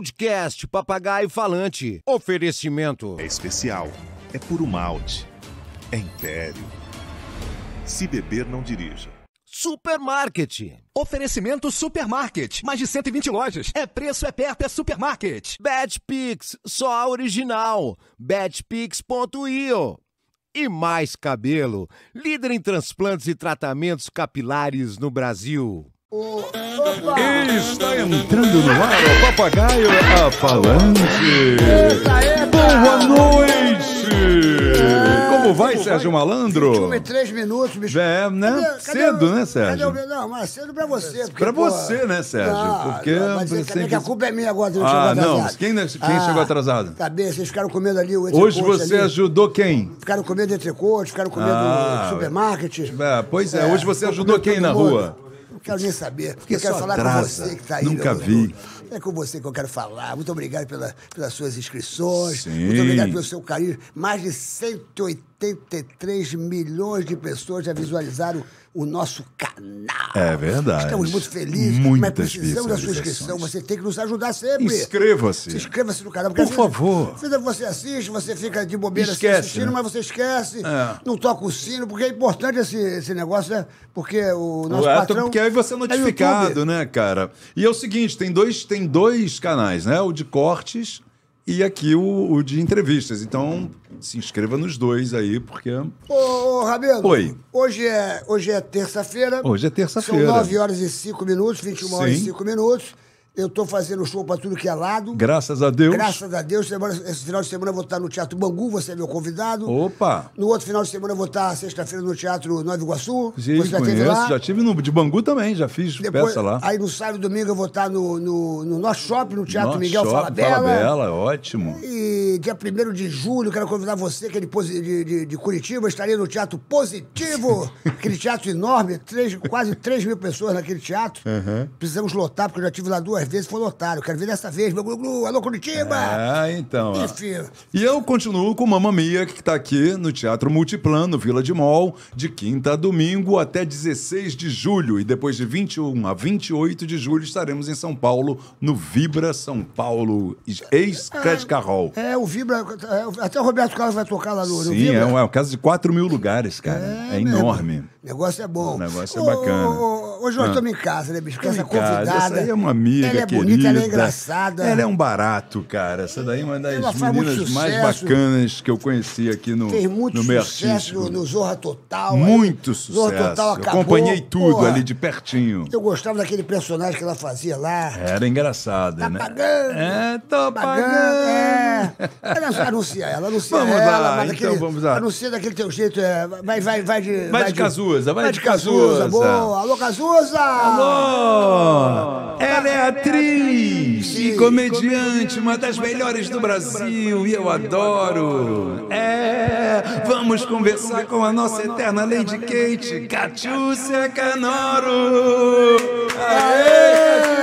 Podcast Papagaio Falante. Oferecimento. É especial. É puro malte. É império. Se beber, não dirija. Supermarket. Oferecimento Supermarket. Mais de 120 lojas. É preço, é perto, é supermarket. Betpix. Só a original. Badpix.io. E mais cabelo. Líder em transplantes e tratamentos capilares no Brasil. Está entrando no ar o papagaio a falante. Boa noite! É. Como vai, Como Sérgio vai? Malandro? Tive três minutos, bicho. É, né? Cadê, cadê cedo, né, o, né, Sérgio? Cadê o, não, mas cedo pra você. Porque, pra pô, você, né, Sérgio? Não, ah, porque. Não, mas sempre... É que a culpa é minha agora, eu ah, não. Quem, quem ah, chegou atrasado? Cabeça, Eles ficaram com medo ali o Hoje você ali. ajudou quem? Ficaram com medo de entrecote, ficaram com ah, supermarket. É, pois é, é, hoje você ajudou quem na mundo. rua? Não quero nem saber. Porque eu quero falar com você que está aí. Nunca vi. É com você que eu quero falar. Muito obrigado pela, pelas suas inscrições. Sim. Muito obrigado pelo seu carinho. Mais de 183 milhões de pessoas já visualizaram o nosso canal. É verdade. Estamos muito felizes, Muitas mas precisamos da sua inscrição. Você tem que nos ajudar sempre. Inscreva-se. Se inscreva se no canal. Por vezes, favor. Às vezes você assiste, você fica de bobeira assim esquece, assistindo, né? mas você esquece, é. não toca o sino, porque é importante esse, esse negócio, né? Porque o nosso é, patrão... Porque aí você é, é notificado, é né, cara? E é o seguinte, tem dois, tem dois canais, né? O de cortes e aqui o, o, de entrevistas. Então, se inscreva nos dois aí, porque. Ô, ô Rabelo. Oi. Hoje é, hoje é terça-feira. Hoje é terça-feira. São 9 horas e 5 minutos, 21 Sim. horas e 5 minutos. Eu estou fazendo show para tudo que é lado. Graças a Deus. Graças a Deus. Semana, esse final de semana eu vou estar no Teatro Bangu, você é meu convidado. Opa! No outro final de semana eu vou estar sexta-feira no Teatro Nova Iguaçu. Sim, você já conheço, teve lá. já tive no de Bangu também, já fiz Depois, peça lá. Aí no sábado e domingo eu vou estar no, no, no nosso shopping, no Teatro North Miguel Fala Bela. Fala Bela, ótimo. E dia 1 de julho, quero convidar você, que é de, de, de Curitiba, estarei no Teatro Positivo, aquele teatro enorme, três, quase 3 mil pessoas naquele teatro. Uhum. Precisamos lotar, porque eu já tive lá duas duas vezes foi lotado. Quero ver dessa vez, meu glu-glu. Alô, Curitiba! Ah, então. Enfim. E eu continuo com Mamma Mia, que está aqui no Teatro Multiplano Vila de Mol, de quinta a domingo até 16 de julho. E depois de 21 a 28 de julho estaremos em São Paulo, no Vibra São Paulo, ex-Cred Carrol. Ah, é, é, o Vibra. É, até o Roberto Carlos vai tocar lá no, Sim, no Vibra. É, é uma casa de 4 mil lugares, cara. É, é enorme. Negócio é bom. O negócio é bacana. hoje nós estamos em casa, né, bicho? essa convidada. essa aí é uma amiga amiga ela é querida. bonita, ela é engraçada. Ela é um barato, cara. Essa daí é uma das ela meninas mais bacanas que eu conheci aqui no Fez muito no sucesso artístico. no Zorra Total. Muito aí. sucesso. Zorra Total acabou. Eu acompanhei tudo Porra, ali de pertinho. Eu gostava daquele personagem que ela fazia lá. Era engraçada, tá né? Pagando. É, tô pagando. Tá pagando. É. Ela anuncia ela, anuncia vamos ela. Lá, mas então daquele, vamos lá. Anuncia daquele teu jeito. É, vai, vai, vai de... Vai, vai de, Cazuza, vai, vai de Cazuza. Cazuza. Boa. Alô, Cazuza! Alô! Ela é a atriz e comediante, uma das melhores do Brasil, e eu adoro. É, vamos conversar com a nossa eterna Lady Kate, Catiúcia Canoro. Aê!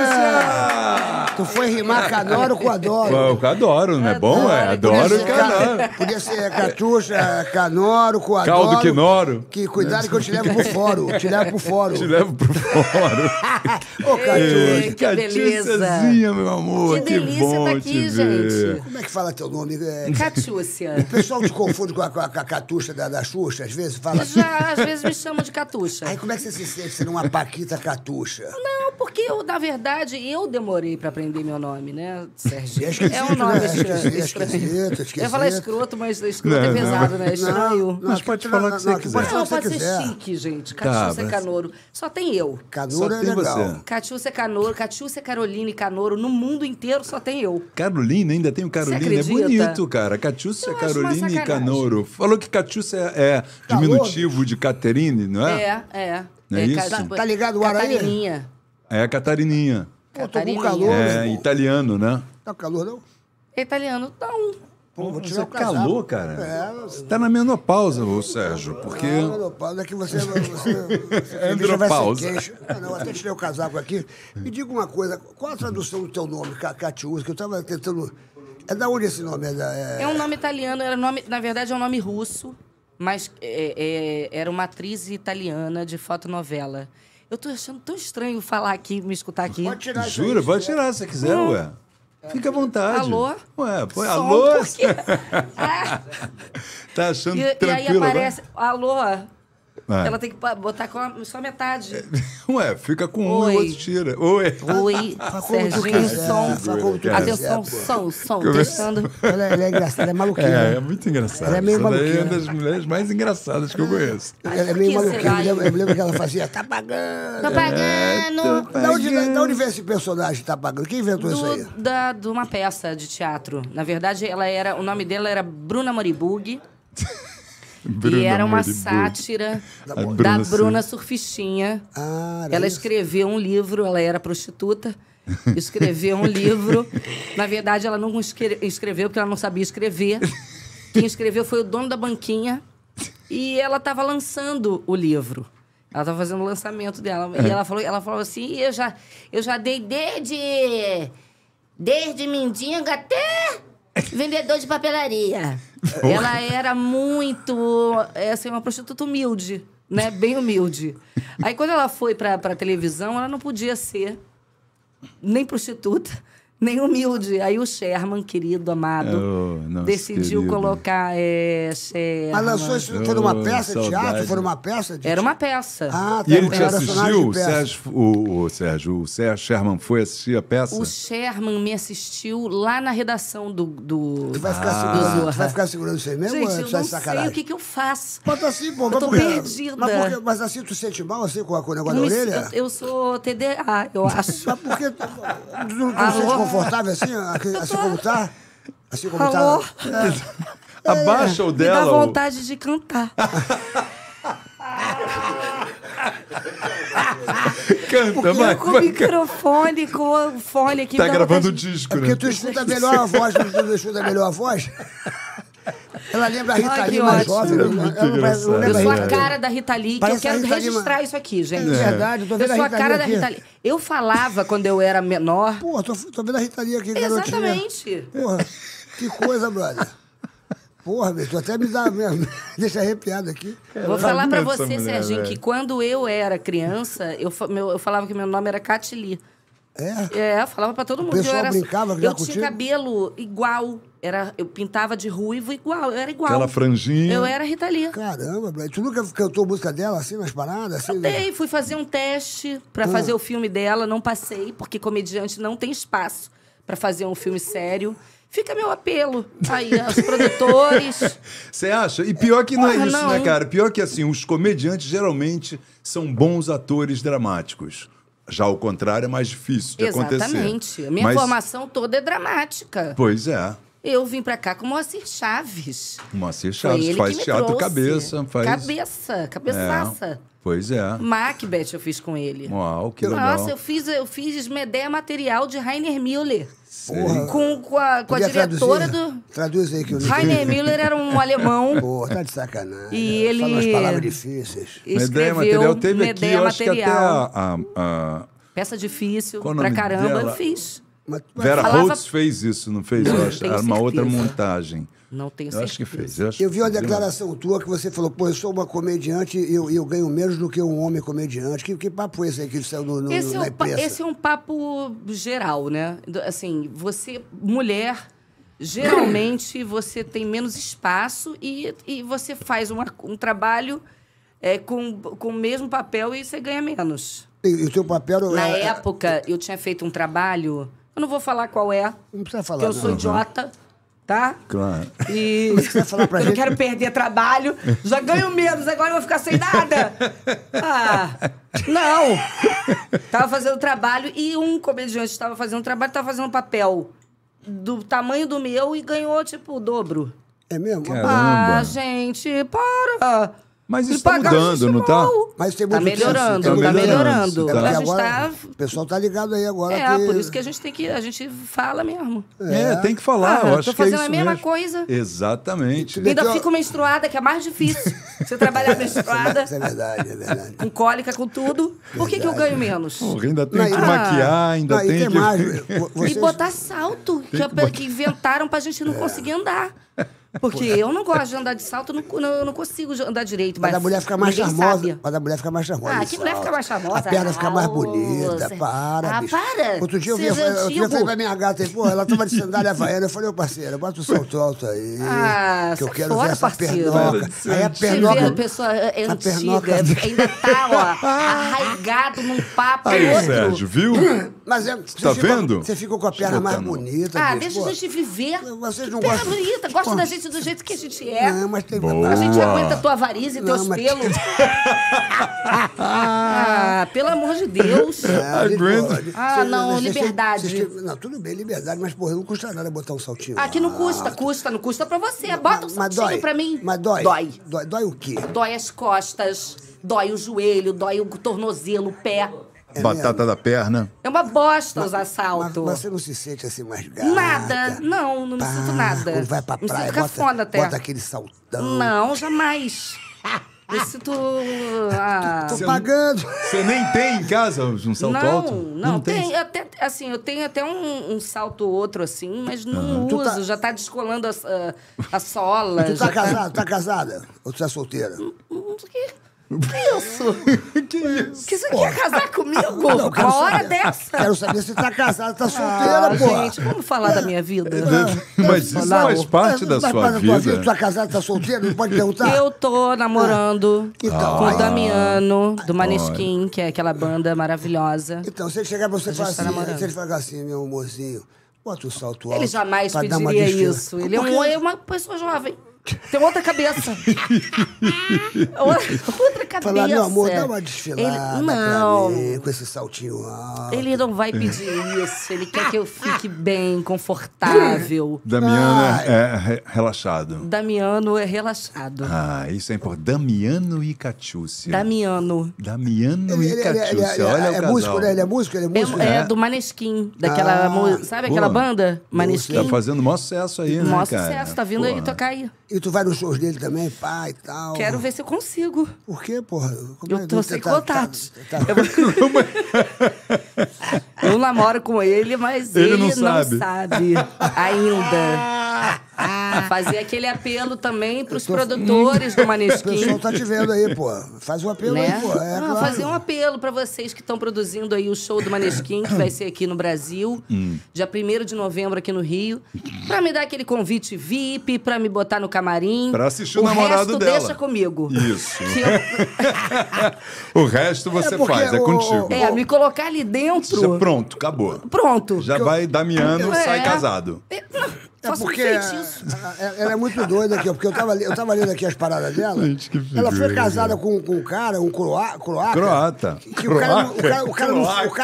Tu foi rimar Canoro com Adoro. Pô, com Adoro, não é, é bom? É, adoro Canoro. Podia ser Catuxa, Canoro com Adoro. Caldo Quinoro. Que cuidado que eu te levo pro fórum. Te levo pro fórum. Te levo pro fórum. Ô, Catuxa. Que beleza meu amor. Que, delícia bom tá aqui, gente. Como é que fala teu nome? É... O pessoal te confunde com a, com a, com a Catuxa da, da Xuxa, às vezes fala... Já, às vezes me chamam de Catuxa. Aí como é que você se sente sendo uma Paquita Catuxa? Não, porque eu, na verdade, eu demorei pra aprender aprender meu nome, né, Serginho? É, esquisito, é um nome né? estranho. É Eu ia falar escroto, mas escroto é não, é pesado, né? não. né? estranho. Não, mas pode falar o que você quiser. Pode não, pode ser chique, gente. Catiúcia tá, é Canoro. Só tem eu. Canoro só é legal. Você. Catiúcia é Canoro, Catiúcia e Canoro. No mundo inteiro só tem eu. Caroline? Ainda tem o Caroline? É bonito, cara. Catiúcia Caroline e Canoro. Falou que Catiúcia é tá diminutivo de Caterine, não é? É, é. Não é, é isso? Tá ligado o Catarininha. É, Catarininha. Pô, tô com calor. É, italiano, né? Tá calor, não? É italiano, dá um. Pô, vou tirar o calor, cara. É, você tá na menopausa, ô Sérgio, porque... Não, menopausa é que você... você, você Andropausa. Não, não, até tirei o casaco aqui. Me diga uma coisa, qual a tradução do teu nome, Catiúza, que eu tava tentando... É da onde esse nome? É, da, é... é um nome italiano, era nome, na verdade é um nome russo, mas é, era uma atriz italiana de fotonovela. novela eu tô achando tão estranho falar aqui, me escutar aqui. Pode tirar, Jura, pode tirar se quiser, hum. ué. Fica à vontade. Alô? Ué, pô, Som, alô? Porque... Ah. tá achando e, tranquilo, E aí aparece, né? alô? É. Ela tem que botar a, só metade. É, ué, fica com Oi. um e o outro tira. Oi. Oi, Serginho, som. Atenção, som, som. Testando. Ela, é, ela é engraçada, é maluquinha. É, é muito engraçada. Ela é meio maluquinha. Ela é uma das mulheres mais engraçadas que eu conheço. Ela é meio maluquinha. Eu lembro que ela fazia, tá pagando. Tá pagando. Da é, onde, da onde vem esse personagem, tá pagando? Quem inventou isso aí? Da, de uma peça de teatro. Na verdade, ela era, o nome dela era Bruna Moribug. Bruna, e era uma sátira da, da Bruna, Bruna Surfistinha. Ah, ela isso. escreveu um livro, ela era prostituta, escreveu um livro. Na verdade, ela não escreveu porque ela não sabia escrever. Quem escreveu foi o dono da banquinha. E ela estava lançando o livro. Ela estava fazendo o lançamento dela. É. E ela falou, ela falou assim: eu já, eu já dei desde. Desde mendiga até vendedor de papelaria. Ela era muito, é, assim, uma prostituta humilde, né? Bem humilde. Aí quando ela foi para televisão, ela não podia ser nem prostituta nem humilde. Aí o Sherman, querido, amado, oh, decidiu querido. colocar é, Sherman. Mas ah, lançou isso, foi numa peça de teatro? Foi uma peça de Era uma peça. Ah, tá. E ele te assistiu? O Sérgio, o, o, Sérgio, o Sérgio Sherman foi assistir a peça? O Sherman me assistiu lá na redação do... do tu vai ficar, ah. segurando, vai ficar segurando isso aí mesmo? Gente, eu não sei o que, que eu faço. Mas assim, bom, eu tô porque, perdida. Mas, porque, mas assim, tu sente mal assim com, a, o negócio da orelha? Eu, eu sou TDA, eu acho. mas por que tu, tu, tu, tu, tu, confortável assim, assim como tá? Assim como Alô? tá? É. Abaixa o dela. Me dá vontade de cantar. Canta, vai, com o microfone, com o fone aqui. Tá gravando o disco, é né? Porque tu escuta melhor a voz, tu escuta melhor a voz. Ela lembra a Rita Lee mais jovem. Né? Eu sou a cara da Rita Lee, que eu quero registrar isso aqui, é gente. É verdade, eu tô vendo a Rita Eu sou a cara da Rita Lee. Eu falava quando eu era menor... Pô, tô, tô vendo a Rita Lee aqui, garotinha. Exatamente. Porra, que coisa, brother. Porra, tu até me dá mesmo. Deixa arrepiado aqui. Vou falar pra você, mulher, Serginho, velho. que quando eu era criança, eu, meu, eu falava que meu nome era Catili. É? É, falava pra todo mundo. O pessoal eu era, brincava que Eu tinha contigo? cabelo igual. Era, eu pintava de ruivo igual, eu era igual. Aquela franjinha. Eu era Rita Lee. Caramba, Tu nunca cantou música dela assim, nas paradas? Assim, Cantei, né? fui fazer um teste para ah. fazer o filme dela, não passei, porque comediante não tem espaço para fazer um filme sério. Fica meu apelo aí aos produtores. Você acha? E pior que não é ah, isso, né, não. né, cara? Pior que assim, os comediantes geralmente são bons atores dramáticos. Já ao contrário, é mais difícil de Exatamente. acontecer. Exatamente. Minha Mas... formação toda é dramática. Pois é. Eu vim para cá com o Moacir Chaves. Moacir Chaves faz teatro cabeça. Faz... Cabeça, cabeçaça. É. Pois é. Macbeth eu fiz com ele. Uau, que legal. Nossa, eu fiz, eu fiz Medea Material de Rainer Müller. Porra. Com, com a, com a diretora traduzir? do. Traduz aí que eu li. Rainer Müller era um alemão. Porra, tá de sacanagem. E ele. Falou as palavras difíceis. Escreveu Material. Teve Medea aqui, Material. até a, a, a... Peça difícil pra caramba, dela? eu fiz. Mas, mas Vera falava... Holtz fez isso, não fez? Não, eu acho. Era uma outra montagem. Não tenho certeza. Eu acho que fez. Eu, eu vi uma declaração tua que você falou, pô, eu sou uma comediante e eu, eu ganho menos do que um homem comediante. Que, que papo é esse aí que saiu no, no, esse é na é imprensa? Esse é um papo geral, né? Assim, você, mulher, geralmente você tem menos espaço e, e você faz uma, um trabalho é, com, com o mesmo papel e você ganha menos. E, o teu papel... Na é... época, eu tinha feito um trabalho eu não vou falar qual é. Não precisa falar. Porque eu sou não. idiota tá? Claro. E eu não gente... quero perder trabalho. Já ganho menos, agora eu vou ficar sem nada. Ah, não. Tava fazendo trabalho e um comediante estava fazendo trabalho, estava fazendo papel do tamanho do meu e ganhou, tipo, o dobro. É mesmo? Caramba. Ah, gente, para! Mas isso está mudando, é não está? Mas tem tá muito tá melhorando, está melhorando. melhorando. Tá. Tá. O pessoal está ligado aí agora. É, que... por isso que a gente tem que. A gente fala mesmo. É, é tem que falar. Ah, eu acho que é fazendo é a mesma mesmo. coisa. Exatamente. E ainda então- fico menstruada, que é mais difícil. Você trabalhar é, menstruada. Isso é verdade, é verdade. Com cólica, com tudo. Verdade. Por que, que eu ganho menos? ainda tem que ah. maquiar, ainda não, tem, que. Mais, vocês... E botar salto, que, que, que inventaram pra gente não conseguir andar. Porque eu não gosto de andar de salto, eu não, não consigo andar direito. Mas, mas a mulher fica mais charmosa. Sabe. Mas a mulher fica mais charmosa. Ah, que mulher fica mais charmosa? A perna ah, fica mais ah, bonita, para. Ah, bicho. para. Outro dia eu, via, eu, eu falei pra minha gata aí, pô, ela tava de sandália vaiana. Eu falei, ô parceiro, bota o salto alto aí. Ah, que eu quero fora, ver essa parceiro. pernoca. Aí a pernoca. Vendo, pessoa é pernoca... ainda tá, ó, ah, arraigado num papo. Aí, outro. Sérgio, viu? Mas é, você tá vendo? Você ficou com a perna mais bonita. Ah, deixa a gente viver. Vocês não gostam. Perna bonita, gosta da gente gente do jeito que a gente é. Não, mas tem Boa. A gente aguenta tua variz e teus pelos. ah, pelo amor de Deus. É, aguenta. Ah, não, liberdade. Não, tudo bem, liberdade, mas, porra, não custa nada botar um saltinho. Ah, aqui não ah. custa, custa, não custa pra você. Bota um saltinho pra mim. Mas dói. Dói. Dói o quê? Dói as costas, dói o joelho, dói o tornozelo, o pé. É Batata mesmo. da perna. É uma bosta mas, usar salto. Mas, você não se sente assim mais gata? Nada. Não, não me sinto nada. Quando vai pra praia, me sinto cafona é até. Bota aquele saltão. Não, jamais. Eu sinto. Ah, tô, tô pagando. Você nem tem em casa um salto não, alto? Não, não tem. tem. Até, assim, eu tenho até um, um salto outro assim, mas não ah. uso. Tá... Já tá descolando a, a, a sola. tu tá, tá casada Tá... tá casada? Ou tu tá solteira? Não, não sei. Isso! que isso? Que você quer casar comigo? Não, Uma hora saber. Tá dessa? Quero saber se tá casada, tá ah, solteira, ah, pô. Gente, vamos falar da minha vida? mas isso falar, faz parte da sua parte vida. vida. Tu tá casada, tá solteira? Não pode perguntar? Eu tô namorando ah. Então, com o Damiano, ah, do Maneskin, que é aquela banda maravilhosa. Então, se ele chegar pra você falar tá assim, tá se ele falar assim, meu amorzinho, bota o salto alto. Ele jamais pediria isso. Ele é, é uma pessoa jovem. Tem outra cabeça. outra cabeça. Falar, meu amor, dá uma desfilada ele, não. Mim, com esse saltinho alto. Ele não vai pedir isso. Ele quer que eu fique bem, confortável. Damiano ah. é, é relaxado. Damiano é relaxado. Ah, isso é importante. Damiano e Catiúcia. Damiano. Damiano ele, e Catiúcia. Olha é, o é Músico, né? Ele é músico, ele é, é músico. É, é do Maneskin. Daquela, ah. Sabe aquela Pô, banda? Maneskin. Tá fazendo maior sucesso aí, né, Maior sucesso. Tá vindo Pô. aí tocar aí. E tu vai nos shows dele também, pai e tal. Quero ver se eu consigo. Por quê, porra? Como eu é? tô sem tá, tá, contatos. Tá, tá, eu... eu namoro com ele, mas ele, ele não, sabe. não sabe ainda. Ah. Fazer aquele apelo também para os tô... produtores do Maneskin. O pessoal tá te vendo aí, pô. Faz um apelo né? aí, pô. É, ah, claro. Fazer um apelo para vocês que estão produzindo aí o show do Maneskin, que vai ser aqui no Brasil, hum. dia 1 de novembro aqui no Rio, para me dar aquele convite VIP, para me botar no camarim. Para assistir o, o namorado resto dela. deixa comigo. Isso. Eu... o resto você é faz, é o... é contigo. É, me colocar ali dentro. Você, pronto, acabou. Pronto. Já eu... vai Damiano, é. sai casado. É, Tá é porque é, ela é muito doida aqui, porque eu tava, eu tava lendo aqui as paradas dela. Gente, que ela foi casada com, com um cara, um croata. Croata. O, cara,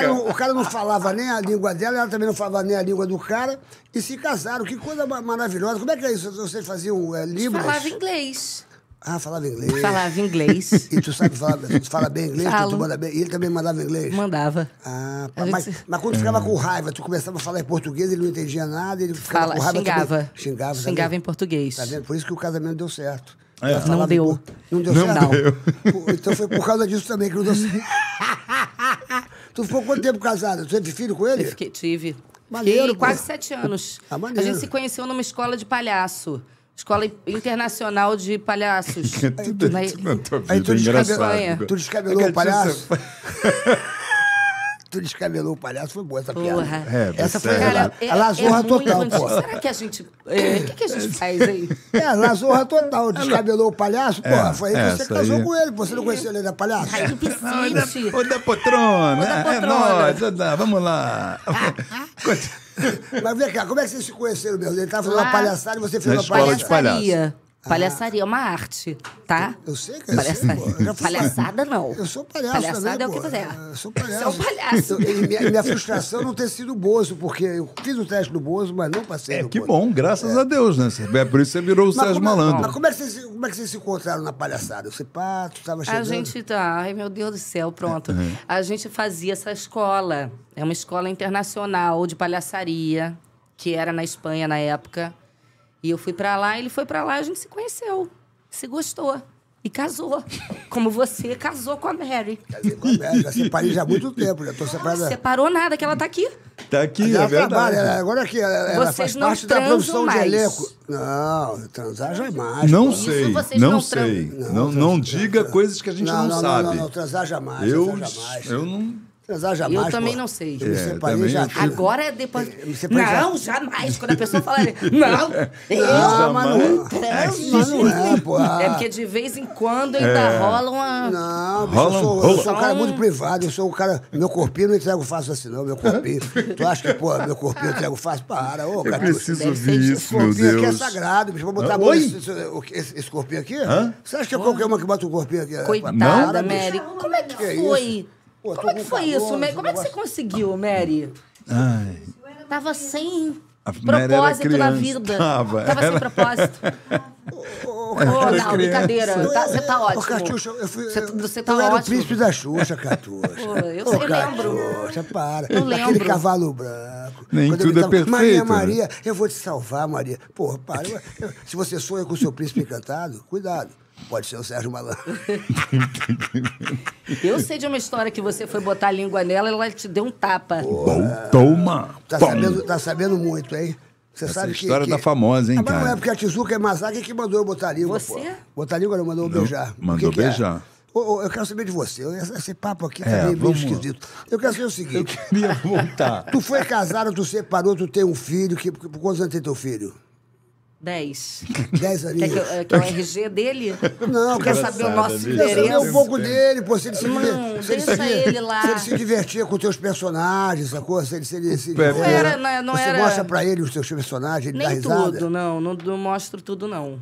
não, o cara não falava nem a língua dela, ela também não falava nem a língua do cara. E se casaram. Que coisa maravilhosa. Como é que é isso? Vocês faziam é, livros? Falava inglês. Ah, falava inglês. Falava inglês. E tu sabe falar, tu fala bem inglês, Falo. tu, manda bem. E ele também mandava inglês? Mandava. Ah, mas, gente... mas quando ficava com raiva, tu começava a falar em português, ele não entendia nada, ele ficava fala, com raiva xingava. Também. Xingava. Xingava também. Tá em português. Tá vendo? Por isso que o casamento deu certo. É. Não deu. Por... Não deu não certo? Então foi por causa disso também que não deu certo. tu ficou quanto tempo casada? Tu teve filho com ele? Eu fiquei, tive. Maneiro, fiquei quase sete anos. Ah, a gente se conheceu numa escola de palhaço. Escola Internacional de Palhaços. É tudo, na, tudo, na tua vida, aí tu, tu descabelou o palhaço? tu descabelou o palhaço, foi boa essa piada. Porra. É, essa foi cara, a, é, a lazorra é, é total, pô. Será que a gente. É, o que, que, a gente é. faz aí? É, lazorra total. Descabelou o palhaço, é, porra. Foi você que casou aí. com ele. Você não conhecia ele da palhaço? Ai, que piscite. Ô, da Potrona. Né? É nóis. Vamos lá. Ah, ah. Mas vem cá, como é que vocês se conheceram mesmo? Ele tava fazendo uma palhaçada e você fez uma palhaçada. Na escola de palhaço. Ah. Palhaçaria é uma arte, tá? Eu, eu sei que é assim, Palhaçaria. Palhaçada não. Eu sou palhaço Palhaçada é o que você é. é. Eu sou palhaço. Eu sou palhaço. Então, e minha, minha, frustração é não ter sido Bozo, porque eu fiz o teste do Bozo, mas não passei é, no Que Bozo. bom, graças é. a Deus, né? É por isso que você virou o mas Sérgio como, é- Malandro. Mas como é, que vocês, como é que vocês se encontraram na palhaçada? Você, pá, tu tava chegando... A gente tá... Ai, meu Deus do céu, pronto. Uhum. A gente fazia essa escola. É uma escola internacional de palhaçaria, que era na Espanha na época. E eu fui para lá, ele foi para lá, a gente se conheceu, se gostou. E casou. Como você casou com a Mary. Casei com a Mary. Já separei já há muito tempo. Já tô separada. Não separou nada, que ela tá aqui. Tá aqui, é ela é verdade. Trabalha, ela, agora aqui, ela, ela faz parte da produção mais. de elenco. Não, transar jamais. Não pô. sei, não, não sei. Não, não, não diga coisas que a gente não, sabe. Não, não, transar jamais. Eu, transar jamais. eu não... Transar jamais. Eu também pô. não sei. É, é me separei já. Agora, depois. Não, já... jamais. Quando a pessoa fala. Não! Eu, é, não, mas não transo. É, não é, pô. É porque de vez em quando ainda é. rola uma. Não, bicho, rola, eu, sou, rola. eu sou um cara muito privado. Eu sou um cara. Meu corpinho não entrego fácil assim, não. Meu corpinho. tu acha que, pô, meu corpinho eu entrego fácil? Para, ô, cara. Eu preciso ver isso, meu Deus. Esse corpinho aqui é sagrado, bicho. Vou botar ah, oi? Esse, esse, esse corpinho aqui? Hã? Você acha que é qualquer uma que bota o corpinho aqui? Coitada, Mary. Como é que foi? Pô, Como é que foi calor, isso? Mary? Como é que você conseguiu, Mary? Ai. Tava sem a propósito na vida. Tava, tava sem propósito. Ô, oh, não, criança. brincadeira. Tá, você tá, tá ótimo. Ô, Catiuxa, eu fui. Cê, você tá eu ótimo. era o príncipe da Xuxa, Catuxa. Oh, eu, sei, eu lembro. para. Eu lembro. Aquele cavalo branco. Nem Quando tudo é gritava, é perfeito. Maria, Maria, eu vou te salvar, Maria. Porra, para. se você sonha com o seu príncipe encantado, cuidado. Pode ser o Sérgio Malandro. Eu sei de uma história que você foi botar a língua nela e ela te deu um tapa. Toma! Tá sabendo, tá sabendo muito, hein? Você Essa sabe história que, que... tá famosa, hein, ah, cara? Mas não é porque a Tizuka é Masaki que mandou eu botar a língua, Você? Pô. Botar a língua não, mandou eu beijar. Mandou que é? beijar. é? eu quero saber de você. Esse, esse papo aqui é, tá é, meio, vamos... esquisito. Eu quero saber o seguinte. Eu queria voltar. tu foi casado, tu separou, tu tem um filho. Que, por quantos anos tem teu filho? 10. 10 ali. Quer que, que é o RG dele? Não, quer saber o nosso endereço? Quer saber um pouco dele, pô. Se ele se, hum, se, ele, se, ele, lá. se ele se divertia com os teus personagens, sacou? Se ele se, ele, se não era, não, é, não Você era... mostra pra ele os teus personagens, ele Nem dá risada? tudo, não. Não, não mostro tudo, não.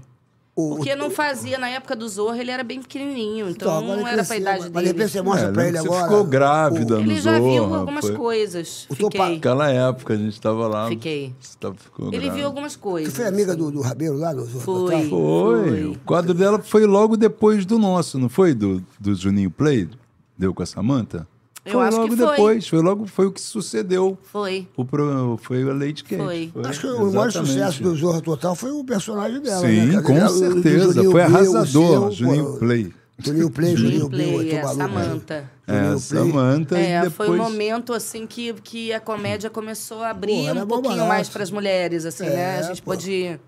O, Porque não fazia na época do Zorro, ele era bem pequenininho, então, então não era cresceu, pra idade mas, dele. Mas depois você mostra é, pra ele agora. Você ficou grávida o, no Ele já Zorro, viu algumas foi... coisas. O Fiquei. Naquela época a gente tava lá. Fiquei. Você tava, ficou ele grávida. viu algumas coisas. Você foi amiga assim. do, do Rabelo lá do Zorro? Foi, foi. foi. O quadro dela foi logo depois do nosso, não foi? Do, do Juninho Play? Deu com a Samanta? Eu foi logo depois, foi. foi logo foi o que sucedeu. Foi. O pro, foi a Lady Kate. Foi. foi. Acho que Exatamente. o maior sucesso do Zorra Total foi o personagem dela. Sim, né? com certeza. Juninho, foi arrasador, Juninho Play. Juninho Play, Juninho Play, é, Samanta. É, Samanta é, depois... Foi o momento, assim, que, que a comédia começou a abrir pô, um pouquinho mais para as mulheres, assim, é, né? A é, gente pôde...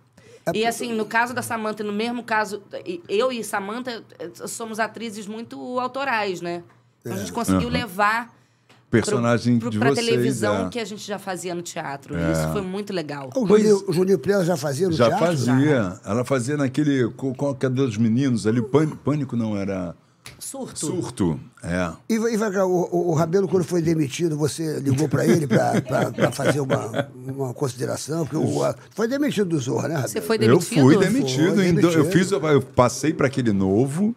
É e assim, no caso da Samanta, no mesmo caso, eu e Samanta eh, somos atrizes muito autorais, né? Então, a gente conseguiu uhum. levar personagem pro, pro, de pra vocês, televisão é. que a gente já fazia no teatro. É. Isso foi muito legal. O Juninho, o Juninho já fazia no já teatro? Fazia. Já fazia. Né? Ela fazia naquele... Com, a é dos meninos ali. Pânico, pânico não era... Surto. Surto, é. E, e vai cá, o, o, o, Rabelo, quando foi demitido, você ligou para ele para fazer uma, uma consideração? Porque o, a, foi demitido do Zorra, né, Rabelo? Você foi demitido? Eu fui demitido. Foi, demitido. Eu, fiz, eu passei para aquele novo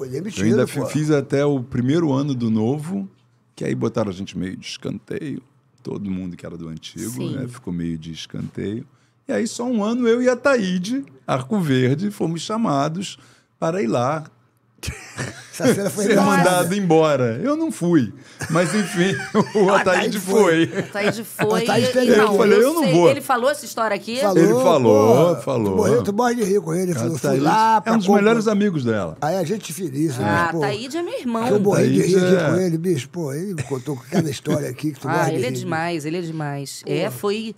foi demitido. É eu ainda pô. fiz até o primeiro ano do novo, que aí botaram a gente meio de escanteio. Todo mundo que era do antigo né, ficou meio de escanteio. E aí, só um ano, eu e a Taíde, Arco Verde, fomos chamados para ir lá Essa cena foi ser mandado embora. Eu não fui. Mas enfim, o Ataíde foi. O Ataíde foi. Ataíde eu falei, eu, não vou. Ele falou essa história aqui? Falou, ele falou, pô, falou. Tu, morreu, tu morre de rir com ele. Falou, fui lá é um dos melhores amigos dela. Aí a gente feliz. Ah, né, Ataíde é meu irmão. Eu morri de rir é. com ele, bicho. Pô, ele me contou aquela história aqui que tu Ah, ele é demais, ele é demais. É, foi...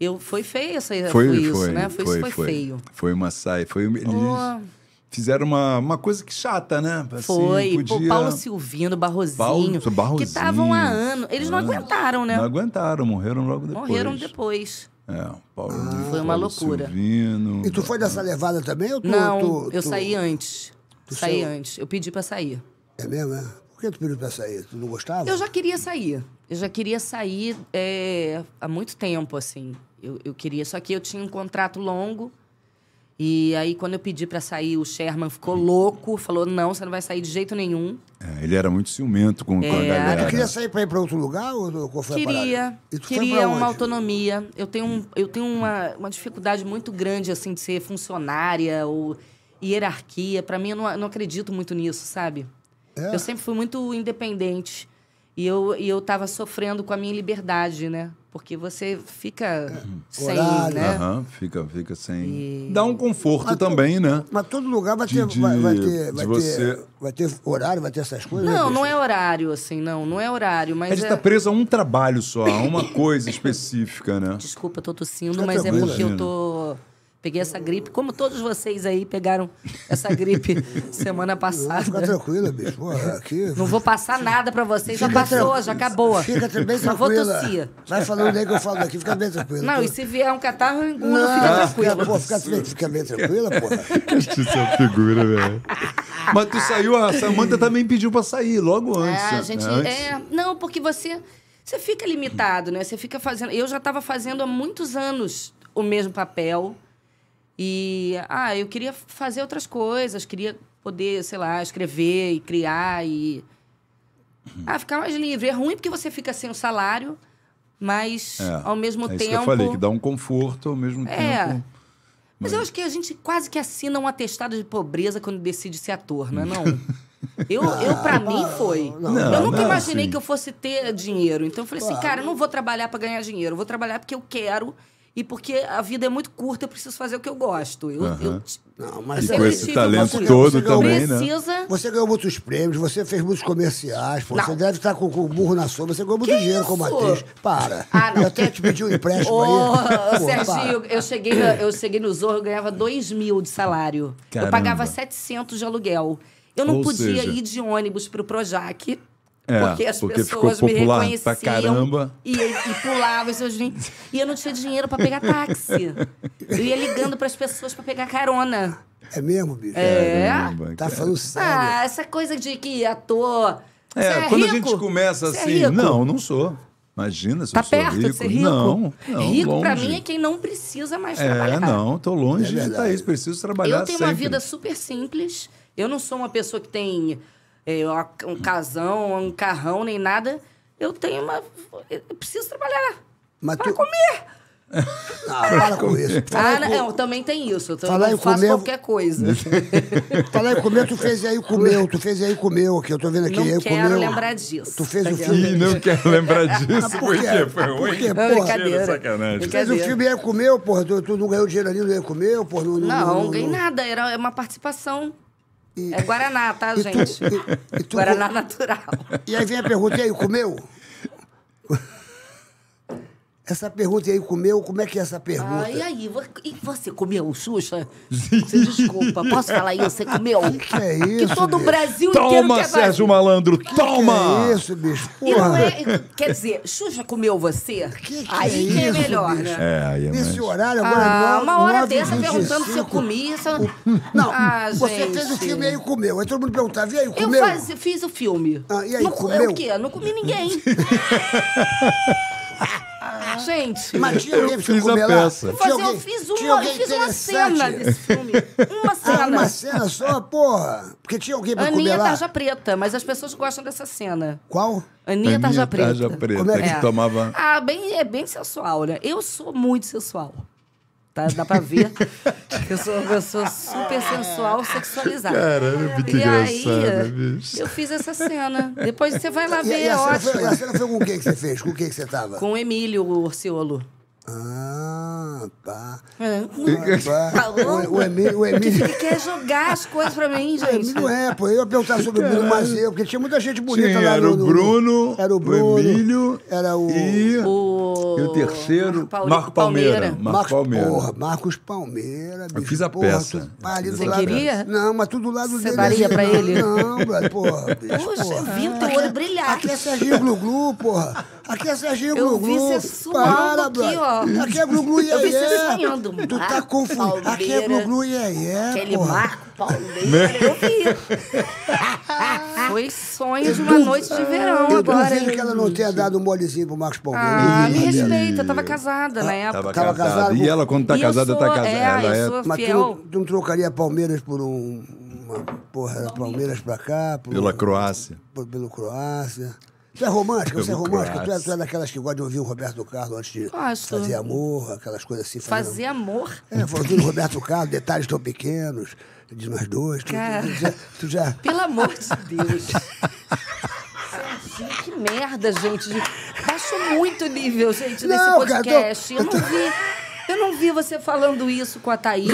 Eu, foi feio essa, foi, foi isso, né? Foi, foi, foi, feio. Foi uma saia, foi humilhante fizeram uma, uma coisa que chata, né? Assim, Foi. Podia... Pô, Paulo Silvino, Barrozinho, Paulo, Barrozinho. que estavam há anos. Eles não é. aguentaram, né? Não aguentaram, morreram logo depois. Morreram depois. É, Paulo, ah, Paulo foi uma loucura. Silvino, e tu foi dessa levada também? Ou tu, não, tu, eu tu... saí antes. saí saiu? antes. Eu pedi para sair. É mesmo, é? Por que tu pediu para sair? Tu não gostava? Eu já queria sair. Eu já queria sair é, há muito tempo, assim. Eu, eu queria, só que eu tinha um contrato longo e aí, quando eu pedi para sair, o Sherman ficou louco, falou: não, você não vai sair de jeito nenhum. É, ele era muito ciumento com, é, com a é, galera. Tu queria sair para ir para outro lugar? Ou foi queria. queria uma autonomia. Eu tenho, um, eu tenho uma, uma dificuldade muito grande assim de ser funcionária ou hierarquia. Para mim, eu não, não acredito muito nisso, sabe? É. Eu sempre fui muito independente. E eu, e eu tava sofrendo com a minha liberdade, né? Porque você fica uhum. sem, Horário. né? Uhum, fica, fica sem. E... Dá um conforto mas, também, né? Mas todo lugar vai ter, de, vai, vai, ter, vai, ter você... vai ter horário, vai ter essas coisas. Não, não é horário, assim, não. Não é horário, mas. A gente está é preso a um trabalho só, a uma coisa específica, né? Desculpa, tô tossindo, mas é porque eu tô Peguei essa gripe, como todos vocês aí pegaram essa gripe semana passada. Fica tranquila, bicho. Pô, aqui... Não vou passar nada pra vocês, já passou, tranquilo. já acabou. Fica bem tranquila. Não vou tossir. Vai falando aí que eu falo daqui, fica bem tranquila. Não, pô. e se vier um catarro, eu engulo, Não, fica tranquila. Pô, fica, fica bem tranquila, pô. Que figura, é velho. Mas tu saiu, a Samanta também pediu pra sair, logo é, antes. É, a né? gente... Antes. É, não, porque você... Você fica limitado, né? Você fica fazendo... Eu já tava fazendo há muitos anos o mesmo papel e, ah, eu queria fazer outras coisas, queria poder, sei lá, escrever e criar e. Ah, ficar mais livre. É ruim porque você fica sem o salário, mas é, ao mesmo é tempo. Isso que eu falei, que dá um conforto ao mesmo é. tempo. Mas, mas eu acho que a gente quase que assina um atestado de pobreza quando decide ser ator, não é não? Eu, eu para mim foi. Não, eu nunca não, imaginei assim. que eu fosse ter dinheiro. Então eu falei assim, cara, eu não vou trabalhar para ganhar dinheiro, eu vou trabalhar porque eu quero e porque a vida é muito curta, eu preciso fazer o que eu gosto. Eu, eu não, mas e com esse talento você, todo você também, né? precisa... né? Você ganhou muitos prêmios, você fez muitos comerciais, pô, você deve estar com, com o burro na sombra, você ganhou muito que dinheiro isso? como atriz. Para. Ah, eu até te pedi um empréstimo oh, aí. Pô, Serginho, eu cheguei, no, eu cheguei no Zorro, eu ganhava 2 mil de salário. Caramba. Eu pagava 700 de aluguel. Eu não Ou podia seja... ir de ônibus para o Projac é, porque as porque pessoas ficou popular me reconheciam pra caramba. E, e pulava e E eu não tinha dinheiro para pegar táxi. Eu ia ligando para as pessoas para pegar carona. É mesmo, bicho? É. é caramba, tá falando sério. Ah, essa coisa de que ator. É, é quando rico? a gente começa é assim, é não, não sou. Imagina se tá eu perto rico. De ser rico. Não, não rico longe. pra mim é quem não precisa mais é, trabalhar. não, tô longe é de estar isso, preciso trabalhar Eu tenho sempre. uma vida super simples. Eu não sou uma pessoa que tem é, um casão, um carrão, nem nada. Eu tenho uma. Eu preciso trabalhar. Mas pra tu... comer! Não, ah, para com isso. Fala ah, com... não, também tem isso. Eu falar faço comer... qualquer coisa. falar em comer, tu fez aí comeu, tu fez aí comeu aqui, eu tô vendo aqui. Não aí, quero comeu. lembrar disso. Tu fez tá o filme. Ih, não quero lembrar disso. Ah, por quê? É, Foi ruim? Por quê, porra? Não, brincadeira. Sacanagem. Tu fez o filme aí comeu, porra, tu, tu não ganhou dinheiro ali, não ia comeu, porra. Não, não, não, não ganhei nada, era uma participação. E... É Guaraná, tá, gente? E e, tu Guaraná com... natural. E aí vem a pergunta, e aí, comeu? Essa pergunta aí comeu, como é que é essa pergunta? Ah, e aí? E você comeu um Xuxa? Você desculpa, posso falar isso? Você comeu? Que, que é isso? Que todo bicho? o Brasil toma, inteiro Toma, Sérgio Malandro, toma! Que é isso, bicho? Porra. É, quer dizer, Xuxa comeu você? Que que aí é que é isso, melhor, bicho? né? É, aí é Nesse mais... horário agora é ah, Uma hora dessa perguntando se eu comi. Se... Eu... É- não, ah, você gente. fez o filme e aí comeu. Aí todo mundo perguntava, e aí comeu? Eu faz, fiz o filme. Ah, e aí não, comeu? O quê? Não comi ninguém. Ah, gente. Mas eu fiz a lá? peça. Fazer, alguém, eu fiz uma, eu fiz uma cena desse filme. Uma cena. Ah, uma cena só, porra. Porque tinha alguém pra Aninha comer lá. Tarja Preta, mas as pessoas gostam dessa cena. Qual? Aninha, Aninha Tarja Preta. Tarja Preta, é? que é? tomava... Ah, bem, é bem sensual, né? Eu sou muito sensual. Tá, dá pra ver eu sou uma pessoa super sensual, sexualizada. Caralho, é e engraçado, aí, bicho. Eu fiz essa cena. Depois você vai lá ver, e é a é cena ótimo. Foi, a cena foi com quem que você fez? Com quem que você tava? Com o Emílio, o Orciolo. Ah, tá. É. Ah, tá. O, o Emílio. O Emílio... Que quer jogar as coisas pra mim, é, gente. Não é, pô. Eu ia perguntar sobre o Bruno Mazeu, porque tinha muita gente bonita Sim, lá era no, no, o Bruno, Era o Bruno. O Emílio. Era o. E o, e o terceiro. Marco, Marco Palmeira. Marco Palmeira. Porra, Marcos Palmeira. Bicho, eu fiz a peça. Ali do Você lado, queria? Não, mas tudo lá do Você faria assim, pra ele? Não, brother, porra. Bicho, Poxa, vi o teu olho brilhar. Aqui é Serginho Glu Glu, porra. Aqui é Serginho Glu Glu. Eu vi você suando aqui, ó. Aqui é glu-glu é. tá é e aí. Tu tá confundindo. Aqui é glu-glu e aí. Aquele porra. Marco Palmeira, né? eu vi. Foi sonho de uma noite de verão eu agora. Eu duvido que ela não tenha dado um molezinho pro Marcos Palmeira. Ah, me respeita, tava casada na ah, época. Tava casada. E ela, quando tá casada, tá casada. É, ela é. Mas tu não trocaria Palmeiras por um porra, Palmeiras pra cá. Por, pela Croácia. pelo Croácia. Tu é romântica, você é romântica, tu é, tu é, daquelas que gosta de ouvir o Roberto Carlos antes de Gosto. fazer amor, aquelas coisas assim. Fazer, amor? É, ouvir o Roberto Carlos, detalhes tão pequenos, de nós dois. Tu, Cara, tu, já, tu já... Pelo amor de Deus. que merda, gente. Baixou muito o nível, gente, não, desse então- podcast. Cara, tô... eu, não vi. Eu não vi você falando isso com a Thaís.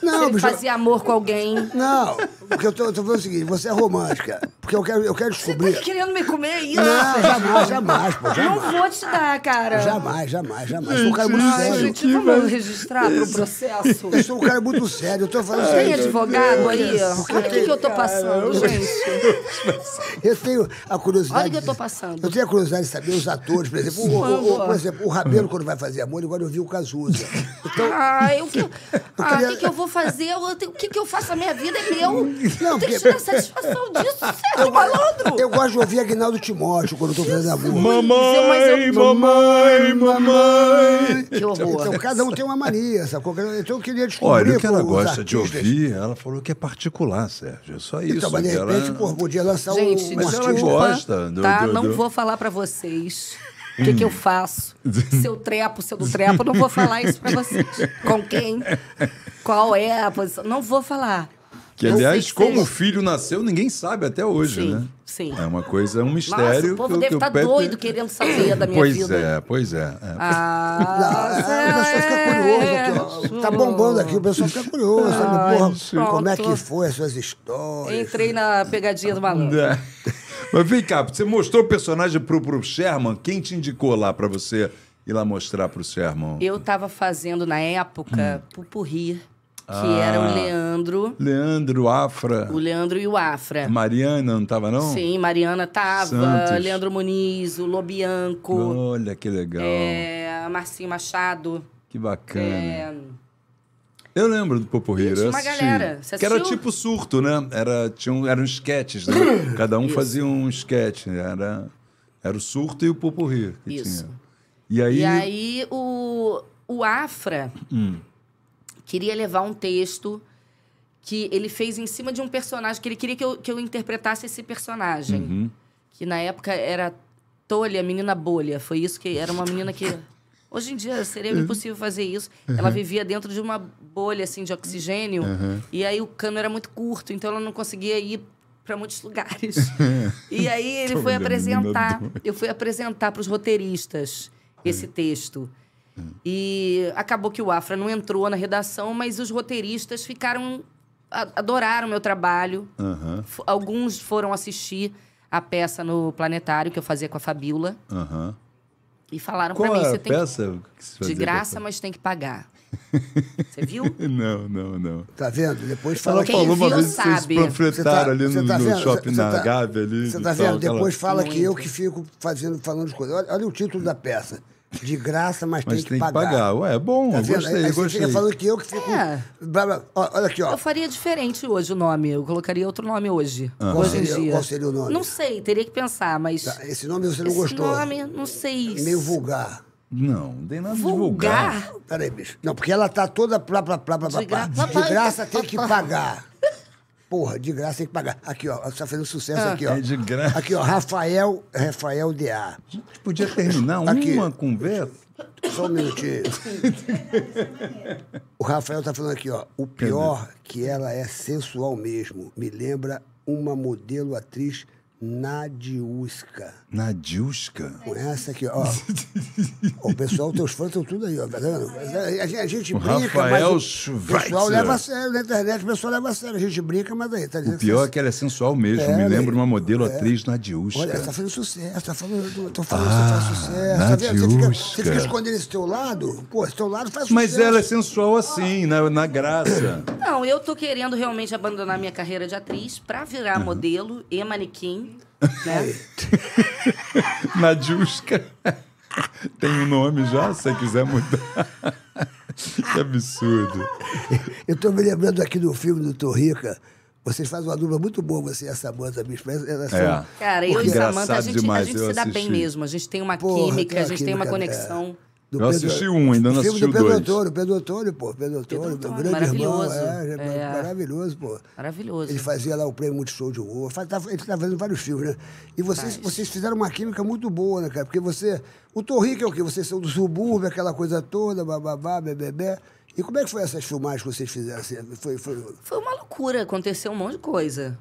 Não, Se ele fazia amor com alguém. Não, porque eu tô, eu tô falando o seguinte, você é romântica. Porque eu quero, eu quero descobrir. Você tá querendo me comer isso? Não, jamais, jamais, pô, jamais. Não vou te dar, cara. Jamais, jamais, jamais. Gente, sou um cara muito sério. Gente, vamos registrar pro processo. Eu sou um cara muito sério. Eu tô falando assim. Tem advogado aí? Olha o que, que eu tô passando, gente. Eu tenho a curiosidade. Olha o que eu tô passando. Eu tenho a curiosidade de saber os atores, por exemplo. O, o, o, por exemplo, o Rabelo, quando vai fazer amor, agora eu vi o Cazuza. Então, ah, o que, ah, que, que eu vou fazer? O que, que eu faço? A minha vida é meu. Não, satisfação disso, certo, malandro? Eu gosto de ouvir Agnaldo Timóteo quando eu tô fazendo amor. É, mamãe, mamãe, mamãe. Que horror. Então, então, cada um tem uma mania, sacou? Então eu queria descobrir. Olha, o que ela gosta de ouvir, ela falou que é particular, Sérgio. É só então, isso. Então, mas de repente, ela... pô, podia lançar Gente, um. Mas ela gosta. tá, não vou falar pra vocês. O que, que, eu faço? Seu trepo, seu do trepo, não vou falar isso pra vocês. Com quem? Qual é a posição? Não vou falar. Que, aliás, como o filho nasceu, ninguém sabe até hoje, sim, né? Sim. É uma coisa, é um mistério. Nossa, o povo que, deve estar tá doido querendo saber da minha pois vida. É, pois é, é. Ah, é, o pessoal fica é. curioso. Aqui, tá bombando aqui, o pessoal fica curioso, ah, sabe? Porra, pronto. como é que foi as suas histórias? Entrei na pegadinha do né? malandro. É. Mas vem cá, você mostrou o personagem pro, pro Sherman, quem te indicou lá para você ir lá mostrar pro Sherman? Eu estava fazendo, na época, hum. Pupurri que ah, era o ah. Leandro. Leandro Afra. O Leandro e o Afra. Mariana não tava, não? Sim, Mariana tava. Santos. Leandro Muniz, o Lobianco. Olha que legal. É, Marcinho Machado. Que bacana. É... Eu lembro do Poporri, Tinha uma galera. Você que era tipo surto, né? Era, tinham, eram sketches, né? Cada um Isso. fazia um sketch. Né? Era, era o surto e o Poporri que Isso. tinha. E aí, e aí o, o Afra. Hum queria levar um texto que ele fez em cima de um personagem, que ele queria que eu, que eu interpretasse esse personagem. Uhum. Que na época era Tolha, menina bolha. Foi isso que era uma menina que. Hoje em dia seria uhum. impossível fazer isso. Uhum. Ela vivia dentro de uma bolha assim de oxigênio uhum. e aí o cano era muito curto, então ela não conseguia ir para muitos lugares. e aí ele foi apresentar, eu fui apresentar para os roteiristas esse uhum. texto. Hum. E acabou que o Afra não entrou na redação, mas os roteiristas ficaram. adoraram meu trabalho. Uhum. Alguns foram assistir a peça no Planetário que eu fazia com a Fabiola. Uhum. E falaram para mim, é você tem peça que... de graça, mas tem que pagar. Você viu? não, não, não. Tá vendo? Depois fala Ela que falou uma vez sabe. que vocês tá, ali no, tá no shopping na tá, Gávea ali. Você tá vendo? Tal, Depois aquela... fala Muito. que eu que fico fazendo, falando de coisas. Olha, olha o título da peça de graça, mas, mas tem, que, tem pagar. que pagar. Ué, é bom, tá eu gostei, gostei. Você falando que eu que fico... É. Blá, blá. Olha aqui, ó. Eu faria diferente hoje o nome, eu colocaria outro nome hoje, ah. hoje seria, em dia. Qual seria o nome? Não sei, teria que pensar, mas... Tá, esse nome você não esse gostou? Esse nome, não sei. Meio vulgar. Não, não tem nada vulgar. de vulgar. Peraí, bicho. Não, porque ela tá toda plá, plá, plá, plá, plá, plá. De graça tem que pagar. Porra, de graça tem que pagar. Aqui, ó, você tá fazendo sucesso ah, aqui, ó. É de graça. Aqui, ó, Rafael, Rafael D.A. A gente podia terminar aqui. uma conversa. Só um minutinho. o Rafael tá falando aqui, ó. O pior que ela é sensual mesmo. Me lembra uma modelo atriz Nadiuska. Nadiuska? Por essa aqui, ó. o pessoal, teus fãs estão tudo aí, ó, tá A, gente, a gente brinca, Rafael mas o, pessoal leva a sério, na internet o pessoal leva a sério, a gente brinca, mas aí... Tá o pior assim, é que ela é sensual mesmo, é, me é, lembro uma modelo é. atriz Nadiuska. Olha, ela tá fazendo sucesso, tá falando, tô falando ah, você faz sucesso, Nadiuska. Tá você, fica, fica escondendo esse teu lado, pô, esse teu lado faz sucesso. Mas ela é sensual assim, na, na graça. Não, eu tô querendo realmente abandonar minha carreira de atriz pra virar uhum. modelo e manequim. Né? Nadiuska. Tem um nome já, se você quiser mudar. que absurdo. Eu estou me lembrando aqui do filme do Torrica. Vocês fazem uma dupla muito boa, você e a Samanta, minha Elas é. são... Cara, eu Porque... e a Samanta, a gente, a gente se dá bem mesmo. A gente tem uma Porra, química, tem a gente química, tem uma é. conexão. É. Do eu Pedro, assisti um, ainda não assisti o do Pedro Antônio, Pedro Antônio, pô, Pedro Antônio, meu grande irmão, é, é, é, maravilhoso, pô. Maravilhoso. Ele fazia lá o prêmio Multishow de Ouro, tá, ele estava tá fazendo vários filmes, né? E vocês, vocês fizeram uma química muito boa, né, cara? Porque você, o Torrico é o quê? Vocês são do subúrbio, aquela coisa toda, bababá, bebê. E como é que foi essas filmagens que vocês fizeram? Assim, foi, foi... foi uma loucura, aconteceu um monte de coisa.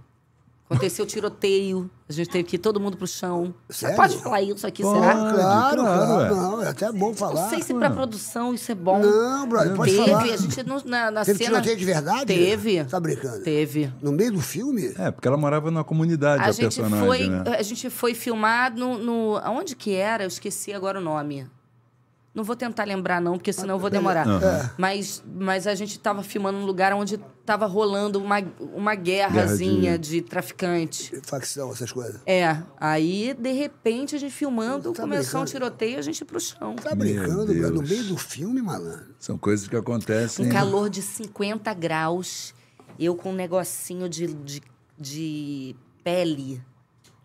Aconteceu tiroteio, a gente teve que ir todo mundo pro chão. Sério? Pode falar isso aqui, será? Claro, claro. Não, é até bom falar. Não sei se é pra produção isso é bom. Não, brother, pode teve, falar. Teve, a gente não, na, na teve cena... Teve tiroteio de verdade? Teve. Tá brincando? Teve. No meio do filme? É, porque ela morava na comunidade, a, a gente personagem, foi, né? A gente foi filmado no, no... Aonde que era? Eu esqueci agora o nome. Não vou tentar lembrar, não, porque senão eu vou demorar. Uhum. Mas, mas a gente estava filmando um lugar onde estava rolando uma, uma guerrazinha Guerra de... de... traficante. Facção, essas coisas. É. Aí, de repente, a gente filmando, tá começou brincando. um tiroteio a gente pro chão. Tá brincando, cara, no meio do filme, malandro. São coisas que acontecem. Um né? calor de 50 graus, eu com um negocinho de, de, de pele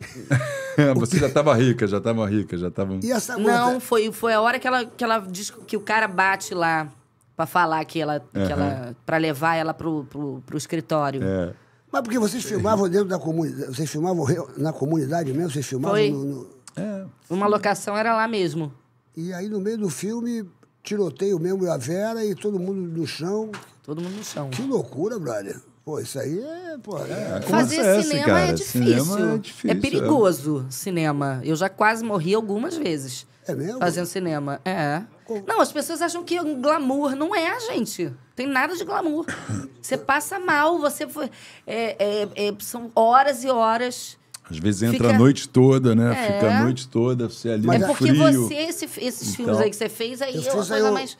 Você já estava rica, já estava rica, já estava. Não, foi, foi a hora que ela, que ela diz que o cara bate lá para falar que ela, uhum. que ela para levar ela pro, pro, pro escritório. É. Mas porque vocês filmavam dentro da comunidade, vocês filmavam na comunidade mesmo, vocês filmavam foi. no, no... É. Uma locação era lá mesmo. E aí no meio do filme tiroteio mesmo a Vera e todo mundo no chão. Todo mundo no chão. Que loucura, brother. Pô, isso aí é. Pô, é... é Fazer é cinema, é cara? é difícil. cinema é, é difícil. É perigoso é. cinema. Eu já quase morri algumas vezes. É mesmo? Fazendo cinema. É. Como? Não, as pessoas acham que glamour não é, gente. Tem nada de glamour. você passa mal, você. Foi, é, são horas e horas. Às vezes entra Fica... a noite toda, né? Fica a noite toda, você ali Mas no é porque frio. você, esse, esses então... filmes aí que você fez, aí eu, eu fiz, coisa eu... mais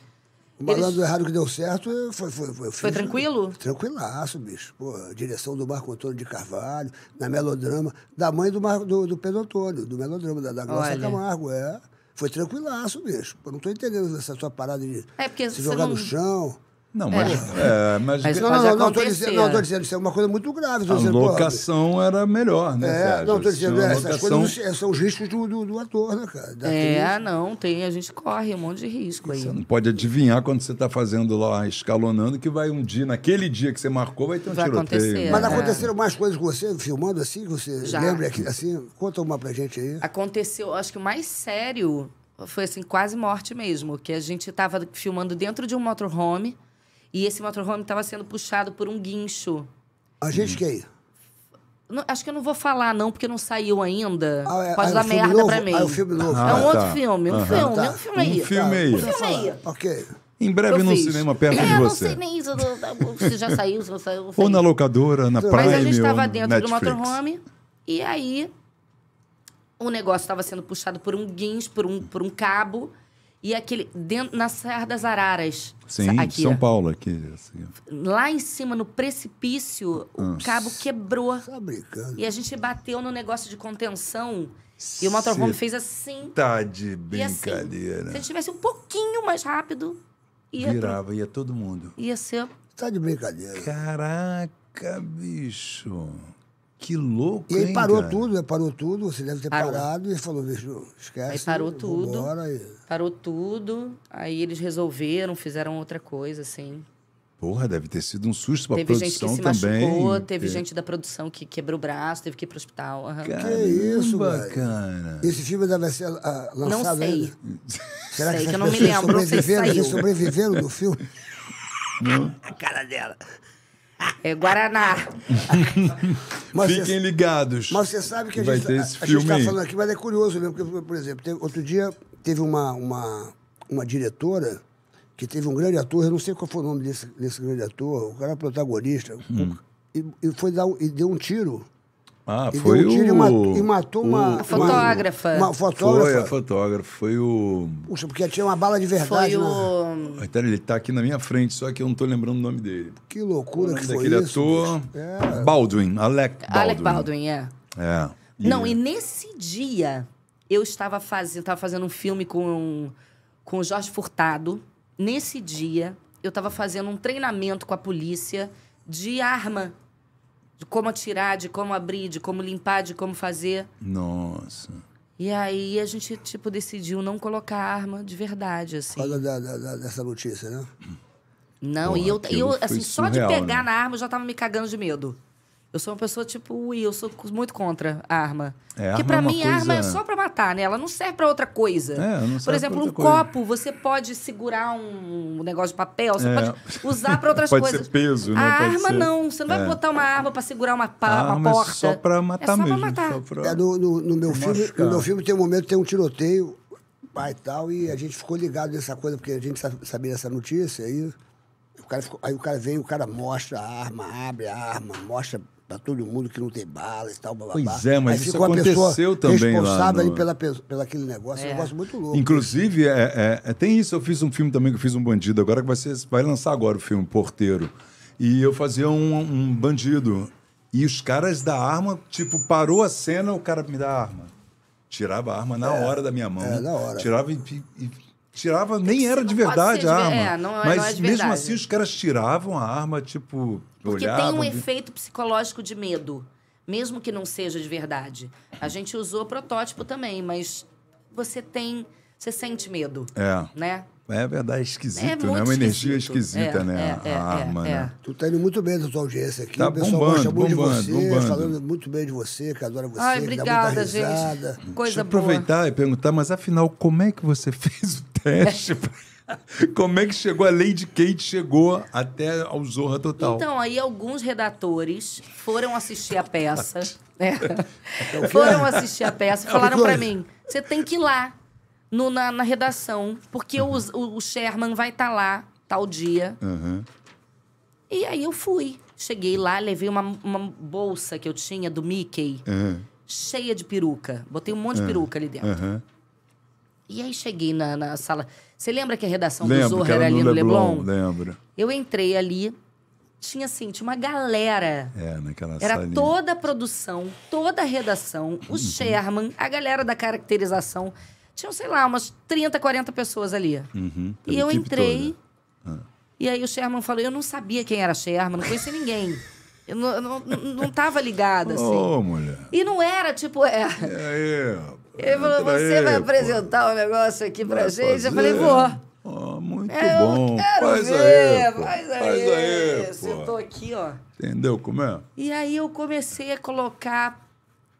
o malandro Eles... errado que deu certo eh, foi. Foi, foi, foi né? tranquilo? Tranquilaço, bicho. Pô, direção do Marco Antônio de Carvalho, na melodrama, da mãe do, Mar, do, do Pedro Antônio, do melodrama, da, da Glória Camargo, é. Foi tranquilaço, bicho. Pô, não tô entendendo essa sua parada de é se jogar não... no chão. Não, é. mas. É. É, mas... mas é, não, não, não, estou dizendo, dizendo, isso é uma coisa muito grave. A dizendo, locação pô, era melhor, né? É, Sérgio? não, estou dizendo, é essas locação... coisas são os riscos do, do, do ator, né, cara? Da é, atriz. não, tem, a gente corre um monte de risco aí. Você não pode adivinhar quando você está fazendo lá, escalonando, que vai um dia, naquele dia que você marcou, vai ter um vai tiroteio. Acontecer, né? mas aconteceram mais coisas com você, filmando assim, que você Já. lembra aqui, assim? Conta uma pra gente aí. Aconteceu, acho que o mais sério foi assim, quase morte mesmo, que a gente estava filmando dentro de um motorhome e esse motorhome estava sendo puxado por um guincho. A gente hum. aí? Não, acho que eu não vou falar, não, porque não saiu ainda. Ah, é, Pode ah, é dar merda novo? pra ah, mim. é um filme novo. Ah, é um tá. outro filme. Um filme, tá. É um filme aí. Um tá, filme aí. Um filme aí. Ok. Em breve no cinema perto é, de você. Eu não sei nem isso, se já saiu, se não saiu. Ou na locadora, na praia. Mas a gente estava dentro Netflix. do motorhome e aí o negócio estava sendo puxado por um guincho, por um, por um cabo e aquele dentro na Serra das Araras. Sim, aqui. São Paulo aqui. Assim. Lá em cima no precipício, o Nossa. cabo quebrou. Tá brincando. E a gente bateu no negócio de contenção e o motorhome fez assim. Tá de assim, brincadeira. Assim, se a gente tivesse um pouquinho mais rápido, ia virava, ia todo mundo. Ia ser. Tá de brincadeira. Caraca, bicho. Que louco, E aí parou cara? tudo, né? Parou tudo, você deve ter Parou. parado e falou, bicho, esquece. Aí parou tudo. Embora, e... Parou tudo. Aí eles resolveram, fizeram outra coisa, assim. Porra, deve ter sido um susto pra teve gente que produção se também. machucou, teve gente da produção que quebrou o braço, teve que ir pro hospital. Que isso, bacana. cara. Esse filme deve ser ah, lançado Não sei. Será Sei que essas eu não me pessoas lembro, não sei se sobreviveram? saiu. sobreviveram do filme? A cara dela. É Guaraná. Mas Fiquem cê, ligados. Mas você sabe que a gente está tá falando aqui, mas é curioso mesmo, porque, por exemplo, teve, outro dia teve uma, uma, uma diretora que teve um grande ator, eu não sei qual foi o nome desse, desse grande ator, o cara é protagonista, hum. e, e, foi dar, e deu um tiro ah, foi um tiro o... E matou, o, uma... A fotógrafa. Uma, uma, fotógrafa. Foi a fotógrafa, foi o... Puxa, porque tinha uma bala de verdade. Foi né? o... Tá, ele está aqui na minha frente, só que eu não estou lembrando o nome dele. Que loucura que foi daquele isso. ator... É. Baldwin, Alec Baldwin. Alec Baldwin, é. É. Não, e nesse dia, eu estava fazendo, estava fazendo um filme com, com o Jorge Furtado. Nesse dia, eu estava fazendo um treinamento com a polícia de arma de como tirar, de como abrir, de como limpar, de como fazer. Nossa. E aí a gente, tipo, decidiu não colocar arma de verdade, assim. Fala da, da, dessa notícia, né? Não, Porra, e eu, eu assim, só surreal, de pegar né? na arma eu já tava me cagando de medo. Eu sou uma pessoa tipo ui, eu sou muito contra a arma. É, Porque para é mim coisa... a arma é só para matar, né? Ela não serve para outra coisa. É, não serve Por exemplo, um coisa. copo, você pode segurar um negócio de papel, você é. pode usar para outras pode coisas. Ser peso, né? A pode arma ser... não, você não vai é. botar uma arma para segurar uma, pá, uma arma porta. É só para matar é só mesmo. Matar. Pra... É, no, no, no, meu filme, no meu filme tem um momento tem um tiroteio, pai e tal, e a gente ficou ligado nessa coisa, porque a gente sabia dessa notícia, aí o cara ficou, aí o cara vem, o cara mostra a arma, abre a arma, mostra para tá todo mundo que não tem balas e tal, blá, blá, Pois é, mas isso aconteceu também responsável lá no... pela, pela aquele negócio, é. um é. negócio muito louco. Inclusive, é, é, é, tem isso, eu fiz um filme também que eu fiz um bandido, agora que vai, ser, vai lançar agora o filme Porteiro. E eu fazia um, um bandido. E os caras da arma, tipo, parou a cena, o cara me dá a arma. Tirava a arma na é, hora da minha mão. É, na hora. Tirava e, e tirava, nem era de verdade a arma. É, não, é, mas não é de mesmo verdade. assim os caras tiravam a arma, tipo, porque Olhava, tem um efeito psicológico de medo, mesmo que não seja de verdade. A gente usou protótipo também, mas você tem. Você sente medo. É. Né? É verdade, é esquisito, é né? Uma energia esquisita, é, né? É, a é, arma, né? É. Tu tá indo muito bem da tua audiência aqui. Tá o pessoal bombando, gosta muito bombando, de você, bombando. falando muito bem de você, que adora você, Ai, obrigada, que dá muita Gente. Coisa Deixa eu aproveitar boa. e perguntar, mas afinal, como é que você fez o teste? Como é que chegou a Lady Kate chegou até ao Zorra Total? Então, aí alguns redatores foram assistir a peça. É. É foram é? assistir a peça e falaram para mim: você tem que ir lá no, na, na, redação, porque o, o Sherman vai estar tá lá tal dia. Uhum. E aí eu fui. Cheguei lá, levei uma, uma bolsa que eu tinha do Mickey, uhum. cheia de peruca. Botei um monte uhum. de peruca ali dentro. E aí cheguei na, na sala. Você lembra que a redação Lembro, do Zorra era, ali no Leblon? Leblon? Lembro. Eu entrei ali, tinha assim, tinha uma galera. É, naquela Era salinha. toda a produção, toda a redação, o uhum. Sherman, a galera da caracterização. Tinham, sei lá, umas 30, 40 pessoas ali. Uhum. E eu entrei. Ah. E aí o Sherman falou: eu não sabia quem era Sherman, não conhecia ninguém. Eu não, não, não tava ligada, assim. Ô, oh, mulher. E não era, tipo. É... É, é. Ele falou: você vai apresentar o um negócio aqui pra vai gente? Fazer. Eu falei, vou. Oh, muito é, bom. faz ver, aí, faz aí. Faz aí aqui, ó. Entendeu como é? E aí eu comecei a colocar.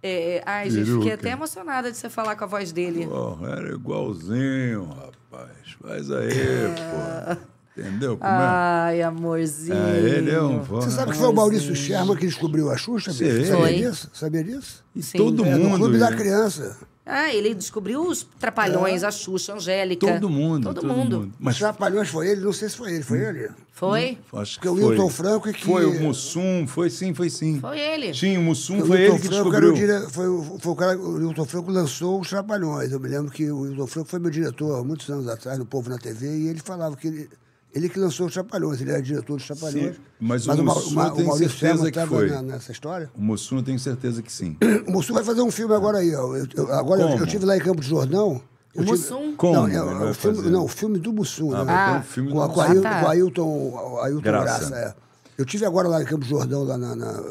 É, ai, Peruca. gente, fiquei até emocionada de você falar com a voz dele. Pô, era igualzinho, rapaz. Faz aí, é. pô. Entendeu? Como é? Ai, amorzinho. É, ele é um fã. Você sabe que foi o Maurício Sherman que descobriu a Xuxa? Sim. Sabia disso? Sabia disso? E Sim. todo é, mundo. No clube da criança. Ah, ele descobriu os Trapalhões, é. a Xuxa, a Angélica. Todo mundo. Todo, todo mundo. mundo. Mas... Os Trapalhões foi ele, não sei se foi ele, foi hum. ele. Foi? Hum. Acho que Porque foi. o Milton Franco é que. Foi o Mussum, foi sim, foi sim. Foi ele. Sim, o Mussum foi, ele que Franco descobriu. Dire... Foi, foi, o cara, o Milton Franco lançou os Trapalhões. Eu me lembro que o Milton Franco foi meu diretor há muitos anos atrás, no Povo na TV, e ele falava que ele ele que lançou o Chapalhões, ele era diretor do Chapalhões. mas, mas, o, o, tem o Maurício certeza que foi. Na, nessa história. O tem certeza que sim. O Mussuna vai fazer um filme agora aí. Eu, eu agora Como? eu estive lá em Campo de Jordão. O Mussum? Como? Não, é, é o filme, não, o filme do Mussum. Ah, né? ah, filme com, do com, ah, tá. Ailton, com Ailton, Ailton Graça. Graça é. Eu estive agora lá em Campo de Jordão, lá na,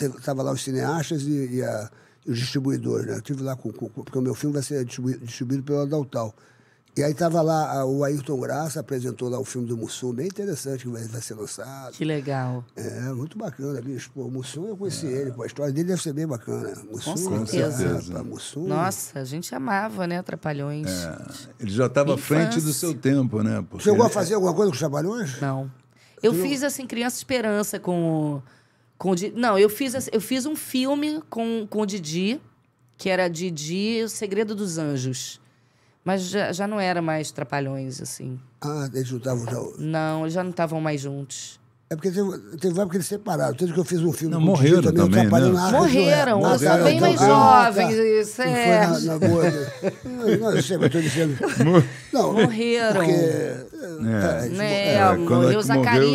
estava lá os cineastas e, e, a, e os distribuidores, né? Eu estive lá com, com, porque o meu filme vai ser distribuído, distribuído pela Daltal. E aí estava lá, o Ayrton Graça apresentou lá o filme do Mussum, bem interessante, que vai, vai ser lançado. Que legal. É, muito bacana, bicho. Pô, o Mussum eu conheci é. ele, pô, a história dele deve ser bem bacana. Mussum, é, Com certeza. É, Mussum. Nossa, a gente amava, né, Trapalhões. É, ele já estava à frente do seu tempo, né? Porque Chegou ele... a fazer alguma coisa com os Trapalhões? Não. Eu fiz, assim, Criança Esperança com... com Não, eu fiz, assim, eu fiz um filme com, com o Didi, que era Didi, O Segredo dos Anjos. Mas já, já não era mais trapalhões, assim. Ah, eles não estavam já. Não, eles já não estavam mais juntos. É porque teve, teve época que eles separaram. Tanto que eu fiz um filme. Não, morreram também. também né? morreram, morreram, morreram, bem mais jovens. Isso é. Não na, na boa. não, não, é eu sei, mas estou dizendo. Não, morreram. Porque, é, é, né, é, morreu, é morreu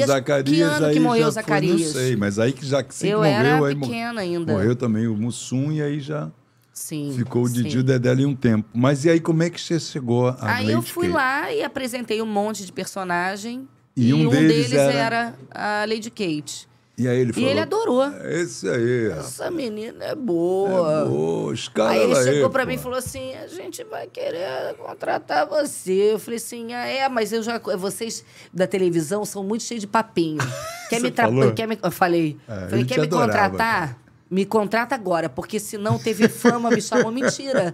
Zacarias. Que ano que morreu Zacarias? Foi, não sei, mas aí que já que eu morreu. Eu era pequena ainda. Morreu também o Mussum e aí já. Sim, Ficou o Didi e o Dedé ali um tempo. Mas e aí, como é que você chegou a Aí eu fui Kay? lá e apresentei um monte de personagem. E, e um, um, deles, deles era... era... a Lady Kate. E aí ele falou... E ele adorou. Esse aí, Essa menina é boa. É boa, Aí ele chegou aí, pra pô. mim e falou assim, a gente vai querer contratar você. Eu falei assim, ah, é, mas eu já... Vocês da televisão são muito cheios de papinho. Quer me... Tra... Quer me... Eu falei, é, falei quer me adorava, contratar? Cara. Me contrata agora, porque senão TV Fama me chamou. Mentira.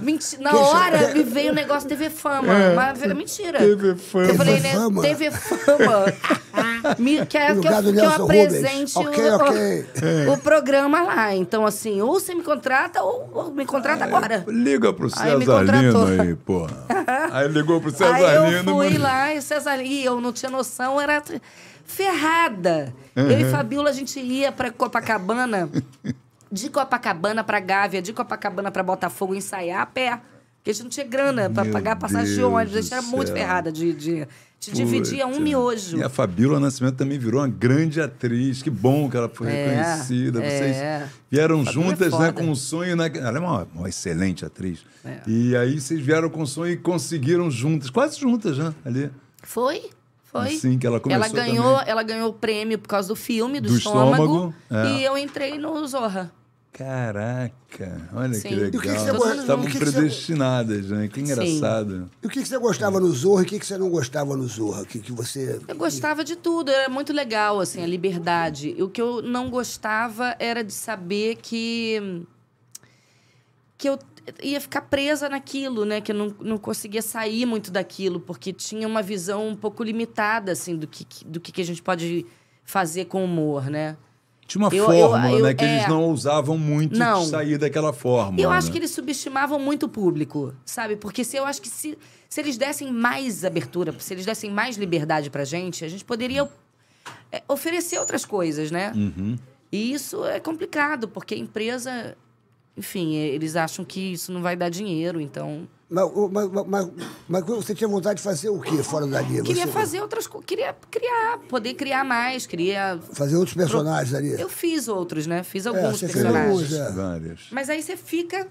Mentira. Na hora me veio o negócio TV Fama. É, mas mentira. TV Fama. Eu falei, né? Fama. TV Fama. me, que, é, que, eu, que eu apresente okay, o, okay. O, é. o, programa lá. Então, assim, ou você me contrata ou, ou me contrata aí, agora. Liga pro Cesar Lino aí, porra. aí ligou pro Cesar Lino. Aí eu fui mas... lá e Cesar E eu não tinha noção, era ferrada. Uhum. Eu e uhum. Fabiola, a gente ia para Copacabana, de Copacabana para Gávea, de Copacabana para Botafogo, ensaiar a pé. Porque a gente não tinha grana para pagar a passagem de ônibus. A gente era céu. muito ferrada de. de te Puta. dividia um miojo. E a Fabíola Nascimento também virou uma grande atriz. Que bom que ela foi é, reconhecida. É. Vocês é. vieram juntas é né, com um sonho. né? Ela é uma, uma excelente atriz. É. E aí vocês vieram com um sonho e conseguiram juntas, quase juntas, né? Ali. Foi? Foi. Sim, que ela começou ela ganhou, também. Ela ganhou o prêmio por causa do filme, do, do estômago. estômago é. E eu entrei no Zorra. Caraca, olha Sim. que legal. Que que você Estavam que predestinadas, né? Que engraçado. Sim. E o que você gostava no Zorra e o que você não gostava no Zorra? Que, que você... Eu gostava de tudo, era muito legal, assim, a liberdade. E o que eu não gostava era de saber que... Que eu ia ficar presa naquilo, né? Que eu não, não conseguia sair muito daquilo, porque tinha uma visão um pouco limitada, assim, do que, do que a gente pode fazer com humor, né? Tinha uma eu, fórmula, né? eu, eu, né? Que é... eles não ousavam muito não. sair daquela fórmula. Eu acho né? que eles subestimavam muito o público, sabe? Porque se eu acho que se, se eles dessem mais abertura, se eles dessem mais liberdade pra gente, a gente poderia é, oferecer outras coisas, né? Uhum. E isso é complicado, porque a empresa enfim, é, eles acham que isso não vai dar dinheiro, então. Mas, mas, mas, mas você tinha vontade de fazer o quê fora da Liga? Queria fazer outras coisas, queria criar, poder criar mais, queria. Fazer outros personagens Pro... ali? Eu fiz outros, né? Fiz é, alguns é, personagens. Fez alguns, Mas aí você fica.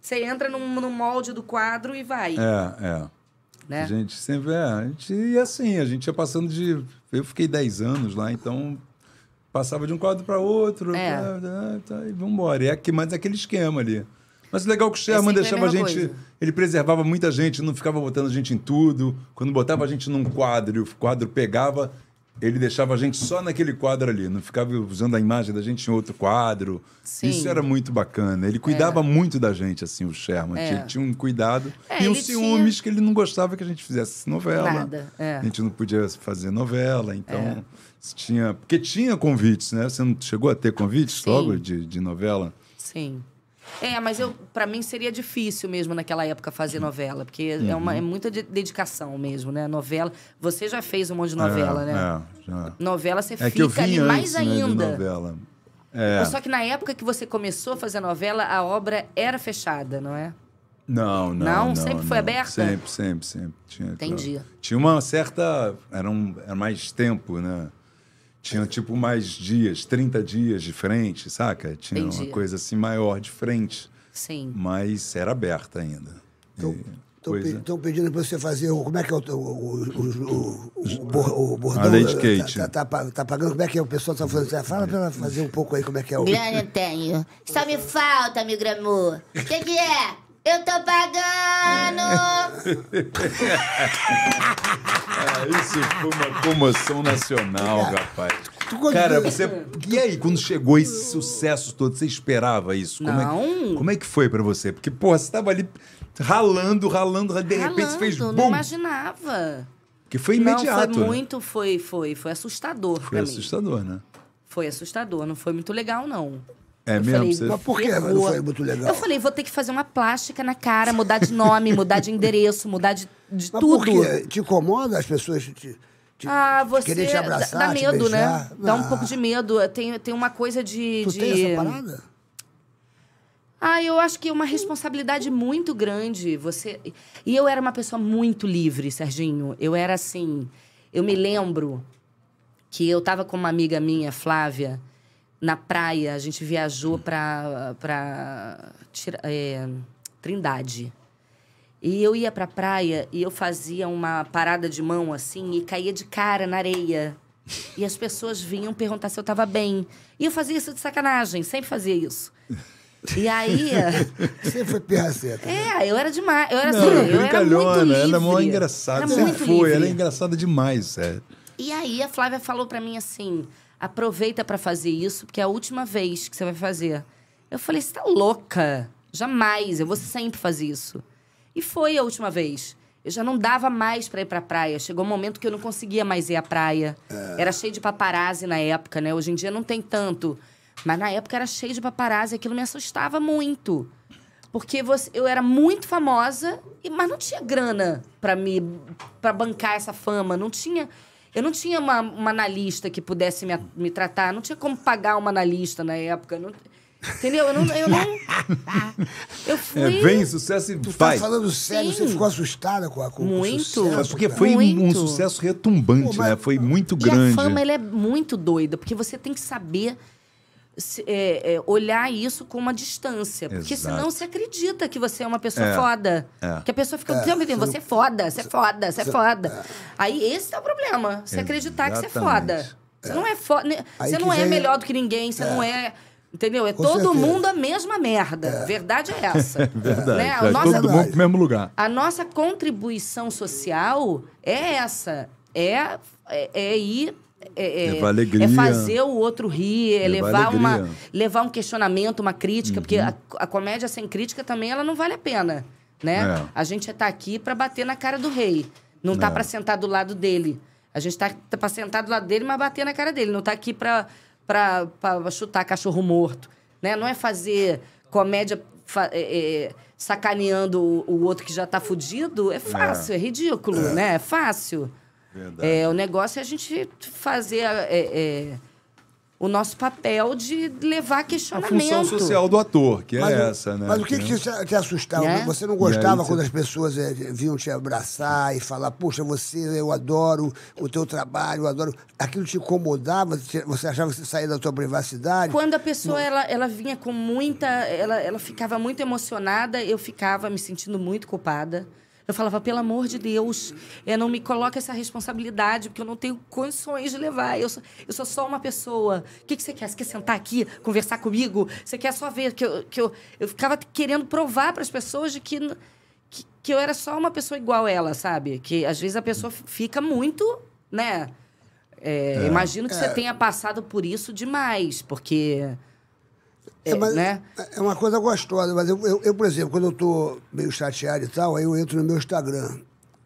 Você entra no, no molde do quadro e vai. É, é. Né? A gente sempre. É, a gente, e assim, a gente ia passando de. Eu fiquei 10 anos lá, então passava de um quadro para outro, é. tá, tá, tá, e vambora. E é que, mas é aquele esquema ali. Mas o legal é que o Sherman deixava é a, a gente. Coisa. Ele preservava muita gente, não ficava botando a gente em tudo. Quando botava a gente num quadro e o quadro pegava, ele deixava a gente só naquele quadro ali, não ficava usando a imagem da gente em outro quadro. Sim. Isso era muito bacana. Ele cuidava é. muito da gente, assim, o Sherman. É. Ele tinha um cuidado. É, e os ciúmes tinha... que ele não gostava que a gente fizesse novela. Nada. É. A gente não podia fazer novela, então. É tinha, porque tinha convites, né? Você não chegou a ter convites Sim. logo de, de novela? Sim. É, mas eu para mim seria difícil mesmo naquela época fazer novela, porque é uhum. é, uma, é muita de dedicação mesmo, né? Novela. Você já fez um monte de é, novela, é, né? É, já. Novela você é fica que eu ali antes, mais ainda. Né, de novela. É. Só que na época que você começou a fazer novela, a obra era fechada, não é? Não, não. Não, não sempre não. foi aberta? Sempre, sempre, sempre. Tinha, Entendi. Tinha uma certa. Era, um, era mais tempo, né? Tinha, tipo, mais dias, 30 dias de frente, saca? Tinha Entendi. uma coisa assim maior de frente. Sim. Mas era aberta ainda. então coisa... pe pedindo para você fazer o. Como é que é o. O, o, o, o bordão. A Lady Kate. Tá, tá, tá, tá, pagando. Como é que é? O pessoal tá fazendo fala para ela fazer um pouco aí como é que é o. Grana tenho. Só me falta, meu gramor. O que, que é? Eu tô pagando! ah, isso foi uma comoção nacional, rapaz. Cara, você. E aí, quando chegou esse sucesso todo, você esperava isso? Como, é Não. É, como é que foi para você? Porque, porra, você tava ali ralando, ralando, de ralando, repente fez bom. Não imaginava. Que foi imediato. Não, foi né? muito, foi, foi, foi assustador. Foi assustador, mim. né? Foi assustador, não foi muito legal, não. É eu mesmo? Falei, por que não foi muito legal? Eu falei, vou ter que fazer uma plástica na cara, mudar de nome, mudar de endereço, mudar de, de mas tudo. Por quê? Te incomoda as pessoas te, te, ah, você querer te abraçar? Dá medo, né? Dá um pouco ah. de medo. Tem, tem uma coisa de. Tu de... tem essa parada? Ah, eu acho que é uma responsabilidade muito grande. Você e eu era uma pessoa muito livre, Serginho. Eu era assim. Eu me lembro que eu estava com uma amiga minha, Flávia, na praia, a gente viajou para pra, pra é, Trindade. E eu ia pra praia e eu fazia uma parada de mão assim e caía de cara na areia. E as pessoas vinham perguntar se eu tava bem. E eu fazia isso de sacanagem, sempre fazia isso. E aí. Você eh, foi pirraceta. Né? É, eu era demais. Eu era Não, assim, eu era muito livre. Ela é mó engraçada. Era foi, livre. ela é engraçada demais, sério. E aí a Flávia falou para mim assim: aproveita para fazer isso, porque é a última vez que você vai fazer. Eu falei, você tá louca? Jamais, eu vou sempre fazer isso. E foi a última vez. Eu já não dava mais para ir pra praia. Chegou um momento que eu não conseguia mais ir à praia. É... Era cheio de paparazzi na época, né? Hoje em dia não tem tanto. Mas na época era cheio de paparazzi, aquilo me assustava muito. Porque você, eu era muito famosa, mas não tinha grana para me para bancar essa fama, não tinha. Eu não tinha uma, uma analista que pudesse me, me tratar, não tinha como pagar uma analista na época. Não, entendeu? Eu não. Eu, não, eu é, fui. É, vem sucesso e tu faz. Tá falando sério, Sim. você ficou assustada com a com Muito. Sucesso, porque foi muito. um sucesso retumbante, Pô, mas... né? Foi muito e grande. A fama ela é muito doida, porque você tem que saber se, é, é, olhar isso com uma distância. Porque Exato. senão você acredita que você é uma pessoa é. foda. É. Que a pessoa fica é. dizendo, você é foda, você é foda, você é foda. É. Aí esse é o problema. Você acreditar que você é foda. Você não é foda. Você não é melhor do que ninguém, você não é. é. Entendeu? É Com todo certeza. mundo a mesma merda. É. Verdade é essa. Verdade. Né? É, nossa, todo mundo no mesmo lugar. A nossa contribuição social é essa. É, é, é ir é, é alegria, é fazer o outro rir, é levar, levar uma, levar um questionamento, uma crítica, uhum. porque a, a, comédia sem crítica também ela não vale a pena, né? É. A gente está aqui para bater na cara do rei, não tá é. para sentar do lado dele. A gente tá, tá para sentar do lado dele, mas bater na cara dele, não tá aqui para para chutar cachorro morto, né? Não é fazer comédia fa é, é sacaneando o, o, outro que já está fudido, é, é fácil, é, ridículo, né? É fácil. Verdade. É, o negócio é a gente fazer é, é, o nosso papel de levar questionamento. A função social do ator, que é mas, essa, né? Mas o que, que te, é. assustava? Né? Você não gostava quando você... as pessoas eh, vinham te abraçar e falar, poxa, você, eu adoro o teu trabalho, eu adoro. Aquilo te incomodava? Você achava que você saía da tua privacidade? Quando a pessoa ela, ela vinha com muita. Ela, ela ficava muito emocionada, eu ficava me sentindo muito culpada. Eu falava, pelo amor de Deus, é, não me coloque essa responsabilidade, porque eu não tenho condições de levar. Eu sou, eu sou só uma pessoa. O que, que você quer? Você quer sentar aqui, conversar comigo? Você quer só ver? Que eu, que eu, eu ficava querendo provar para as pessoas de que, que, que eu era só uma pessoa igual ela, sabe? Que às vezes a pessoa fica muito, né? É, é. Imagino que é. você tenha passado por isso demais, porque é, é, mas, né? é uma coisa gostosa, mas eu, eu, eu por exemplo, quando eu estou meio chateado e tal, aí eu entro no meu Instagram.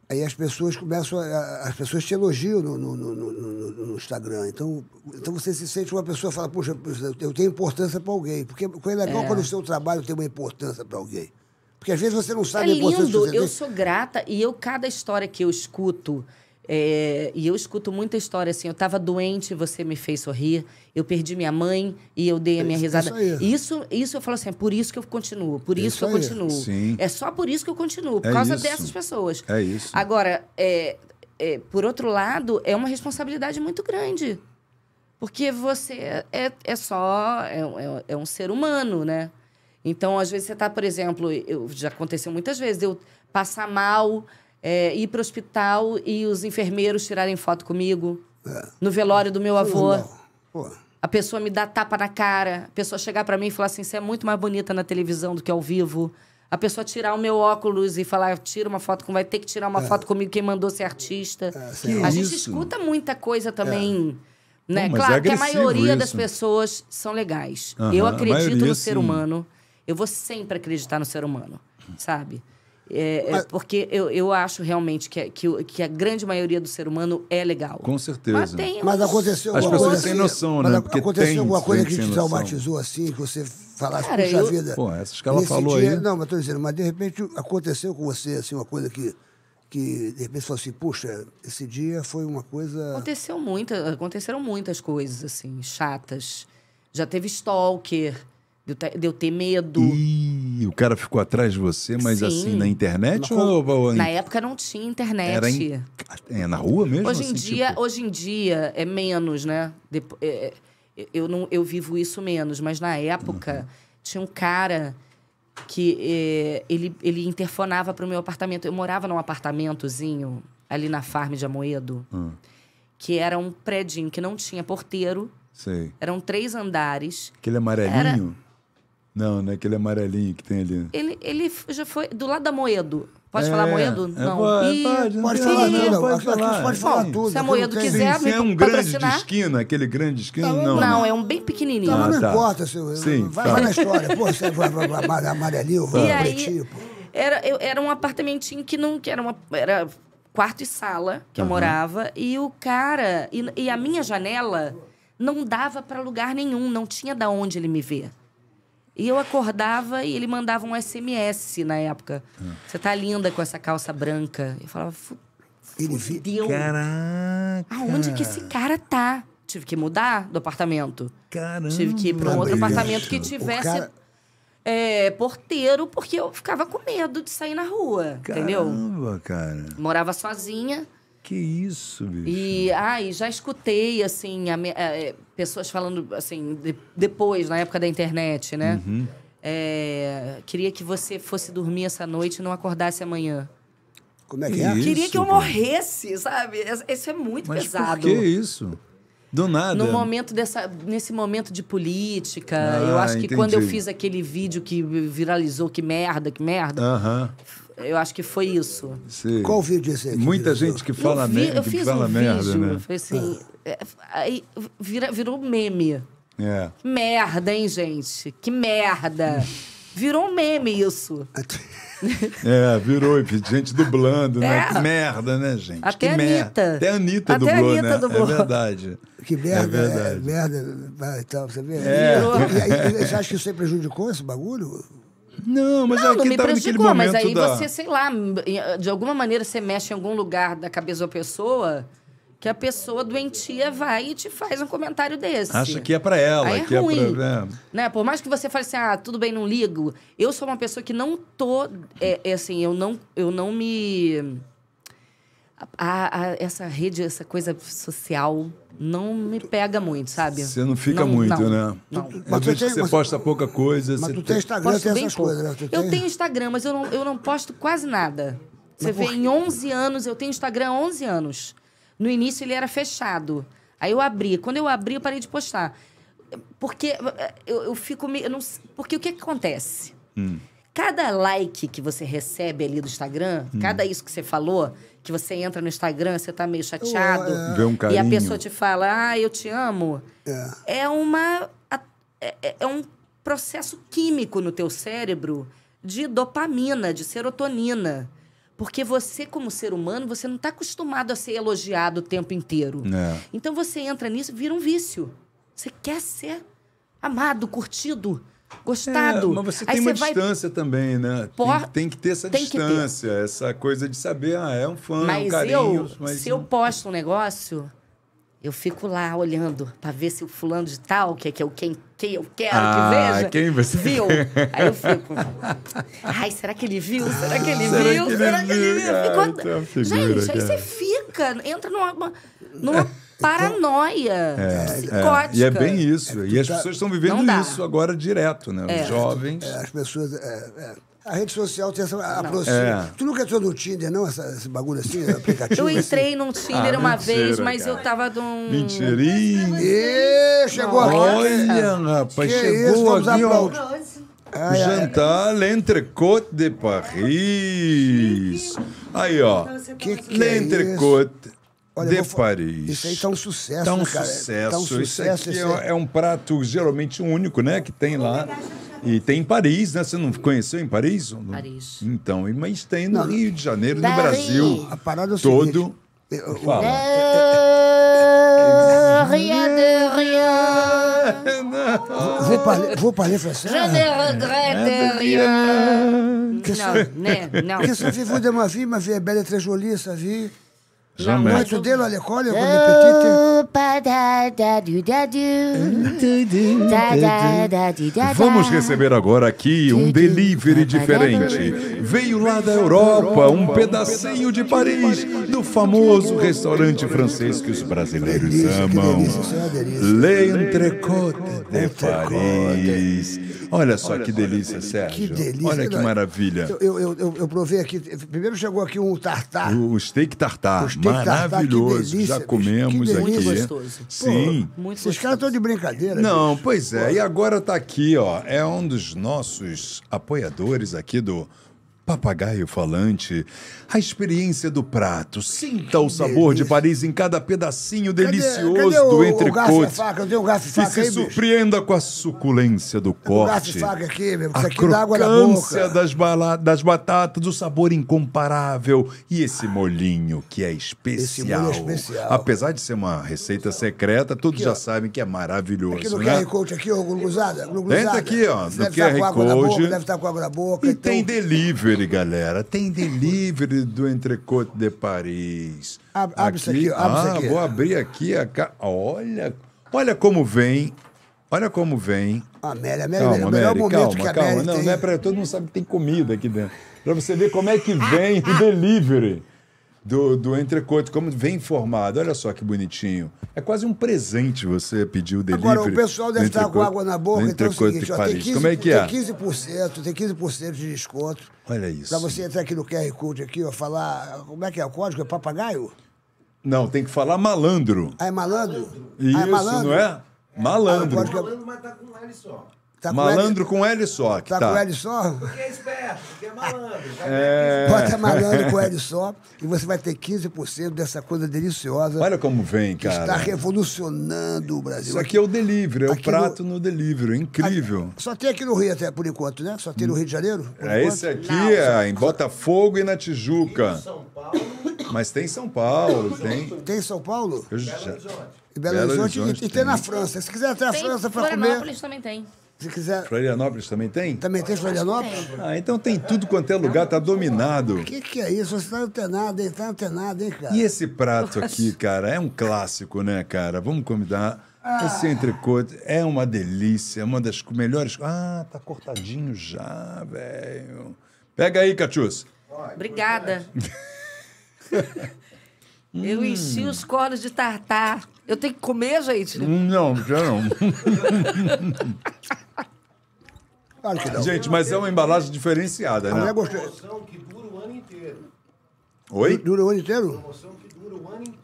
Aí as pessoas começam, a, as pessoas te elogiam no, no, no, no, no Instagram. Então, então você se sente uma pessoa fala, poxa, eu tenho importância para alguém. Porque é legal é. quando o seu trabalho tem uma importância para alguém. Porque às vezes você não sabe é a importância lindo. Eu sou grata e eu, cada história que eu escuto, é, e eu escuto muita história assim: eu estava doente, você me fez sorrir, eu perdi minha mãe e eu dei a minha isso, risada. Isso, isso, isso, eu falo assim: é por isso que eu continuo, por isso, que eu continuo. Sim. É só por isso que eu continuo, por é causa isso. dessas pessoas. É isso. Agora, é, é por outro lado, é uma responsabilidade muito grande. Porque você é, é só. é, é, é um ser humano, né? Então, às vezes, você está, por exemplo, eu, já aconteceu muitas vezes, eu passar mal é, ir para o hospital e os enfermeiros tirarem foto comigo. É. No velório do meu avô. A pessoa me dá tapa na cara, a pessoa chegar para mim e falar assim: você é muito mais bonita na televisão do que ao vivo. A pessoa tirar o meu óculos e falar, tira uma foto, vai ter que tirar uma é. foto comigo, quem mandou ser artista. É, a gente escuta muita coisa é. também. Né? Pô, é claro que a maioria isso. das pessoas são legais. eu acredito no ser humano. Eu vou sempre acreditar no ser humano, sabe? É, é, mas... Porque eu, eu acho realmente que, que, que, a grande maioria do ser humano é legal. Com certeza. Mas, tem... mas aconteceu As pessoas têm assim, noção, né? Porque aconteceu tem, alguma coisa que te traumatizou assim, que você falasse, Cara, puxa eu... vida. Pô, essas que ela falou dia, aí. Não, mas estou dizendo, mas de repente aconteceu com você assim, uma coisa que que de repente falou assim, puxa, esse dia foi uma coisa. Aconteceu muita, aconteceram muitas coisas, assim, chatas. Já teve stalker, deu deu ter medo. Ih e o cara ficou atrás de você, mas assim, Sim. assim, na internet na ou, ou, Na época não tinha internet. Era em, é, na rua mesmo? Hoje em, assim, dia, tipo... hoje em dia é menos, né? Depo... É, é eu, não, eu vivo isso menos, mas na época uhum. tinha um cara que é, ele, ele interfonava para o meu apartamento. Eu morava num apartamentozinho ali na farm de Amoedo, uhum. que era um prédio que não tinha porteiro. Sei. Eram três andares. Aquele é amarelinho? Era... Não, não é aquele amarelinho que tem ali. Ele, ele já foi do lado da Moedo. Pode é, falar Moedo? É, não. Pode, pode, pode falar, não, não, pode falar. Pode falar tudo. Se a Moedo quiser, sim, me é um grande de esquina, aquele grande de esquina, não. Tá, não, não. é um bem pequenininho. Não, tá, não ah, tá. importa. seu. sim, vai, vai na história. Pô, você vai, vai, vai amarelinho, vai, vai, pretinho. Pô. Era, eu, era um apartamentinho que não... Que era, uma, era quarto e sala que uhum. eu morava. E o cara... E, e a minha janela não dava para lugar nenhum. Não tinha da onde ele me ver. E eu acordava e ele mandava um SMS na época. Ah. Você tá linda com essa calça branca. Eu falava, ele fudeu. Caraca. Aonde que esse cara tá? Tive que mudar do apartamento. Caramba. Tive que ir pra um outro apartamento que tivesse cara... é, porteiro, porque eu ficava com medo de sair na rua. Caramba, entendeu? cara. Morava sozinha. Que isso, bicho. E ai, já escutei assim a, é, é, pessoas falando assim de, depois na época da internet, né? Uhum. É, queria que você fosse dormir essa noite e não acordasse amanhã. Como é que, que é? Isso, queria que eu morresse, sabe? Isso é muito Mas pesado. Por que isso? Do nada. No momento dessa, nesse momento de política, ah, eu acho que entendi. quando eu fiz aquele vídeo que viralizou, que merda, que merda, uh -huh. Eu acho que foi isso. Sim. Qual vídeo esse? Aqui, Muita gente que fala, merda. Eu que fala um merda, vídeo, né? Foi assim, é, aí vira, virou meme. É. merda, hein, gente? Que merda. Virou um meme isso. é, virou, gente dublando, né? é. né? Que merda, né, gente? Até que a Anitta. Até a Anitta Até dublou, a Anitta né? Dublou. É verdade. Que merda, é verdade. É, merda, né? Então, você vê? É. E, e, e, você acha que isso aí prejudicou esse bagulho? Não, mas não, é não me tá prejudicou, mas aí da... você, sei lá, de alguma maneira você mexe em algum lugar da cabeça da pessoa que a pessoa doentia vai e te faz um comentário desse. Acha que é para ela, aí é que ruim, é pra... Né? né? Por mais que você fale assim, ah, tudo bem, não ligo. Eu sou uma pessoa que não tô, é, é assim, eu não, eu não me a, a, essa rede, essa coisa social não me pega muito, sabe? Você não fica não, muito, não, né? Não. Tu, mas tem, você mas, posta pouca coisa. Mas tu tem Instagram, posto tem essas coisas, né? Tu eu tem... tenho Instagram, mas eu não, eu não posto quase nada. Você vê, em 11 anos, eu tenho Instagram há 11 anos. No início ele era fechado. Aí eu abri. Quando eu abri, eu parei de postar. Porque eh, eu, eu fico meio... Eu não, porque o que, que acontece? Hum. Cada like que você recebe ali do Instagram, hum. cada isso que você falou que você entra no Instagram, você tá meio chateado. Oh, é. um e a pessoa te fala, ah, eu te amo. É, é uma. É, é, é um processo químico no teu cérebro de dopamina, de serotonina. Porque você, como ser humano, você não está acostumado a ser elogiado o tempo inteiro. É. Então você entra nisso vira um vício. Você quer ser amado, curtido gostado. É, mas você tem Aí uma você distância também, né? Por... Tem, tem, que ter essa tem distância, ter. essa coisa de saber, ah, é um fã, é mas um carinho. Eu, mas se eu posto um negócio, eu fico lá olhando para ver se o fulano de tal, que é, que é o quem, quem eu quero ah, que veja, quem você... viu. Aí eu fico. Ai, será que ele viu? Será que ele será viu? Que ele será que ele viu? Ah, então, Gente, aí você fica, entra numa, numa paranoia é, é. psicótica. É. E é bem isso. É e as tá... pessoas estão vivendo isso agora direto, né? Os é. jovens. É, as pessoas. A rede social tem essa aproxima. É. Tu nunca entrou no Tinder, não? Essa, esse bagulho assim, aplicativo? Eu assim? entrei assim? num Tinder ah, uma mentira, vez, mas cara. eu tava num. Mentirinho! E chegou não. aqui. Olha, rapaz, que chegou isso, aqui. Ó, jantar, é. l'entrecôte de Paris. Aí, ó. Que que é Olha, de Paris. Isso aí tá um sucesso, tá um né, cara? Sucesso. Tá um sucesso. Isso aqui é, é, é, um prato geralmente único, né? Que tem lá. E tem em Paris, né? Você não conheceu em Paris? Paris. Então, mas tem no não. Rio de Janeiro, Paris. no Brasil. A parada é o todo. Eu fala. Eh, rien de ah, rien. Vou parler, vou parler francês. Je ne regrette ah, rien. Que non, non, Que ça fait de ma vie, ma vie est Bela et très jolie, sa vie. Jamais. Mas dele, olha, olha, Vamos receber agora aqui um delivery diferente. Veio lá da Europa, um pedacinho de Paris, do famoso restaurante francês que os brasileiros amam. L'Entrecote de Paris. Olha só Olha que delícia, Sérgio. Que delícia. Olha que maravilha. Eu, eu, eu, eu, provei aqui. Primeiro chegou aqui um tartar. O steak tartar. O steak maravilhoso. Tartar, delícia, Já comemos que delícia. aqui. Gostoso. Sim. Pô, muito Esses caras estão de brincadeira. Não, pois é. Pô. E agora está aqui, ó. É um dos nossos apoiadores aqui do Papagaio falante, a experiência do prato. Sinta o sabor de Paris em cada pedacinho delicioso cadê, cadê o, do entrecote. Um e se aí, surpreenda bicho? com a suculência do corte. Um faca aqui, meu, a boca. das, bala, das batatas, o sabor incomparável e esse ah. molinho que é, é especial. É especial. Apesar de ser uma receita secreta, todos aqui, já ó. sabem que é maravilhoso. Aqui no né? QR Code aqui, ó, gluglusada. gluglusada. Entra aqui, ó, no QR Code. Boca, deve estar com água na boca. E então... tem delivery delivery, galera. Tem delivery do Entrecote de Paris. abre aqui. isso aqui. Abre ah, isso aqui. vou abrir aqui a ca... Olha, olha como vem. Olha como vem. Amélia, Amélia, calma, Amélia, Amélia, momento calma, que a Amélia calma. Tem... Não, não é para todo mundo sabe que tem comida aqui dentro. Para você ver como é que vem o delivery do, do entrecoto, como vem formado. Olha só que bonitinho. É quase um presente você pedir o delivery. Agora, o pessoal deve estar com água na boca, então é o seguinte, ó, tem 15%, como é que é? Tem 15%, tem 15% de desconto. Olha isso. Pra você entrar aqui no QR Code aqui, ó, falar, como é que é o código? É papagaio? Não, tem que falar malandro. Ah, é malandro? Isso, ah, é malandro? não é? Ah, malandro. Ah, é malandro, mas tá com um L só. Tá malandro com L, só. Tá, tá, com L só? Porque é esperto, porque é malandro. Tá é. Bota malandro com L só e você vai ter 15% dessa coisa deliciosa. Olha como vem, cara. está revolucionando o Brasil. Isso aqui é o delivery, é aqui o prato no, no delivery. É incrível. A... Só tem aqui no Rio até por enquanto, né? Só tem no Rio de Janeiro? É enquanto? esse aqui, é Não, é, em Botafogo e na Tijuca. São Paulo. Mas tem São Paulo, tem. Tem São Paulo? Belo Horizonte. Belo Horizonte, e, tem. tem na França. Se quiser até a França para comer. Florianópolis também tem. Se quiser. Florianópolis também tem? Também tem Florianópolis? Ah, então tem tudo quanto é lugar, tá dominado. O que, que é isso? Você tá antenado, hein? Tá antenado, hein, cara? E esse prato aqui, cara, é um clássico, né, cara? Vamos convidar. Ah. Esse entrecote é uma delícia, é uma das melhores. Ah, tá cortadinho já, velho. Pega aí, Catius. Obrigada. Eu hum. enchi os colos de tartar. Eu tenho que comer, gente? Não, já não. Claro que não. Gente, mas é uma embalagem diferenciada, né? A mulher né? Promoção que dura o ano inteiro. Oi? Dura o ano inteiro?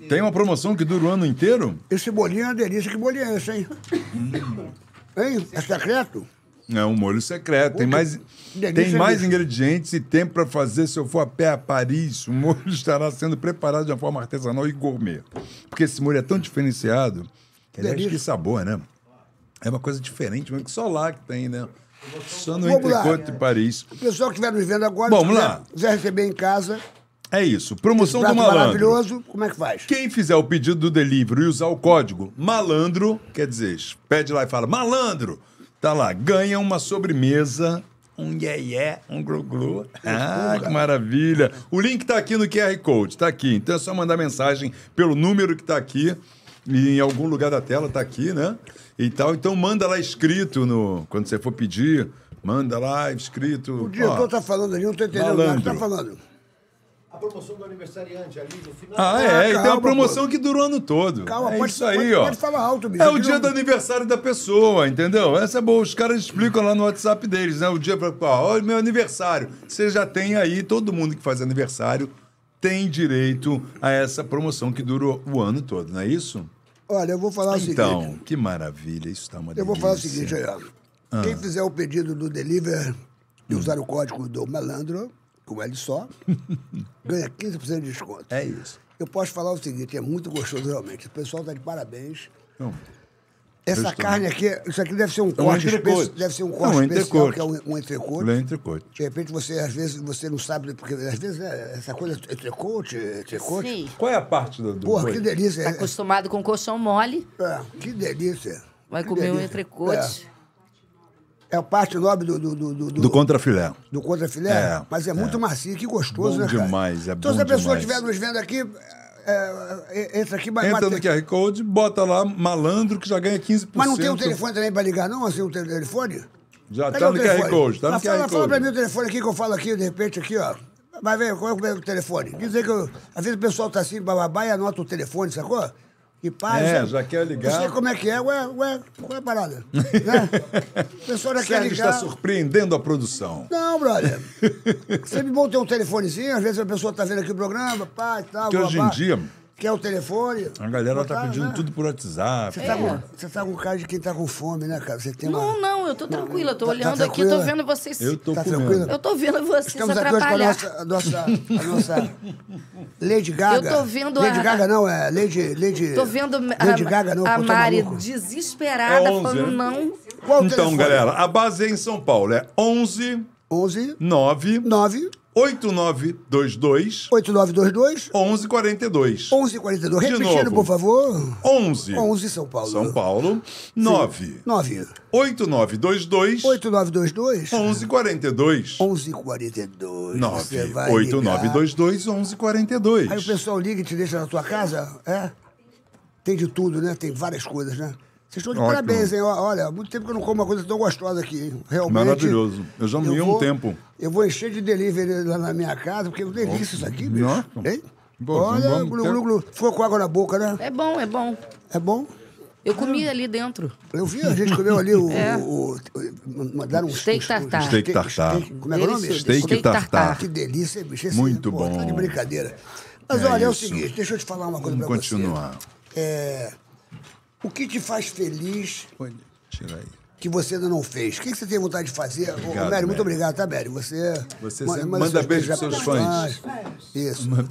Tem uma promoção que dura o ano inteiro? Esse bolinho é uma delícia. Que bolinho é esse, hein? Hum. hein? É secreto? É um molho secreto. Tem mais, tem mais ingredientes e tempo para fazer. Se eu for a pé a Paris, o molho estará sendo preparado de uma forma artesanal e gourmet. Porque esse molho é tão diferenciado. É Aliás, que sabor, né? É uma coisa diferente, mas que só lá que tem, né? Só no de Paris. O pessoal que estiver nos vendo agora, Vamos quiser, lá. quiser receber em casa, é isso. Promoção do malandro. Maravilhoso, como é que faz? Quem fizer o pedido do delivery e usar o código malandro, quer dizer, pede lá e fala malandro, tá lá, ganha uma sobremesa, um iê-iê, um glu-glu. Ah, que maravilha. O link tá aqui no QR Code, tá aqui. Então é só mandar mensagem pelo número que tá aqui, em algum lugar da tela tá aqui, né? e tal. Então manda lá escrito no quando você for pedir, manda lá escrito. O diretor está falando ali, não estou tá entendendo nada que está falando. A promoção do aniversariante ali no final. Ah, ah é, ah, e tem uma promoção pô. que durou o ano todo. Calma, é pode, isso aí, pode, ó. pode falar alto, bicho. É o dia não... do aniversário da pessoa, entendeu? Essa é boa. Os caras explicam lá no WhatsApp deles, né? O dia para olha, meu aniversário. Você já tem aí, todo mundo que faz aniversário tem direito a essa promoção que durou o ano todo, não é isso? Olha, eu vou falar então, o seguinte. Então, que maravilha, isso está uma delícia. Eu vou falar o seguinte, ah. quem fizer o pedido do Deliver e usar o código do Malandro, com L só, ganha 15% de desconto. É isso. Eu posso falar o seguinte, é muito gostoso realmente. O pessoal está de parabéns. Não. Essa Justamente. carne aqui, isso aqui deve ser um corte é um especial, deve ser um é corte um especial, que é um, um entrecote. É entrecote. De repente você às vezes você não sabe porque às vezes né, essa coisa é entrecote, é entrecote. Sim. Qual é a parte do, Porra, que delícia. Está é. acostumado com colchão mole. É, que delícia. Vai que comer delícia. um entrecote. É. É a parte nobre do... Do, do, do, do contrafilé. Do contrafilé? É, mas é muito macio, que gostoso, bom né, cara? demais, é então, bom demais. Então, se a pessoa estiver nos vendo aqui, é, é entra aqui, mas. Entra no QR Code, bota lá malandro que já ganha 15%. Mas não tem um telefone também para ligar, não? Assim, um telefone? Já está no QR Code, tá no fala, QR Code. Fala para mim o telefone aqui que eu falo aqui, de repente, aqui, ó. Vai ver qual é o telefone. Dizer que eu, às vezes o pessoal tá assim, bababá, e anota o telefone, sacou? E paz. É, já quer ligar. Não sei como é que é, ué, ué, qual é a parada? né? O pessoal já quer ligar. está surpreendendo a produção. Não, brother. Sempre bom ter um telefonezinho, às vezes a pessoa está vendo aqui o programa, pá e tal. Que hoje em dia Quer o telefone? A galera tá, pedindo né? tudo por WhatsApp. Você tá, com, é. você tá com cara de quem tá com fome, né, cara? Você tem uma... Não, não, eu tô tranquila. Tô tá, olhando tá aqui, tô vendo vocês. Eu tô tá, tá, tá Eu tô vendo vocês Estamos aqui hoje com a nossa, a nossa, a nossa Lady Gaga. Eu tô vendo Lady a... Lady Gaga não, é Lady... Lady... Tô vendo Lady a, Gaga, não, a Mari desesperada é 11, falando né? não. Qual então, telefone? galera, a base é em São Paulo. É 11... 11 9 9 8922 8922 1142 1142 De Repetindo, novo. por favor. 11 11 São Paulo. São Paulo 9 9 8922 8922 1142 1142 9 8922 1142 Aí o pessoal liga e te deixa na tua casa, é? Tem de tudo, né? Tem várias coisas, né? Vocês estão de Ótimo. parabéns, hein? Olha, há muito tempo que eu não como uma coisa tão gostosa aqui, Realmente. Maravilhoso. Eu já me eu vou, um tempo. Eu vou encher de delivery lá na minha casa, porque é uma delícia isso aqui, bicho. Nossa. Hein? Pô, Olha, glu, glu, glu. Ficou com água na boca, né? É bom, é bom. É bom? Eu comi ali dentro. Eu vi, a gente comeu ali o. é. o, o, o mandaram um steak tartar. Steak tartar. Como é, é o nome? Steak tartar. Que delícia, bicho. Esse, Muito pô, bom. Tá de brincadeira. Mas é olha, isso. é o seguinte, deixa eu te falar uma coisa Vamos pra continuar. você. Continuar. É. O que te faz feliz? Pode tirar aí. Que você ainda não fez. O que, você tem vontade de fazer? Obrigado, Ô, Mério, muito obrigado, tá, Mério? Você, é você manda, manda beijo pros seus fãs. fãs. Isso. Uma...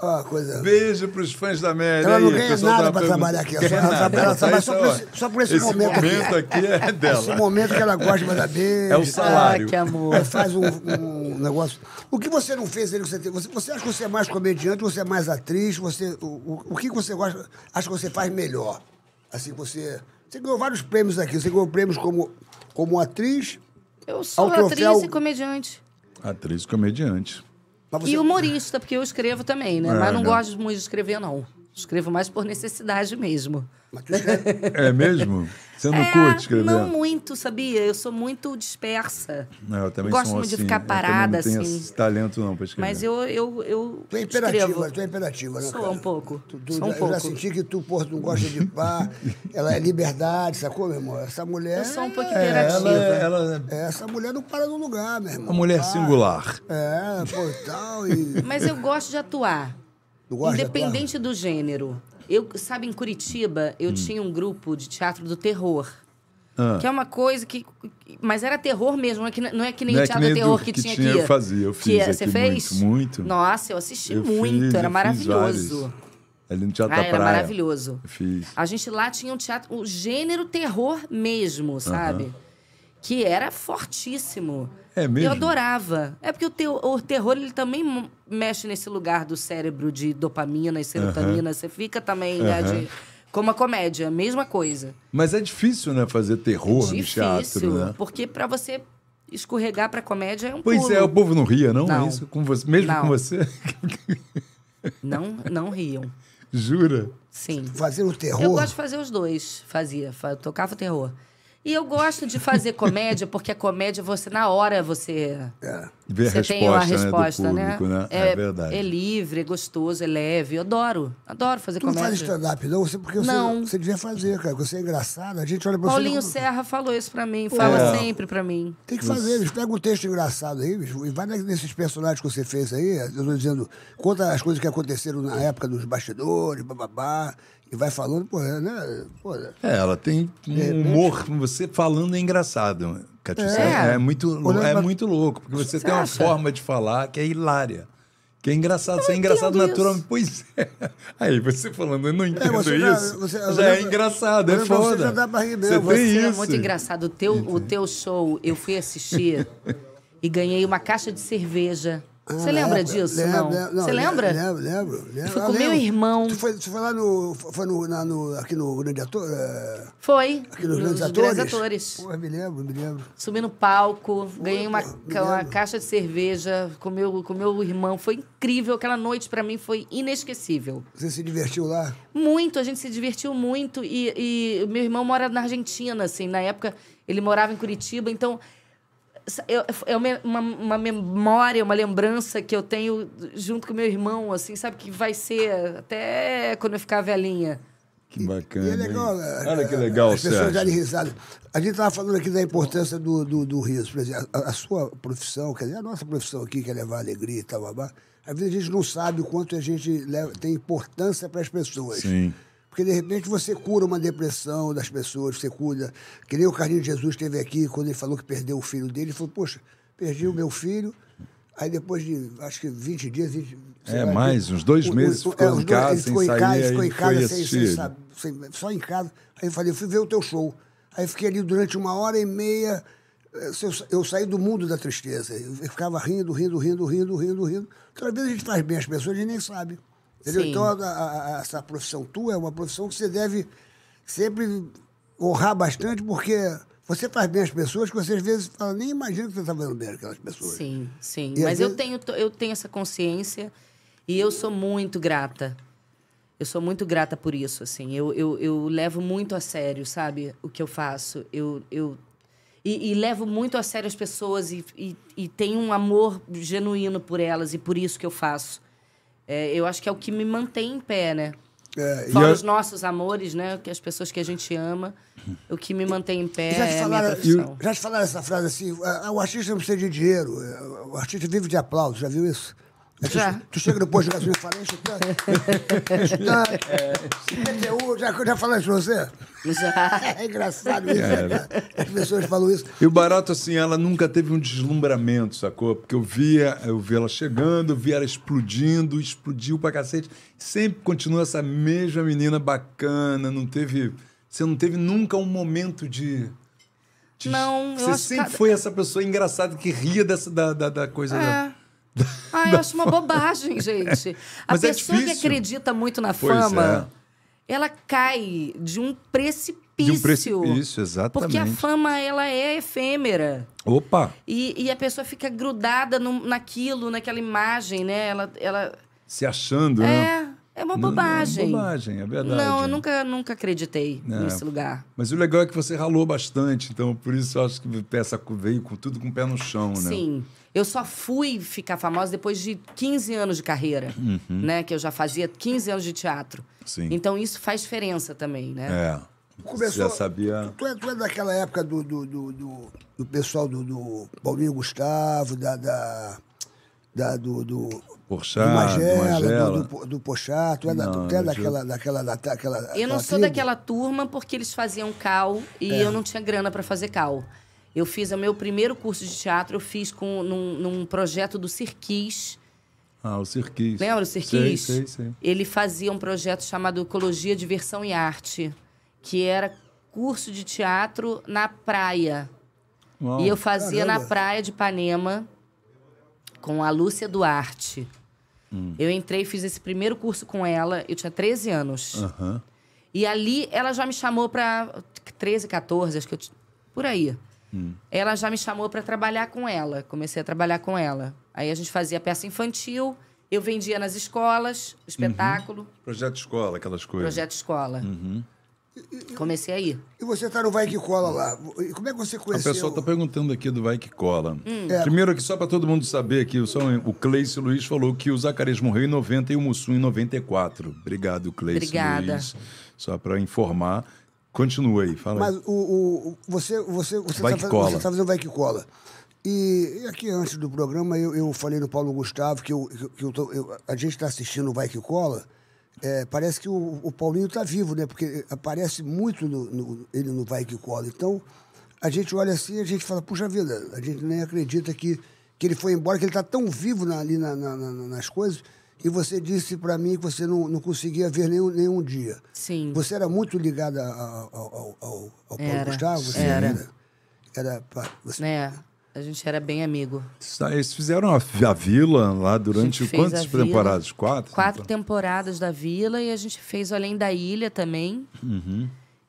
Ah, coisa... Beijo pros fãs da Mério. Ela não aí, ganha nada para trabalhar aqui. Ela, nada. ela trabalha só, por esse, só por esse, esse momento, momento aqui. aqui. é dela. Esse momento que ela gosta de mandar beijo. É o salário. Ah, que amor. Ela faz um, um, negócio... O que você não fez, ele, você, tem... você, você acha que você é mais comediante, você é mais atriz, você, o, o, o que você gosta, acha que você faz melhor? Assim, você, você ganhou vários prêmios aqui. Você ganhou prêmios como, como atriz. Eu sou atriz e comediante. Atriz e comediante. Você... E humorista, porque eu escrevo também, né? É, Mas não né? gosto muito de escrever, não. Escrevo mais por necessidade mesmo. Mas tu escreve. é mesmo? Você não é, curte escrever? Não muito, sabia? Eu sou muito dispersa. Não, eu também gosto sou muito assim, de ficar parada, eu não assim. Esse talento não para escrever. Mas eu. eu, eu tu é imperativa, escrevo. tu é imperativa, né? Sou um pouco. Tu, tu sou um já, pouco. já senti que tu, porra, não gosta de pá, ela é liberdade, sacou, meu irmão? Essa mulher. Eu sou um pouco é, é imperativa. Ela, ela, é, Essa mulher não para no lugar, meu irmão. Uma mulher pá. singular. É, pô, tal. E... Mas eu gosto de atuar. Independente do gênero. Eu, sabe, em Curitiba, eu hum. tinha um grupo de teatro do terror. Ah. Que é uma coisa que. Mas era terror mesmo, não é que, não é que nem não teatro é que nem terror do, que, que, tinha aqui. Eu fazia, eu fiz. Que, você fez? Muito, muito, Nossa, eu assisti eu muito, fiz, era maravilhoso. Ali no Teatro ah, da Praia. Era maravilhoso. Eu fiz. A gente lá tinha um teatro, o um gênero terror mesmo, sabe? Uh -huh que era fortíssimo. É mesmo? Eu adorava. É porque o, teu o terror ele também mexe nesse lugar do cérebro de dopamina e serotonina. Uhum. Você fica também uhum. né, de, como a comédia, mesma coisa. Mas é difícil, né, fazer terror é difícil, no teatro, né? Porque para você escorregar para comédia é um Pois é, pulo. é, o povo não ria, não? É não. É isso com você, mesmo não. com você? não, não riam. Jura? Sim. Fazer o terror? Eu gosto de fazer os dois. Fazia, tocava terror. E eu gosto de fazer comédia, porque a comédia, você, na hora, você. É. Vê você tem a né, resposta, né? Público, né? né? É, é, verdade. É livre, é gostoso, é leve. Eu adoro. Adoro fazer tu comédia. Não faz stand-up, não? Você, porque não. Você, você devia fazer, cara. Você é engraçado, a gente olha pra Paulinho você. Paulinho Serra falou isso pra mim, fala é. sempre pra mim. Tem que fazer, bicho. Pega um texto engraçado aí, bicho, e vai nesses personagens que você fez aí, eu tô dizendo, conta as coisas que aconteceram na época dos bastidores, bababá, e vai falando, pô, é, né? Pô, é. é, ela tem um repente... humor. Você falando é engraçado, Catiuça. É, é. é, muito, é muito louco, porque você, você tem uma acha? forma de falar que é hilária. Que é engraçado, eu você é engraçado naturalmente. Pois é. Aí você falando, eu não entendo é, isso. Você, já lembro, é engraçado, é foda. Você, já dá rir você, é muito engraçado. O teu, o teu show, eu fui assistir e ganhei uma caixa de cerveja ah, Você ah, lembra disso? Lembro, não? não, Você lembra? Lembro, lembro. lembro. Fui com ah, meu irmão. Tu foi, foi lá no. Foi no, na, no aqui no Grande Ator? É... Foi. Aqui nos Grandes Atores? Grandes Atores. me lembro, me lembro. Subi no palco, ganhei uma, uma caixa de cerveja com meu, com meu irmão. Foi incrível. Aquela noite para mim foi inesquecível. Você se divertiu lá? Muito, a gente se divertiu muito. E, e meu irmão mora na Argentina, assim. Na época ele morava em Curitiba, então é uma, uma, memória, uma lembrança que eu tenho junto com meu irmão, assim, sabe? Que vai ser até quando eu ficar velhinha. Que bacana. E é legal, hein? Né? Olha que legal, As pessoas darem risada. A gente estava falando aqui da importância do, do, do riso. Por exemplo, a, a, sua profissão, quer dizer, a nossa profissão aqui, que é levar alegria e tal, babá, às vezes a gente não sabe o quanto a gente leva, tem importância para as pessoas. Sim. Porque, de repente, você cura uma depressão das pessoas, você cura. Que nem o Carlinhos Jesus esteve aqui, quando ele falou que perdeu o filho dele, ele falou: Poxa, perdi o meu filho. Aí, depois de acho que 20 dias. 20, é, mais, uns dois o, meses o, ficou é, em casa, ele ficou em casa, sair, ficou em casa sem, sem, sem, só em casa. Aí eu falei: Fui ver o teu show. Aí fiquei ali durante uma hora e meia. Eh, eu saí do mundo da tristeza. Eu ficava rindo, rindo, rindo, rindo, rindo, rindo. Outra vez a gente faz bem as pessoas, a gente nem sabe. Entendeu? Então, a, a, a, essa profissão tua é uma profissão que você deve sempre honrar bastante, porque você faz bem as pessoas que você às vezes fala, nem imagina que você está fazendo bem aquelas pessoas. Sim, sim. E Mas vezes... eu, tenho, eu tenho essa consciência e eu sou muito grata. Eu sou muito grata por isso, assim. Eu, eu, eu levo muito a sério, sabe, o que eu faço. Eu, eu e, e, levo muito a sério as pessoas e, e, e, tenho um amor genuíno por elas e por isso que eu faço é, eu acho que é o que me mantém em pé, né? É, Fora os nossos amores, né? Que as pessoas que a gente ama, o que me mantém em pé. Já te, é já te falaram essa frase assim: ah, o artista não precisa de dinheiro, é, o artista vive de aplausos, já viu isso? Já. Tu, chega no posto de gasolina e fala, enche o tanque. o tanque. já, já falei isso pra você? Já. É engraçado isso, é. né? As pessoas falam isso. E o barato, assim, ela nunca teve um deslumbramento, sacou? Porque eu via, eu via ela chegando, via ela explodindo, explodiu pra cacete. Sempre continua essa mesma menina bacana, não teve... Você não teve nunca um momento de... de não, Você sempre que... foi essa pessoa engraçada que ria dessa, da, da, da coisa... É. Da... Né? Ah, eu acho uma bobagem, gente. É. A Mas é pessoa é que acredita muito na fama, é. ela cai de um precipício. De um precipício, exatamente. Porque a fama, ela é efêmera. Opa! E, e a pessoa fica grudada no, naquilo, naquela imagem, né? Ela... ela... Se achando, né? é, né? É uma bobagem. Não, é uma bobagem, é verdade. Não, eu nunca, nunca acreditei é. nesse lugar. Mas o legal é que você ralou bastante, então por isso eu acho que peça veio com tudo com o pé no chão, né? Sim. Eu só fui ficar famosa depois de 15 anos de carreira, uhum. né? Que eu já fazia 15 anos de teatro. Sim. Então isso faz diferença também, né? É. Começou, já sabia. Tu, é- é tu, é, daquela época do, do, do, do, do pessoal do, do, Paulinho Gustavo, da. da, da do, do, Porchat, do Magela, do, do, do, tu é, da, tu é daquela, eu... daquela, daquela, daquela. Eu não sou tribo? daquela turma porque eles faziam cal e é. eu não tinha grana para fazer cal. Eu fiz o meu primeiro curso de teatro, eu fiz com, num, num projeto do Cirquis. Ah, o Cirquis. Lembra o Cirquis? Sei, sei, sei. Ele fazia um projeto chamado Ecologia, Diversão e Arte, que era curso de teatro na praia. Uau, e eu fazia caramba. na praia de Ipanema com a Lúcia Duarte. Hum. Eu entrei e fiz esse primeiro curso com ela, eu tinha 13 anos. Uhum. E ali ela já me chamou para 13, 14, acho que eu. Por aí. Hum. Ela já me chamou para trabalhar com ela. Comecei a trabalhar com ela. Aí a gente fazia peça infantil, eu vendia nas escolas, espetáculo. Uhum. Projeto escola, aquelas coisas. Projeto escola. Uhum. Comecei aí. E você tá no Vai Que Cola lá. E como é que você conheceu? A pessoa tá perguntando aqui do Vai Que Cola. Hum. É. Primeiro aqui, só para todo mundo saber aqui, só o Cleice Luiz falou que o Zacarias morreu em 90 e o Mussum em 94. Obrigado, Cleice Obrigada. Luiz. Só para informar. Continua aí, fala. Mas aí. O, o, você você você está fazendo, tá fazendo vai que cola. E aqui antes do programa eu, eu falei no Paulo Gustavo que, eu, que eu tô, eu, a gente está assistindo o Vai que Cola. É, parece que o, o Paulinho está vivo, né? Porque aparece muito no, no, ele no Vai que Cola. Então a gente olha assim a gente fala, puxa vida, a gente nem acredita que, que ele foi embora, que ele está tão vivo na, ali na, na, nas coisas. E você disse para mim que você não, não conseguia ver nenhum, nenhum dia. Sim. Você era muito ligada ao, ao, ao, ao Paulo era, Gustavo? Você era. Era, era pra, você... É, a gente era bem amigo. Eles fizeram a, a Vila lá durante quantas temporadas? Vila, Quatro? Quatro então. temporadas da Vila e a gente fez Além da Ilha também. Uhum.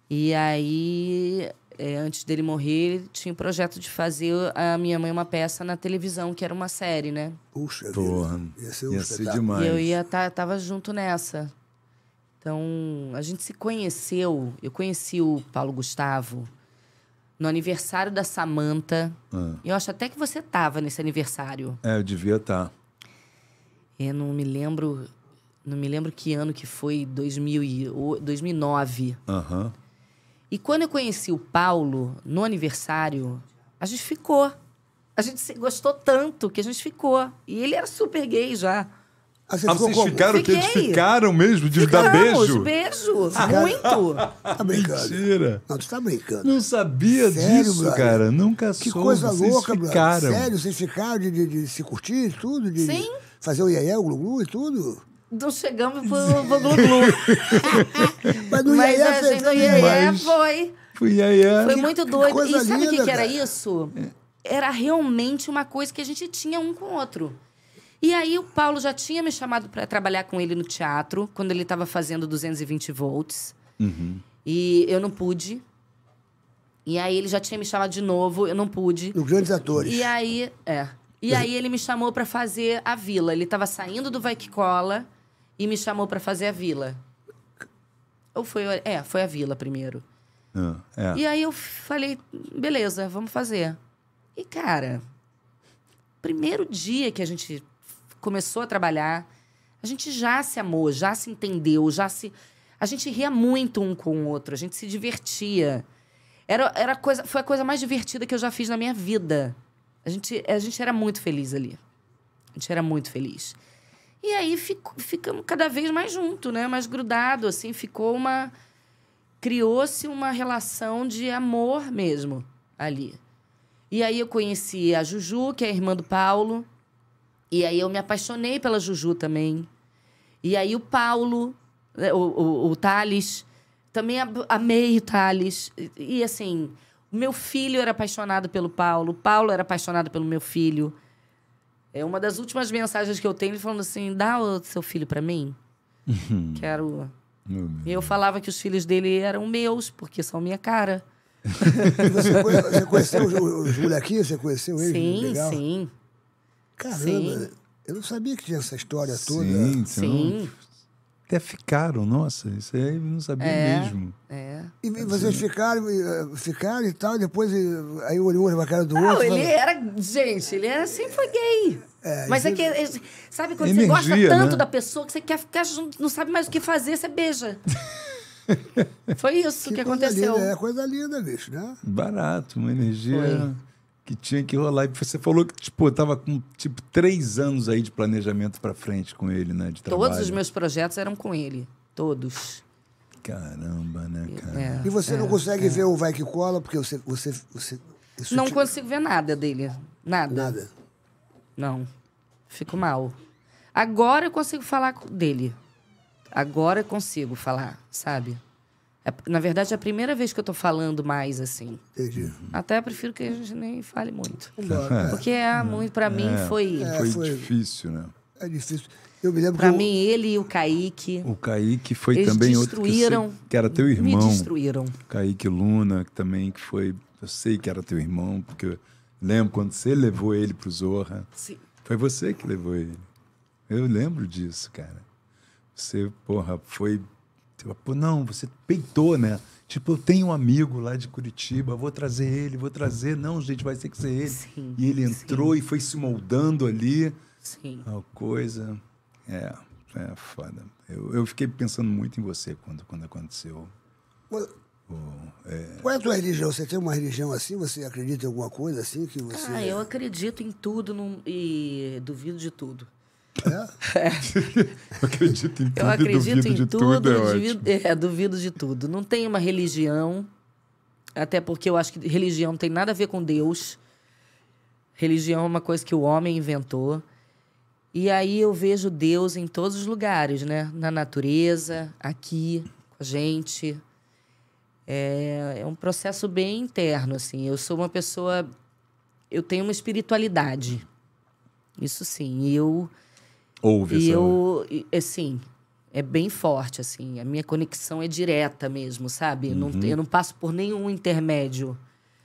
E aí é, antes dele morrer, ele tinha o projeto de fazer a minha mãe uma peça na televisão, que era uma série, né? Puxa, Porra, ia ser, um ia ser demais. E eu ia tá, tava junto nessa. Então, a gente se conheceu. Eu conheci o Paulo Gustavo no aniversário da Samanta. Ah. Eu acho até que você tava nesse aniversário. É, eu devia estar. Tá. Eu não me lembro, não me lembro que ano que foi, 2000 e, 2009. Aham. Uhum. E quando eu conheci o Paulo no aniversário, a gente ficou. A gente gostou tanto que a gente ficou. E ele era super gay já. Ah, você ah, vocês ficaram Fiquei. que eles ficaram mesmo de Ficamos, dar beijo? beijo, Ficaram? Ah, muito. tá brincando. Mentira. Não, tu tá brincando. Não sabia Sério, disso, cara. Nunca soube. Que coisa vocês louca, ficaram. Sério, vocês ficaram de, de, de se curtir e tudo? De Sim. fazer o iaié, o glu-glu e tudo? não chegamos pro, pro Glu Glu. mas no Mas Iaia, a assim, gente, no Iaia foi. Foi muito doido. E sabe o que, que, era isso? Era realmente uma coisa que a gente tinha um com o outro. E aí o Paulo já tinha me chamado para trabalhar com ele no teatro, quando ele estava fazendo 220 volts. Uhum. E eu não pude. E aí ele já tinha me chamado de novo, eu não pude. Os grandes atores. E aí, é. E aí ele me chamou para fazer a Vila. Ele estava saindo do Vai Que Cola e me chamou para fazer a vila. Ou foi. É, foi a vila primeiro. Uh, é. E aí eu falei, beleza, vamos fazer. E, cara, primeiro dia que a gente começou a trabalhar, a gente já se amou, já se entendeu, já se. A gente ria muito um com o outro, a gente se divertia. Era, era coisa, foi a coisa mais divertida que eu já fiz na minha vida. A gente, a gente era muito feliz ali. A gente era muito feliz. E aí ficamos cada vez mais junto, né? Mais grudado, assim, ficou uma criou-se uma relação de amor mesmo ali. E aí eu conheci a Juju, que é a irmã do Paulo. E aí eu me apaixonei pela Juju também. E aí o Paulo, né, o, o, o Thales, também amei o Thales. E, e assim, o meu filho era apaixonado pelo Paulo, o Paulo era apaixonado pelo meu filho. É uma das últimas mensagens que eu tenho, ele falando assim: dá o seu filho para mim. Uhum. Quero. E eu falava que os filhos dele eram meus, porque são minha cara. você, conheceu, os, os molequinhos? Você conheceu eles? Sim, legal? sim. Caramba, sim. eu não sabia que tinha essa história toda. Sim, então, sim até ficaram, nossa, isso aí eu não sabia é, mesmo. É. E vocês ficaram, eh, ficaram e tal, depois eh, aí olhou pra cara do não, outro. Não, ele falou... era, gente, ele era, sempre assim, foi gay. É, Mas é que, eh, sabe quando Energia, você gosta tanto né? da pessoa que você quer ficar junto, não sabe mais o que fazer, você beija. Foi isso que, que aconteceu. Linda, é coisa linda, bicho, né? Barato, uma energia. Foi que tinha que rolar. E você falou que, tipo, eu tava com, tipo, três anos aí de planejamento para frente com ele, né? De trabalho. Todos os meus projetos eram com ele. Todos. Caramba, né, cara? É, e você é, não consegue é. ver o Vai Que Cola, porque você... você, você não te... consigo ver nada dele. Nada. Nada? Não. Fico mal. Agora eu consigo falar dele. Agora eu consigo falar, sabe? É, na verdade, é a primeira vez que eu estou falando mais assim. Entendi. Até prefiro que a gente nem fale muito. É. Porque é, muito, para é. mim foi... É, foi. foi difícil, né? É difícil. Eu me lembro Pra mim, ele e o Kaique. O Kaique foi eles também outro. Que, você, que era teu irmão. Me destruíram. Kaique Luna, que também que foi. Eu sei que era teu irmão, porque eu lembro quando você levou ele pro Zorra. Sim. Foi você que levou ele. Eu lembro disso, cara. Você, porra, foi Tipo, não, você peitou, né? Tipo, eu tenho um amigo lá de Curitiba, vou trazer ele, vou trazer. Não, gente, vai ter que ser ele. Sim, e ele entrou sim. e foi se moldando ali. Sim. Tal coisa. É, é foda. Eu, eu fiquei pensando muito em você quando, quando aconteceu. É, qual é a tua religião? Você tem uma religião assim? Você acredita em alguma coisa assim que você. Ah, eu acredito em tudo num, e duvido de tudo. É? é. Eu acredito em tudo. Eu acredito em tudo, é duvido, é, duvido de tudo. Não tem uma religião, até porque eu acho que religião não tem nada a ver com Deus. Religião é uma coisa que o homem inventou. E aí eu vejo Deus em todos os lugares, né? Na natureza, aqui, com a gente. É, é um processo bem interno, assim. Eu sou uma pessoa... Eu tenho uma espiritualidade. Isso sim. E eu Ouve e essa... É eu, assim, é bem forte, assim. A minha conexão é direta mesmo, sabe? Uhum. Não, eu não passo por nenhum intermédio.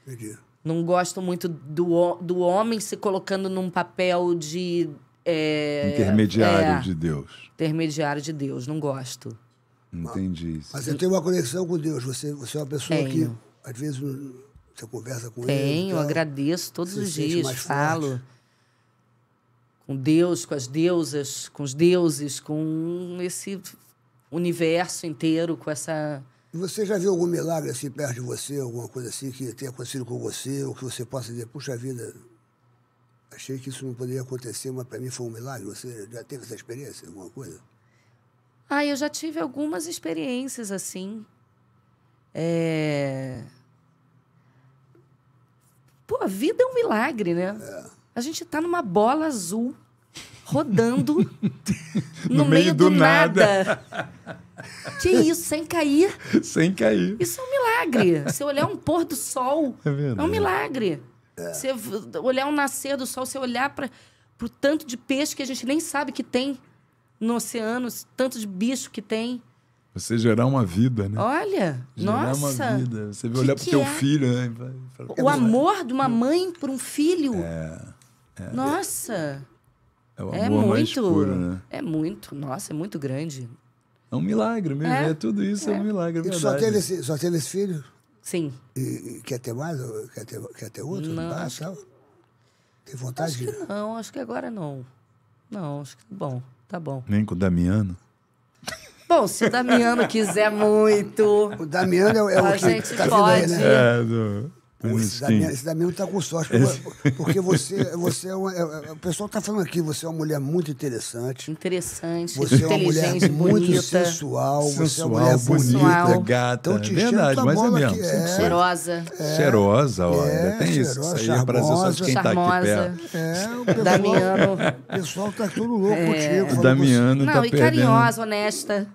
Entendi. Não gosto muito do, do homem se colocando num papel de... É, intermediário é, de Deus. Intermediário de Deus, não gosto. Entendi. Ah, mas você tem uma conexão com Deus. Você, você é uma pessoa Tenho. que, às vezes, você conversa com Tenho, ele. Tenho, então, agradeço todos os dias, falo. Forte com Deus, com as deusas, com os deuses, com esse universo inteiro, com essa. Você já viu algum milagre assim perto de você, alguma coisa assim que tenha acontecido com você, ou que você possa dizer, puxa vida, achei que isso não poderia acontecer, mas para mim foi um milagre? Você já teve essa experiência, alguma coisa? Ah, eu já tive algumas experiências assim. É... Pô, a vida é um milagre, né? É. A gente está numa bola azul rodando no, no, meio, meio do, do, nada. nada. Que isso, sem cair. Sem cair. Isso é um milagre. Você olhar um pôr do sol é, é um milagre. É. Você olhar um nascer do sol, você olhar para o tanto de peixe que a gente nem sabe que tem no oceano, tanto de bicho que tem. Você gerar uma vida, né? Olha, gerar nossa. Uma vida. Você que olhar para o teu é? filho, né? O amor de uma mãe por um filho. É. É, é, nossa! É, o é amor é muito, mais puro, né? É muito, nossa, é muito grande. É um milagre mesmo, é, é tudo isso, é, um milagre. E só tem, esse, só tem esse filho? Sim. E, e quer ter mais? Quer ter, quer ter outro? Não, acho que... Tem vontade? Acho que não, acho que agora não. Não, acho que bom, tá bom. Nem com o Damiano? Bom, se o Damiano quiser muito. O Damiano é, é o que gente tá pode. Aí, né? É, do... Pô, hum, esse Damião, esse Damião tá com sorte, esse... porque você, você é uma. É, é, o pessoal tá falando aqui, você é uma mulher muito interessante. Interessante, você inteligente, é uma mulher muito bonita. sensual, sensual, você é uma mulher sensual. bonita, gata. Então, verdade, mas é mesmo. É, cheirosa. É, cheirosa, olha. É, tem cheirosa, isso. Isso aí é charmosa, é só de quem tá charmosa. tá É, o pessoal, Damiano. O pessoal tá todo louco é. contigo. Damiano. Assim. Tá não, tá e perdendo. carinhosa, honesta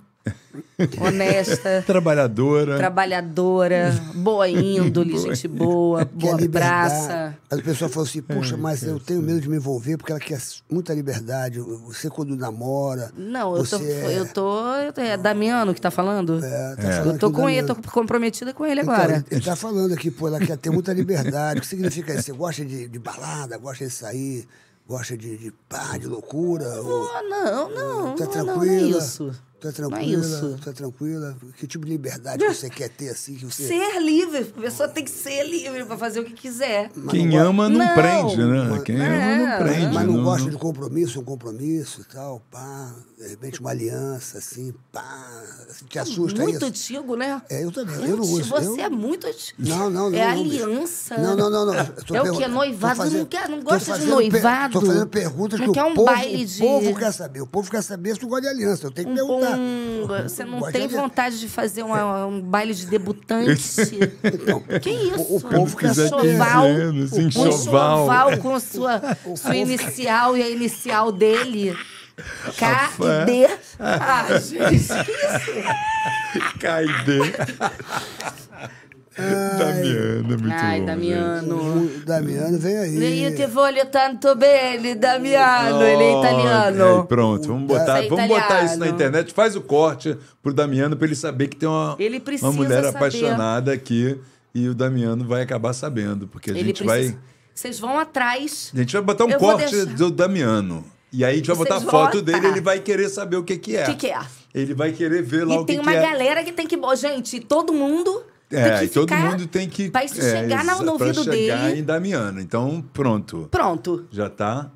honesta. Trabalhadora. Trabalhadora, boa índole, gente boa, boa praça. As pessoas falam assim, puxa, mas eu tenho medo de me envolver porque ela quer muita liberdade. Você quando namora. Não, eu tô. É... Eu tô. É Damiano que tá falando? É, tá é. falando. Eu tô com ele, tô comprometida com ele então, agora. Ele, ele tá falando aqui, pô, ela quer ter muita liberdade. o que significa isso? Você gosta de, de balada, gosta de sair? Gosta de, de pá, de loucura? Oh, ou, não, não. Tá não, Não, não é isso. Tá é tranquila, é tá tranquila. Que tipo de liberdade você quer ter assim? Que você... Ser livre. A pessoa tem que ser livre para fazer o que quiser. Quem não ama não, não, prende, né? Quem é, ama não prende. Mas não, não né? gosta de compromisso, um compromisso e tal, pá. De repente uma aliança, assim, pá. Assim, te é assusta muito isso? Muito antigo, né? É, eu também. Antes, eu não uso. Você eu... é muito antigo. Não, não, não. É aliança. Não, não, não. não. É o que? É noivado? Fazendo, não, quer, não gosta de noivado? Estou fazendo perguntas que, que um o, povo, de... o povo quer saber. O povo quer saber se tu gosta de aliança. Eu tenho que um perguntar você não tem é vontade de fazer uma, é. um baile de debutante. Não, que isso? O, o povo quiser choval, dizer, assim, enxoval com sua, sua inicial e a inicial dele. K e D. Ah, gente, que isso? K e D. Ai. Damiano, é muito Ai, bom, Damiano. Gente. Damiano, vem aí. Io ti voglio tanto bene, Damiano. Oh, ele é italiano. É, pronto, vamos botar, é vamos botar isso na internet. Faz o corte pro Damiano pra ele saber que tem uma, uma mulher saber. apaixonada aqui. E o Damiano vai acabar sabendo, porque a ele gente precisa... vai. Vocês vão atrás. A gente vai botar um Eu corte do Damiano. E aí a gente vai botar a foto votar. dele ele vai querer saber o que, que é. O que, que é? Ele vai querer ver lá e o que, que é. E tem uma galera que tem que. Gente, todo mundo é, todo mundo tem que. Pra isso é, chegar é, no, no ouvido chegar dele. chegar em Damiano. Então, pronto. Pronto. Já tá.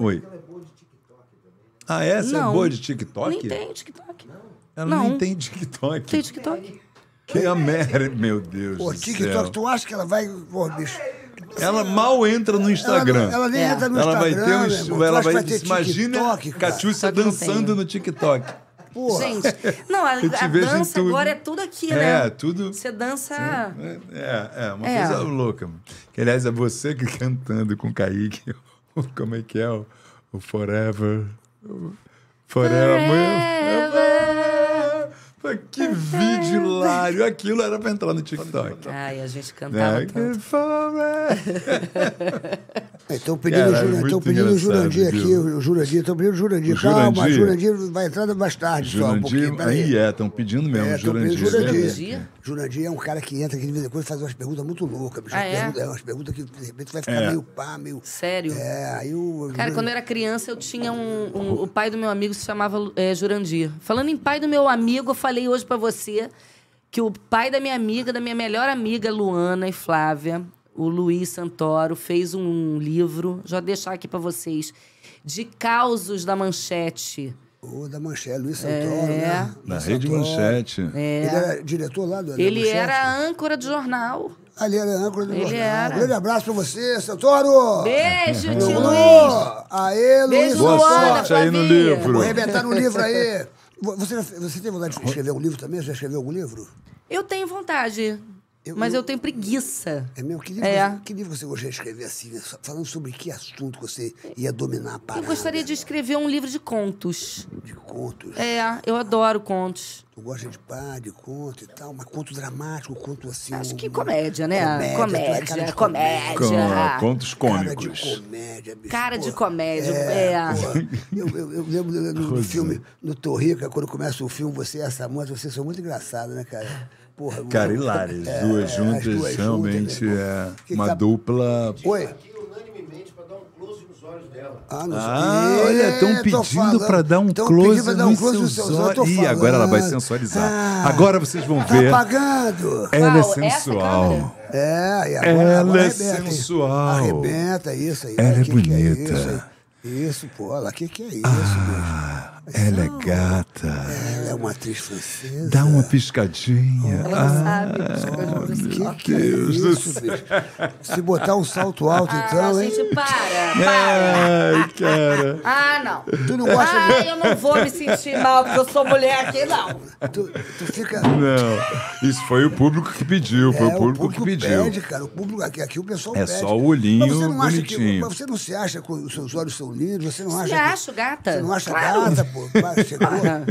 Oi. É né? Ah, essa é? não. é boa de TikTok? Nem tem TikTok. Ela não. nem tem TikTok. Tem TikTok. Que a Mary, meu Deus. Pô, TikTok, tu acha que ela vai. bicho. Ela mal entra no Instagram. Ela, ela nem é. entra no ela Instagram. Vai ter um, ela vai ter. imagina TikTok, Catiúcia dançando né? no TikTok. Porra. Gente, não, a, a dança agora é tudo aqui, é, né? É, tudo. Você dança. É, é, é uma é. coisa louca. Mano. Que, aliás, é você que cantando com o Kaique. Como é que é? O, o Forever. forever. Forever. Que vídeo hilário! Aquilo era pra entrar no TikTok. Ai, a gente cantava. Né? Tanto. Estão é, pedindo, Cara, é pedindo o Jurandir aqui, o Jurandir, estão pedindo o Jurandir. Calma, o Jurandir vai entrar mais tarde Jurandir, só, um Aí é, estão pedindo mesmo, é, Jurandir. Jurandir. É Jurandir é um cara que entra aqui de vez em quando e faz umas perguntas muito loucas. Bicho. Ah, é? Pergunta, é umas perguntas que de repente vai ficar é. meio pá, meio... Sério? É, aí o... Cara, quando eu era criança eu tinha um... um o pai do meu amigo se chamava é, Jurandir. Falando em pai do meu amigo, eu falei hoje pra você que o pai da minha amiga, da minha melhor amiga Luana e Flávia, o Luiz Santoro fez um livro, já deixar aqui para vocês, de causos da manchete. O da Manchete, Luiz Santoro, é. né? Na Rede Santoro. Manchete. É. Ele era diretor lá do Ele manchete. era âncora de jornal. Ali ah, era âncora do Ele jornal. Era. Um grande abraço pra você, Santoro! Beijo, tio Luiz! Aê, Luiz! Beijo, Boa Luana, sorte aí no livro. Vou arrebentar no livro aí. Você, você tem vontade de escrever um livro também? Já escreveu algum livro? Eu tenho vontade. Eu, mas eu, eu, tenho preguiça. É meu Que livro, é. Você, que livro você gostaria de escrever assim, né? falando sobre que assunto você ia dominar a parada? Eu gostaria de escrever um livro de contos. De contos? É, eu adoro contos. Tu gosta de pá, de conto e tal, mas conto dramático, conto assim... Acho que comédia, né? Comédia, é comédia. comédia. comédia. Com, contos cômicos. Cara de comédia, bicho. Cara de comédia, é. é. Eu, eu, eu, lembro no, filme, no Torrica, quando começa o filme, você e essa moça, vocês são muito engraçados, né, cara? porra. Cara, o... hilárias. É, é duas juntas, duas realmente juntas, é que uma que tá... dupla. Oi? Ah, não ah olha, estão pedindo para dar um close pra dar um close nos ah, ah, é, seus, seus olhos. Ih, agora ela vai sensualizar. Ah, agora vocês vão tá ver. Tá apagando. Ela é sensual. É, e agora, ela agora é arrebenta. sensual. Arrebenta isso aí. Ela é que é bonita. É isso? isso, pô, o que, que é isso, ah. Ela é gata. Ela é uma atriz francesa. Dá uma piscadinha. Ela não ah, sabe. Piscadinha. Que, que Deus do céu. Se botar um salto alto, ah, então, hein? Gente, para, para. Ai, cara. Ah, não. Tu não gosta ah, de... eu não vou me sentir mal porque eu sou mulher aqui, não. Tu, tu fica... Não. Isso foi o público que pediu. Foi é, o, público o, público que pediu. Pede, cara. O público aqui, aqui o pessoal é pede. só o olhinho mas você não bonitinho. Acha que, mas você não se acha que os seus olhos são lindos? Você não acha... Se acho gata. Você não acha claro. gata, Quase chegou.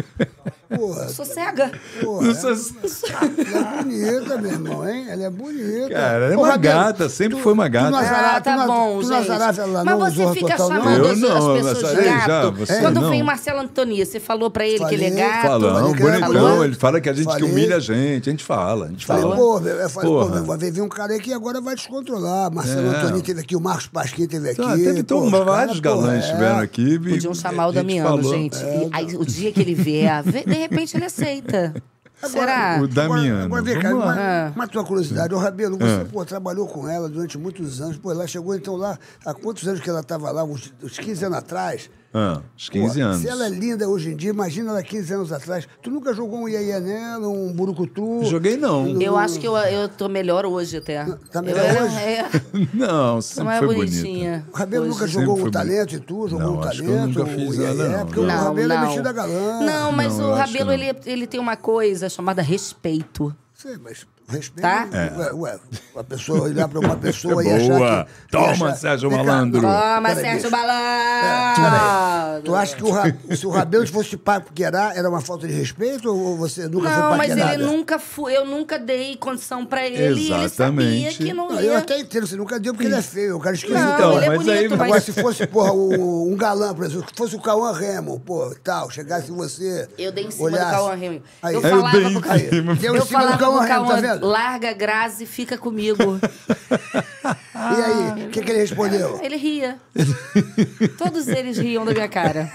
Porra, Sossega. Porra, é ela, é bonita, meu irmão, hein? Ela é bonita. Cara, ela é uma gata, sempre tu, foi uma gata. Tu, Nazará, ah, tá tu, bom, tu, gente. ela não Mas você fica total, chamando As, não, as pessoas de gato. Já, Quando não. vem o Marcelo Antonias, você falou pra ele falei, que ele é gato? bonitão. Ele fala que a gente que humilha a gente, a gente fala. A gente fala. Pô, eu falei, pô, vai vir um cara aqui que agora vai descontrolar. Marcelo é. teve aqui, o Marcos Pasquim teve tá, aqui. Ah, teve pô, vários galãs estiveram é. aqui. Podiam chamar o Damiano, gente. É, tá. O dia que ele vier, de repente ele aceita. Agora, Será? O Damiano. Agora, vem cá, uma, ah. uma, tua curiosidade. Ô, Rabelo, você ah. pô, trabalhou com ela durante muitos anos. Pô, ela chegou, então, lá... Há quantos anos que ela estava lá? Uns, uns 15 anos atrás? Ah, uns 15 Pô, anos. Se ela é linda hoje em dia, imagina ela 15 anos atrás. Tu nunca jogou um iaia nela, um burucutu? Joguei não. Eu acho que eu, eu tô melhor hoje até. Não, tá melhor eu hoje? É... Não, sempre não é foi bonitinha. Bonita. O Rabelo hoje. nunca jogou um talento e tu? Jogou não, um talento? eu nunca fiz iaia, ela, não. Porque não, o Rabelo é não. é metido a galã. Não, mas o Rabelo, ele, ele tem uma coisa chamada respeito. Sei, mas Respeito. Tá? Ué, ué, uma pessoa olhar para uma pessoa e é achar Boa. que... Toma, achar... Sérgio Malandro. Toma, Sérgio Malandro. É, tu acha que o se o Rabelo fosse paquerá, era uma falta de respeito ou você nunca Não, foi mas ele nunca foi, eu nunca dei condição pra ele. e Ele Exatamente. sabia que não Não, eu até entendo, você nunca deu porque ele é feio, o cara esquisito. Não, Então, ele é então, mas aí- bonito, Agora, mas se fosse, porra, o- um galã, por exemplo, se fosse o Cauã Remo, pô, e tal, chegasse você. eu dei em cima do Cauã Remo. Aí. Eu falava dei em Cauã. cima. Eu cima do falava Cauã Remo, tá vendo? respondendo? Larga, Grazi, fica comigo. e aí, o que, que ele respondeu? Ele ria. Todos eles riam da minha cara.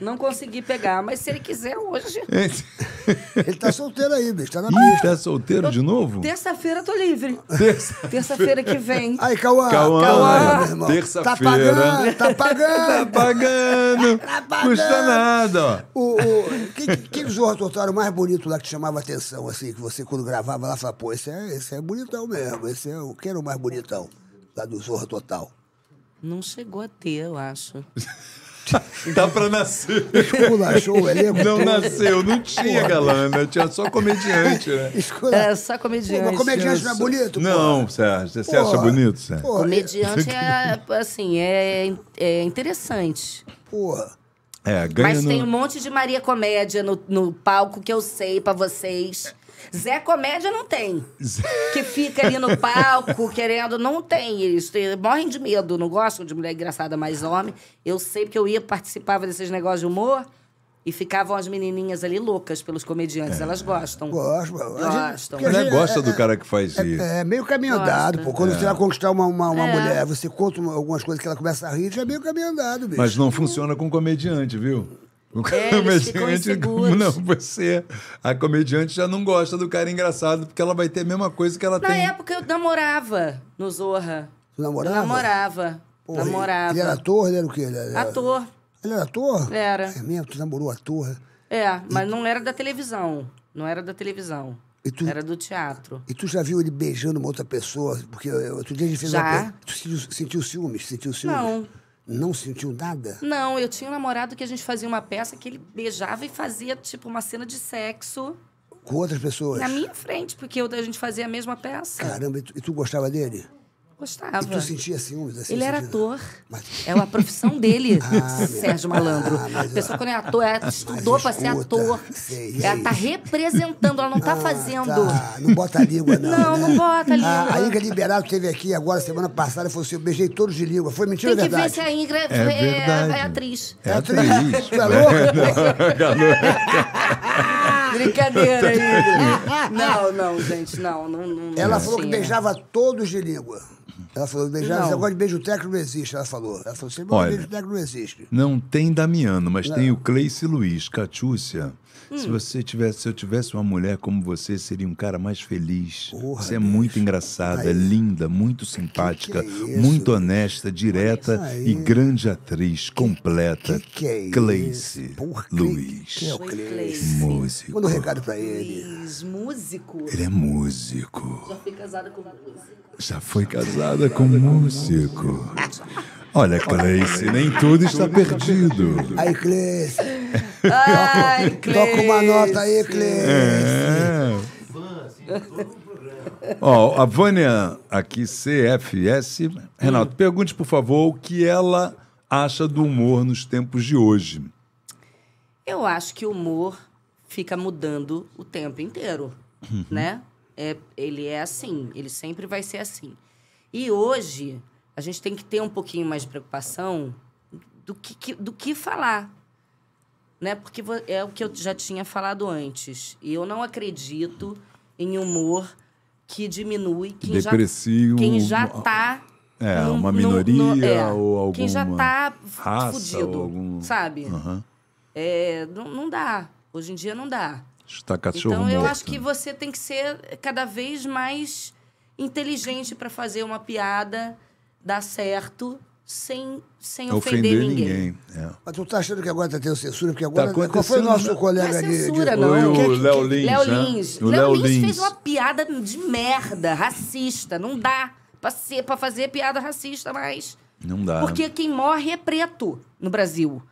Não consegui pegar, mas se ele quiser hoje. ele tá solteiro aí, bicho. Tá na Ih, Tá solteiro de novo? Terça-feira tô livre. Terça-feira terça que vem. Aí, Cauã. Cauã. Terça-feira. Tá pagando, tá pagando. Tá pagando. Tá Custa nada, ó. O, o, que, que, que mais bonito lá que te chamava atenção, assim, que você que quando gravava lá, falava, pô, esse é, esse é bonitão mesmo, esse é o que era o mais bonitão, lá do Zorra Total. Não chegou a ter, eu acho. Dá pra nascer. Esculachou o elenco. Não nasceu, não tinha galã, galana, tinha só comediante, né? Escula... É, só comediante. Pô, comediante não é bonito? Não, Sérgio, você acha bonito, Sérgio? É- comediante é, assim, é, é interessante. Porra. É, ganha Mas no... tem um monte de Maria Comédia no, no palco que eu sei pra vocês. Zé Comédia não tem. Que fica ali no palco querendo. Não tem. isso, morrem de medo. Não gostam de mulher engraçada mais homem. Eu sei que eu ia, participava desses negócios de humor. E ficavam as menininhas ali loucas pelos comediantes. É. Elas gostam. Gostam. Gostam. Gente, mulher é gosta é, do cara que faz é, isso. É, é meio caminho gosta. andado, pô. Quando é. você vai conquistar uma, uma, uma mulher, você conta algumas coisas que ela começa a rir, já é meio caminho andado, bicho. Mas não funciona com comediante, viu? É, o é, comediante. Não, você. A comediante já não gosta do cara engraçado, porque ela vai ter a mesma coisa que ela Na tem. Na é, época eu namorava no Zorra. Você namorava? Eu namorava. Pô, namorava. Ele, ele, era ator, ele era o quê? Ele era... Ator. Ele era ator? Era. É mesmo, tu namorou ator. É, mas e... não era da televisão. Não era da televisão. Tu, era do teatro. E tu já viu ele beijando uma outra pessoa? Porque outro dia a gente fez já. uma. Tu sentiu, sentiu ciúmes? Sentiu ciúmes? Não. Não sentiu nada? Não, eu tinha um namorado que a gente fazia uma peça que ele beijava e fazia, tipo, uma cena de sexo. Com outras pessoas? Na minha frente, porque a gente fazia a mesma peça. Caramba, e tu, e tu gostava dele? Gostava. E tu sentia ciúmes? Assim, ele era ator. Mas... É a profissão dele, ah, Sérgio Malandro. Ah, mas, a pessoa, quando é ator, ela estudou para ser ator. Sei, ela tá representando, ela não tá ah, fazendo. Tá. Não bota a língua, não. Não, né? não bota a ah, língua. a Ingra Liberado esteve aqui agora, semana passada, falou assim: eu beijei todos de língua. Foi mentira verdade? Tem que ver se a Ingra é, é é, é, é, atriz. É atriz. Tu é louca? Brincadeira, Ingrid. Não, não, gente, não. não, não ela não falou tinha. que beijava todos de língua. Ela falou, beijar, esse negócio de beijo técnico não existe, ela falou. Ela falou, esse negócio de beijo técnico não existe. Não tem Damiano, mas não. tem o Cleice Luiz, Catiúcia. Se hum. você tivesse, se eu tivesse uma mulher como você, seria um cara mais feliz. Porra, você é muito engraçada, é Aí. linda, muito simpática, que que é muito honesta, direta e grande atriz, completa. Que, que é Cleice Luiz. Quem é o Cleice? Músico. Manda um recado pra ele. Luiz, músico. Ele é músico. Já foi casada com músico. Já foi casada com músico. Olha, Cleice, nem tudo está perdido. Aí, Cleice. Ai, Cleice. Toca uma nota aí, Cleice. É. oh, a Vânia aqui, CFS. Renato, hum. pergunte, por favor, o que ela acha do humor nos tempos de hoje. Eu acho que o humor fica mudando o tempo inteiro, uhum. né? É, ele é assim, ele sempre vai ser assim. E hoje, a gente tem que ter um pouquinho mais de preocupação do que, do que falar. Né? Porque é o que eu já tinha falado antes. E eu não acredito em humor que diminui quem Depressivo, já tá é, é, quem já tá é, uma minoria no, no, é, ou alguma quem já tá fudido, algum... sabe? Uhum. É, não, não dá. Hoje em dia não dá. Está cachorro então eu acho que você tem que ser cada vez mais inteligente para fazer uma piada dar certo sem, sem ofender, ofender ninguém. ninguém. É. Mas tu tá achando que agora tá tendo censura? Porque agora. Tá, tá- qual foi o nosso né? colega não é censura, ali? Censura, não. Foi é né? o Léo Lins. Léo Lins. Né? Léo Lins fez uma piada de merda, racista. Não dá pra, ser, pra fazer piada racista mais. Não dá. Porque quem morre é preto no Brasil.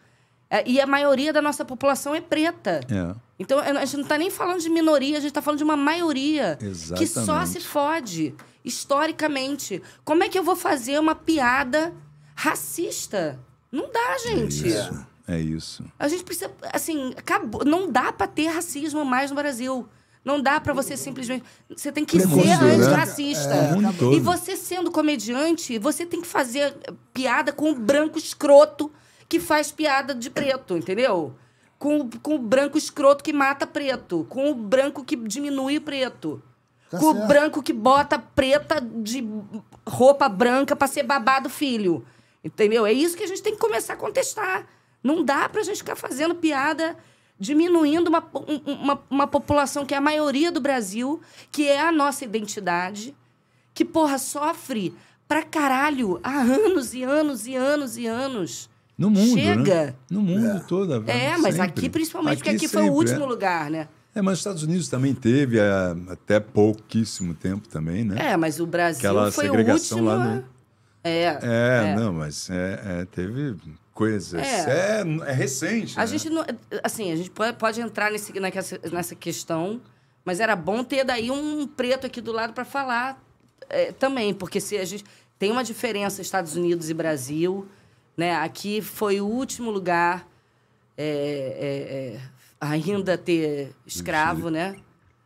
É, e a maioria da nossa população é preta. É. Então, a gente não está nem falando de minoria, a gente está falando de uma maioria Exatamente. que só se fode historicamente. Como é que eu vou fazer uma piada racista? Não dá, é gente. É isso. É isso. A gente precisa, assim, acabou. Não dá para ter racismo mais no Brasil. Não dá para você simplesmente. Você tem que é ser né? antirracista. Né? É, e você sendo comediante, você tem que fazer piada com o branco escroto que faz piada de preto, entendeu? Com, com o branco escroto que mata preto. Com o branco que diminui o preto. Tá o branco que bota preta de roupa branca para ser babado filho. Entendeu? É isso que a gente tem que começar a contestar. Não dá pra gente ficar fazendo piada diminuindo uma, uma, uma população que é a maioria do Brasil, que é a nossa identidade, que, porra, sofre pra caralho há anos e anos e anos e anos. No mundo, né? Chega. Né? No mundo é. todo. É, mas sempre. aqui principalmente, aqui porque aqui sempre, foi o último é. lugar, né? É, mas os Estados Unidos também teve é, até pouquíssimo tempo também, né? É, mas o Brasil Aquela foi segregação o último... lá né? É, é, é, não, mas é, é, teve coisas. É, é, é recente. A né? gente não, assim, a gente pode, pode entrar nesse, nessa, nessa questão, mas era bom ter daí um preto aqui do lado para falar é, também, porque se a gente tem uma diferença Estados Unidos e Brasil, né? Aqui foi o último lugar ainda uhum. ter escravo, né?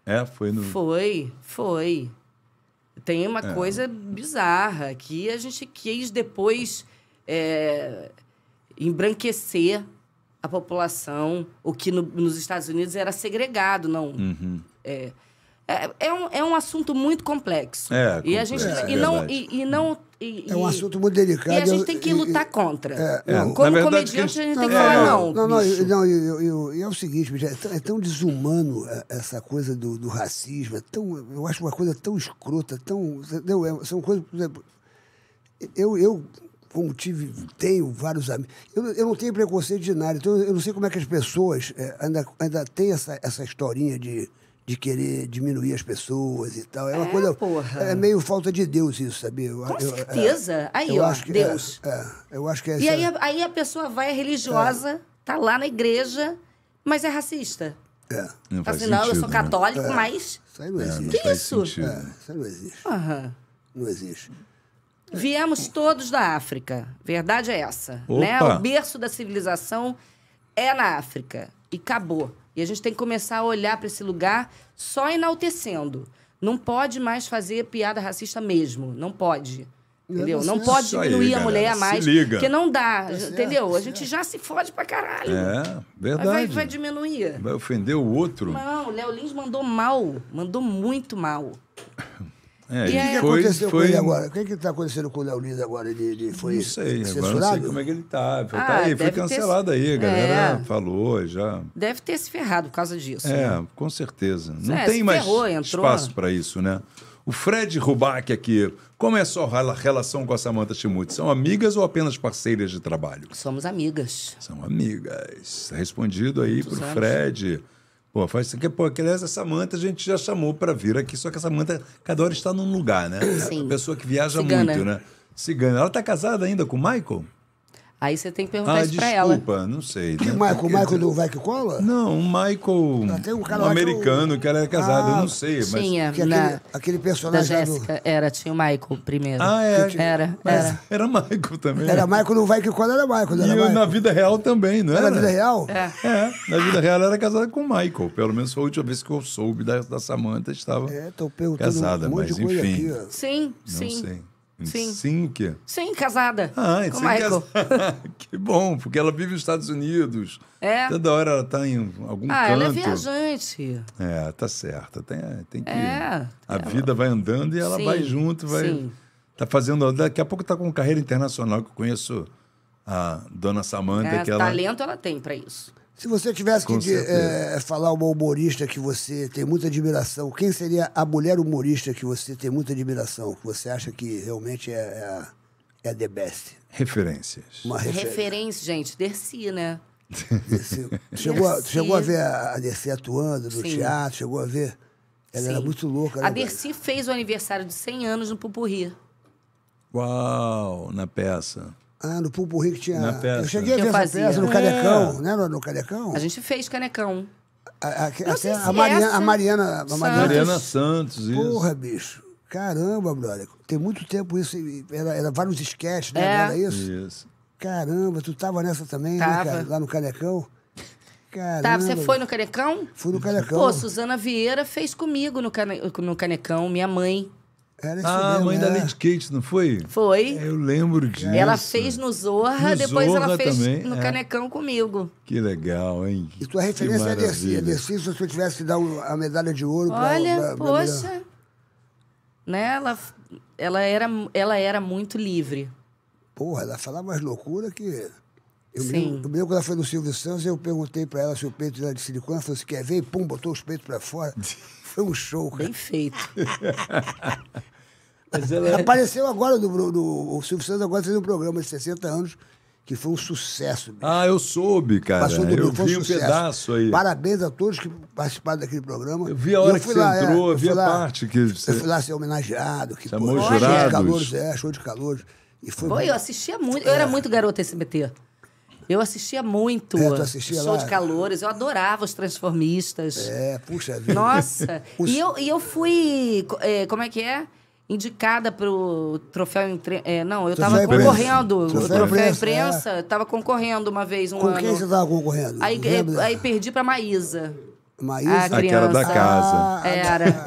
É, foi no. Foi, foi. Tem uma é. coisa bizarra que a gente quis depois é, embranquecer a população, o que no, nos Estados Unidos era segregado, não. Uhum. É, é, é, um, é um assunto muito complexo. É, e a gente é, e não é e, e não e, é um assunto muito delicado. E a gente tem que lutar contra. É, é não, Como comediante, a gente não, tem que falar, não. Não, não, não, eu, eu, eu, é o seguinte, é, é, tão desumano essa coisa do, do racismo. É tão, eu acho uma coisa tão escrota, tão. Entendeu? são coisas. Eu, eu como tive, tenho vários amigos. Eu, eu, não tenho preconceito de nada, então eu não sei como é que as pessoas ainda, ainda têm essa, essa historinha de de querer diminuir as pessoas e tal. É uma é, coisa. Porra. É meio falta de Deus isso, sabia? Com eu, certeza. É, aí, eu ó, acho que, é, Deus. É, é, eu acho que é E aí, aí a pessoa vai, é religiosa, é. tá lá na igreja, mas é racista. É. Não faz assim, sentido, eu sou né? católico, né? mas. Isso aí não é, existe. que isso? isso aí não existe. Uhum. Não existe. Viemos todos da África. Verdade é essa. Né? O berço da civilização é na África. E acabou. E a gente tem que começar a olhar para esse lugar só enaltecendo. Não pode mais fazer piada racista mesmo. Não pode. Entendeu? Não é pode diminuir aí, a mulher a mais. Se liga. Porque não dá, é entendeu? a tá gente já se fode pra caralho. É, verdade. Vai, vai diminuir. Vai ofender o outro. Não, o Léo Lins mandou mal. Mandou muito mal. É, e o que, foi, aconteceu foi... com ele agora? O que é está acontecendo com o Léo Lins agora? Ele, ele foi não sei, censurado? Agora não sei como é que ele está. Foi, tá ah, tá aí, foi cancelado ter... aí, a é. galera é. falou já. Deve ter se ferrado por causa disso. É, né? com certeza. Não é, tem mais ferrou, espaço para isso, né? O Fred Rubac aqui, como é a sua relação com a Samantha Chimuti? São amigas ou apenas parceiras de trabalho? Somos amigas. São amigas. Respondido aí para o Fred. Anos. Pô, faz isso aqui. Pô, aliás, a Samanta a gente já chamou para vir aqui, só que a Samanta, cada hora está num lugar, né? Sim. É pessoa que viaja Cigana. muito, né? Cigana. Ela tá casada ainda com o Michael? Aí você tem que perguntar ah, isso desculpa, pra ela. Desculpa, não sei. Né? O Michael, Michael do Vai Que Cola? Não, o Michael. Tem um, cara um é americano que, é eu... que era casado, ah, eu não sei. Mas... Tinha, é, mas... Na... Aquele, personagem. Da Jéssica, do... era, tinha o Michael primeiro. Ah, é. Tinha... Era, mas... era. Era Michael também. Era né? Michael do Vai Que Cola, era Michael. Era e Michael. na vida real também, não era? na vida real? É. é. Na vida real ela era casada com o Michael. Pelo menos foi a última vez que eu soube da, da Samanta estava é, tô casada, um mas enfim. Aqui, sim, não sim. Sei. Sim. Sim, o quê? Sim, casada. Ah, com sim, Michael. Casada. que bom, porque ela vive nos Estados Unidos. É. Toda hora ela está em algum ah, canto. Ah, ela é viajante. É, tá certo Tem, tem que. É, a vida vai andando e ela sim, vai junto, vai. Sim. Tá fazendo. Daqui a pouco tá com carreira internacional, que eu conheço a dona Samanta. É, que ela... Talento ela tem para isso. Se você tivesse Com que é, falar uma humorista que você tem muita admiração, quem seria a mulher humorista que você tem muita admiração, que você acha que realmente é, é, a, é the best? Referências. Uma refer... Referência, gente, Dercy, né? Dercy. Chegou, Dercy. A, chegou a ver a Dercy atuando no Sim. teatro, chegou a ver. Ela Sim. era muito louca. Né? A Dercy fez o aniversário de 100 anos no Pupurri. Uau, na peça. Ah, no Pulpurri que tinha. Na peça. Eu cheguei a ver essa peça no é. Canecão, é. né? No, Canecão? A gente fez Canecão. A, a, a, é Mariana, a Mariana. A Mariana Santos. Santos, isso. Porra, bicho. Caramba, brother. Tem muito tempo isso. Era, era vários esquetes, né? É. Era isso? Isso. Caramba, tu tava nessa também, né, tava. né, cara? Lá no Canecão? Caramba. Tá, você foi no Canecão? Fui no Canecão. Pô, Suzana Vieira fez comigo no, cane... no Canecão, minha mãe. Era isso ah, mesmo, mãe da é. Lady Kate, não foi? Foi. É, eu lembro disso. Ela fez no Zorra, no depois Zorra ela fez também, no é. Canecão comigo. Que legal, hein? E tua referência é a Dercy. A Dercy, se eu tivesse que dar a medalha de ouro Olha, pra, pra, poxa. Pra né? Ela, ela, era, ela era muito livre. Porra, ela falava mais loucura que... Eu Sim. Me, o meu, quando ela foi no Silvio Santos, eu perguntei para ela se o peito era de silicone. Ela falou assim: quer ver? E pum, botou os peitos para fora. Foi um show, cara. Bem feito. ela... Apareceu agora no, no, o Silvio Santos agora fez um programa de 60 anos que foi um sucesso. Bicho. Ah, eu soube, cara. Passou do eu vi um, um pedaço aí. Parabéns a todos que participaram daquele programa. Eu vi a hora que você lá, é, entrou, é, eu vi a lá, parte que você... Eu fui lá ser homenageado. Que, Chamou é pô, jurados. Show de calor, é, show de calor. E foi, eu assistia muito. Eu era é. muito garota SBT. Eu assistia muito. É, assistia show lá? de calores. Eu adorava os transformistas. É, puxa vida. Nossa. E, eu, e eu fui. É, como é que é? Indicada para o troféu. É, não, eu estava concorrendo. Troféu, troféu imprensa, é. estava concorrendo uma vez, um Com ano. Com quem você estava concorrendo? Aí, eh, aí perdi para Maísa. Maísa? A é, era da casa. Ah, era, tá.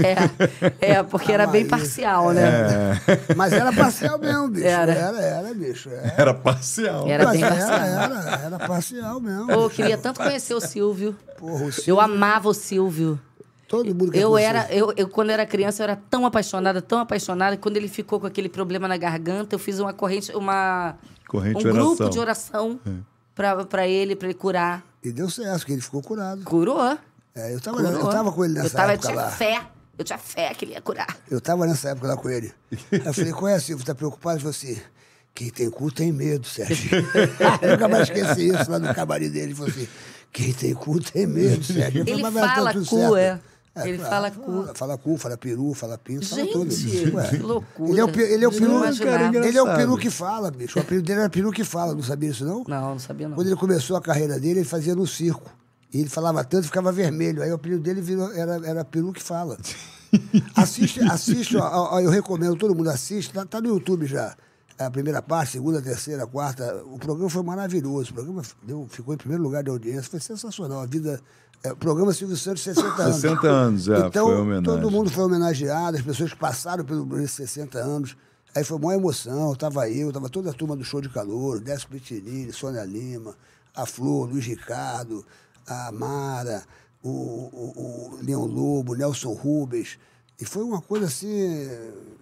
é, é, porque era Maísa. bem parcial, né? É. Mas era parcial mesmo, bicho. Era, era, era bicho. Era, era parcial. Era Mas bem parcial. Era, era, era parcial mesmo. Pô, eu queria tanto conhecer o Silvio. Porra, o Silvio. Eu amava o Silvio. Todo mundo eu era, eu, eu, quando era criança, eu era tão apaixonada, tão apaixonada, quando ele ficou com aquele problema na garganta, eu fiz uma corrente, uma. Corrente um de oração. grupo de oração é. pra, ele, pra ele curar. E deu certo, que ele ficou curado. Curou? É, eu estava com ele nessa eu tava, época. Eu tinha lá. fé. Eu tinha fé que ele ia curar. Eu estava nessa época lá com ele. Aí eu falei, qual é, Silvio? Tá preocupado? você assim, quem tem cu tem medo, Sérgio. eu nunca mais esqueci isso lá no camarim dele. Ele falou assim, quem tem cu tem medo, Sérgio. Ele falei, fala tá cu, certo. é. É, ele fala, fala cu. Fala cu, fala peru, fala pinto, fala tudo. que loucura. Ele é o, ele é o peru. Cara, é ele é o peru que fala, bicho. O apelido dele era peru que fala, não sabia isso, não? Não, não sabia, não. Quando ele começou a carreira dele, ele fazia no circo. E ele falava tanto, e ficava vermelho. Aí o apelido dele virou, era, era Peru que fala. assiste, assiste ó, ó, eu recomendo, todo mundo assiste, tá, tá, no YouTube já. É a primeira parte, segunda, terceira, quarta. O programa foi maravilhoso. O programa deu, ficou em primeiro lugar de audiência. Foi sensacional. A vida. É, programa Silvio Santos, 60 anos. 60 anos, é, então, foi homenagem. Todo mundo foi homenageado, as pessoas que passaram pelo Brasil 60 anos. Aí foi uma emoção, Estava eu, estava toda a turma do show de calor, Décio Pitirini, Sônia Lima, a Flor, Luiz Ricardo, a Mara, o, o, o Leão Lobo, Nelson Rubens. E foi uma coisa assim.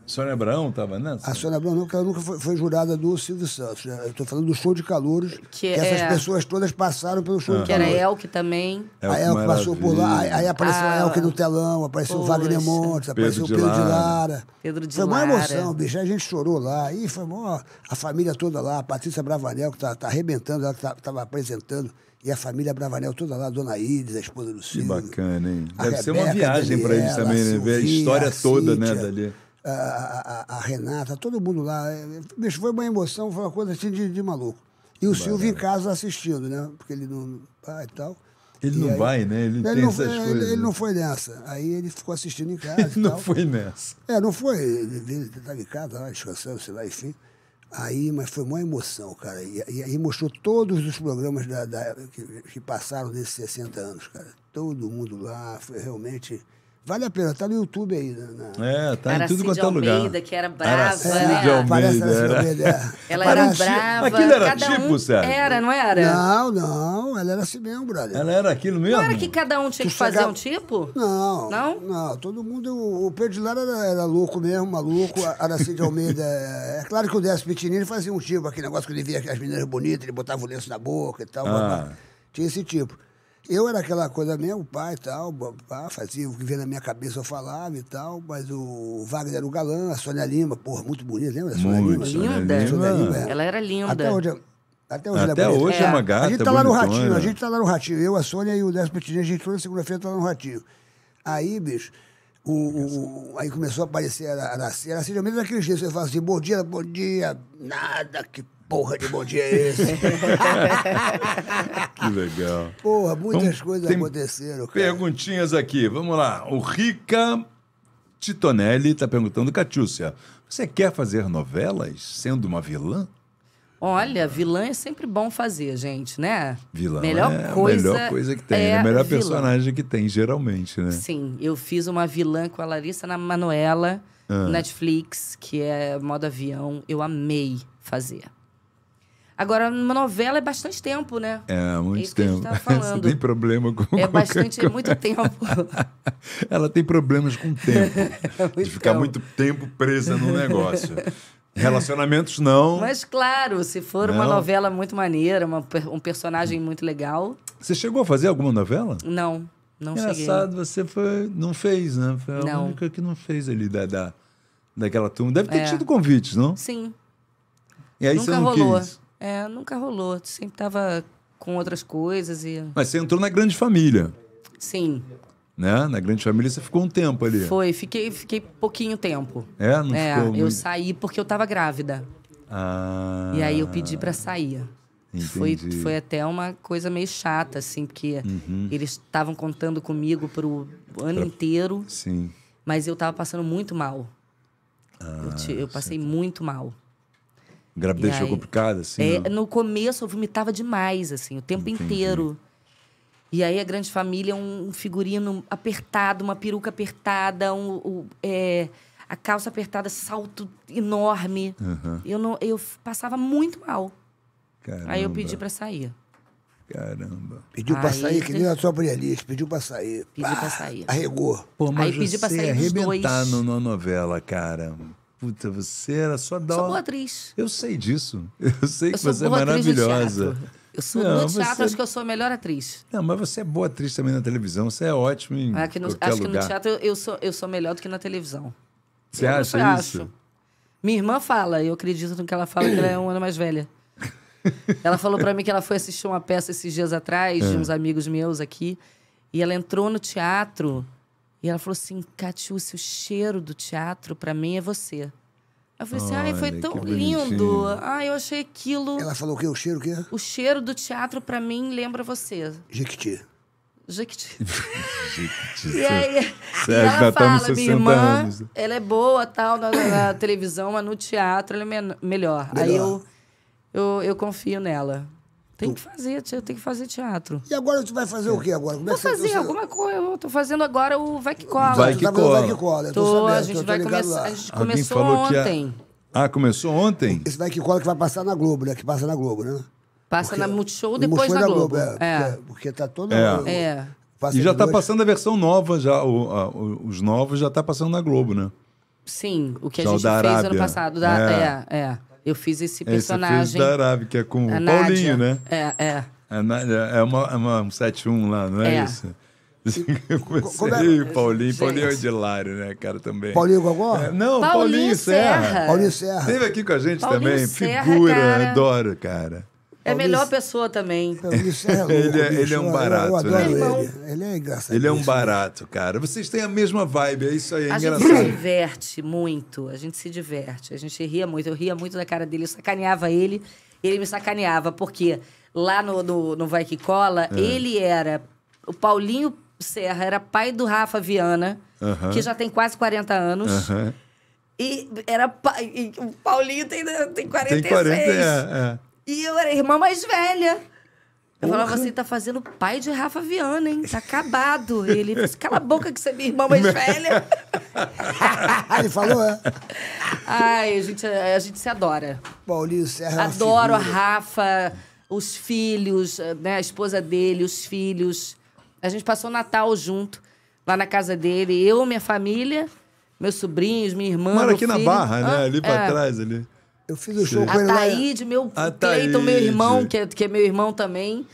Sônia Abrão estava nessa? A Sônia Abrão não, porque ela nunca foi, foi jurada do Silvio Santos. Né? Eu estou falando do show de calouros, que, que essas é... pessoas todas passaram pelo show ah. de calouros. Que era Elke também. a Elke passou por lá, aí, apareceu ah. a Elke no telão, apareceu o Wagner Montes, apareceu o Pedro de Lara. Pedro de foi uma emoção, bicho. A gente chorou lá. E foi mó, a família toda lá, a Patrícia Bravanel, que está tá arrebentando, ela que estava tá, apresentando. E a família Bravanel toda lá, Dona Ides, a esposa do Silvio. Que bacana, hein? Deve Rebeca, ser uma viagem para eles também, né? Ver a história a toda, né, dali. A, a, a, Renata, todo mundo lá. É, bicho, foi uma emoção, foi uma coisa assim de, de maluco. E o Silvio em casa assistindo, né? Porque ele não. Ah, e tal. Ele e não aí, vai, né? Ele, ele tem não, essas é, ele, coisas. Ele não foi nessa. Aí ele ficou assistindo em casa. ele não foi nessa. É, não foi. Ele estava tá em casa, lá, descansando, sei lá, enfim. Aí, mas foi uma emoção, cara. E, aí mostrou todos os programas da, da que, que, passaram nesses 60 anos, cara. Todo mundo lá, foi realmente Vale a pena, tá no YouTube aí. Né, é, tá era em tudo quanto é lugar. Almeida, que era brava. Era Cid Almeida. Era. É. Ela era brava. Aquilo era cada tipo, um Sérgio? Era, não era? Não, não. Ela era assim mesmo, brother. Ela era aquilo mesmo? Não era que cada um tinha tu que fazer chegava... um tipo? Não. Não? Não, todo mundo... O Pedro de Lara era, era louco mesmo, maluco. A Aracide Almeida... É, é claro que o Décio Pitinini fazia um tipo, aquele negócio que ele via as meninas bonitas, ele botava o lenço na boca e tal. Ah. Tinha esse tipo. Eu era aquela coisa mesmo, pai e tal, pá, fazia o que vinha na minha cabeça eu falava e tal, mas o Wagner era o galã, a Sônia Lima, porra, muito bonita, lembra? A Sônia Lima. Linda. Sônia Lima, é. Ela era linda. Até hoje, até hoje, é até é, hoje é uma é. gata. A gente tá lá no Ratinho, a gente tá lá no Ratinho. Eu, a Sônia e o Décio Petitinho, a gente toda segunda-feira tá lá no Ratinho. Aí, bicho, o, o, aí começou a aparecer a Araci. Araci de Almeida daqueles dias, você fala assim, bom dia, bom dia, nada, que porra de bom dia é esse? que legal. Porra, muitas Vamos, coisas aconteceram, cara. Perguntinhas aqui, vamos lá. O Rica Titonelli está perguntando, Catiúcia, você quer fazer novelas sendo uma vilã? Olha, vilã é sempre bom fazer, gente, né? Vilã melhor é coisa a melhor coisa que tem, é, é a melhor vilã. personagem que tem, geralmente, né? Sim, eu fiz uma vilã com a Larissa na Manuela, ah. Netflix, que é modo avião. Eu amei fazer. Agora, uma novela é bastante tempo, né? É, é muito é tempo. Que a gente tá falando. tem problema com É bastante, é muito tempo. Ela tem problemas com o tempo. É de ficar muito tempo presa num negócio. Relacionamentos não. Mas claro, se for não. uma novela muito maneira, uma, um personagem muito legal. Você chegou a fazer alguma novela? Não, não Engraçado, cheguei. Engraçado, você foi, não fez, né? Foi a não. única que não fez ali da, da, daquela turma. Deve ter é. tido convites, não? Sim. E aí Nunca você não rolou. quis. É, nunca rolou. Sempre tava com outras coisas e. Mas você entrou na grande família. Sim. Né? Na grande família você ficou um tempo ali. Foi, fiquei, fiquei pouquinho tempo. É, não é, ficou. Eu saí porque eu tava grávida. Ah. E aí eu pedi para sair. Foi, foi até uma coisa meio chata, assim, porque uhum. eles estavam contando comigo pro ano pra... inteiro. Sim. Mas eu tava passando muito mal. Ah, eu, te, eu passei sim. muito mal. Gravidez foi complicada, assim? É, no começo eu vomitava demais, assim, o tempo Entendi. inteiro. E aí a grande família, um figurino apertado, uma peruca apertada, um, um é, a calça apertada, salto enorme. Uhum. Eu, não, eu passava muito mal. Caramba. Aí eu pedi para sair. Caramba. Pediu aí, pra sair, que nem a sua Brilhante pediu pra sair. Pediu pra sair. Arregou. Pô, mas aí pedi pra sair arrebentar numa novela, cara. Puta, você era só da. Sou boa atriz. Eu sei disso. Eu sei eu que você é maravilhosa. Eu sou não, no teatro, você... acho que eu sou a melhor atriz. Não, mas você é boa atriz também na televisão. Você é ótimo em. É que no, acho lugar. que no teatro eu sou, eu sou melhor do que na televisão. Você eu acha isso? Acho. Minha irmã fala, eu acredito no que ela fala, que ela é um ano mais velha. Ela falou para mim que ela foi assistir uma peça esses dias atrás, é. de ah. uns amigos meus aqui, e ela entrou no teatro e ela falou assim: Catiúcia, o cheiro do teatro para mim é você. Eu falei assim, Olha, ai, foi tão lindo. Ai, eu achei aquilo. Ela falou o quê? O cheiro o quê? O cheiro do teatro, para mim, lembra você. Jequiti. Jequiti. Jequiti. e aí, e ela tá fala, minha irmã, anos. Né? ela é boa, tal, na, na televisão, mas no teatro ela é me melhor. melhor. Aí eu, eu, eu confio nela. Tem que fazer, eu tenho que fazer teatro. E agora tu vai fazer o quê agora? Como é Vou é que fazer você- alguma coisa. Eu tô fazendo agora o Vai Que Cola. Vai que cola. Vai que cola. eu tô Tô, sabendo, a gente tô vai começar. lá. A gente começou falou que a- ontem. Ah, começou ontem? Esse vai que cola que vai passar na Globo, né? Que passa na Globo, né? Passa na Multishow, depois na Globo. É, é. Porque, porque tá todo... É. É. E já tá passando a versão nova, já o- a- os novos já tá passando na Globo, né? Sim, o que a Já gente fez ano passado. Da, é. É. é, eu fiz esse personagem. É, você fez da Arábia, que é com o Paulinho, né? É, é. A Nádia, é uma, é uma 7-1 lá, não é, é. isso? Como é? Paulinho, Gente. Paulinho é Edilário, né, cara, também. Paulinho Gogó? É, não, Paulinho, Paulinho Serra. Serra. Paulinho Serra. Esteve aqui com a gente Paulinho também, Serra, figura, cara. adoro, cara. É a melhor pessoa também. É ele, é, ele é um barato. Eu, eu né? ele. ele. é engraçado. Ele é um barato, cara. Vocês têm a mesma vibe, é isso aí, é a engraçado. A gente se diverte muito, a gente se diverte. A gente ria muito, eu ria muito da cara dele, eu sacaneava ele, ele me sacaneava, porque lá no, no, no Vai Que Cola, é. ele era... O Paulinho Serra era pai do Rafa Viana, uh -huh. que já tem quase 40 anos. Uh -huh. E era. pai. o Paulinho tem, né, tem 46. Tem 40, é, é. E eu era a irmã mais velha. Eu falava você assim, tá fazendo pai de Rafa Viana, hein? Tá acabado. Ele disse, assim, cala a boca que você é minha irmã mais velha. Ele falou, é? Ai, a gente, a gente se adora. Paulinho Serra. É Adoro a Rafa, os filhos, né? A esposa dele, os filhos. A gente passou o Natal junto, lá na casa dele. Eu, minha família, meus sobrinhos, minha irmã. Mora aqui filho. na Barra, né? Ah, ali pra é. trás ali. Eu fiz o Sim. com ele Ataíde, meu Cleiton, meu irmão, que é, que é meu irmão também.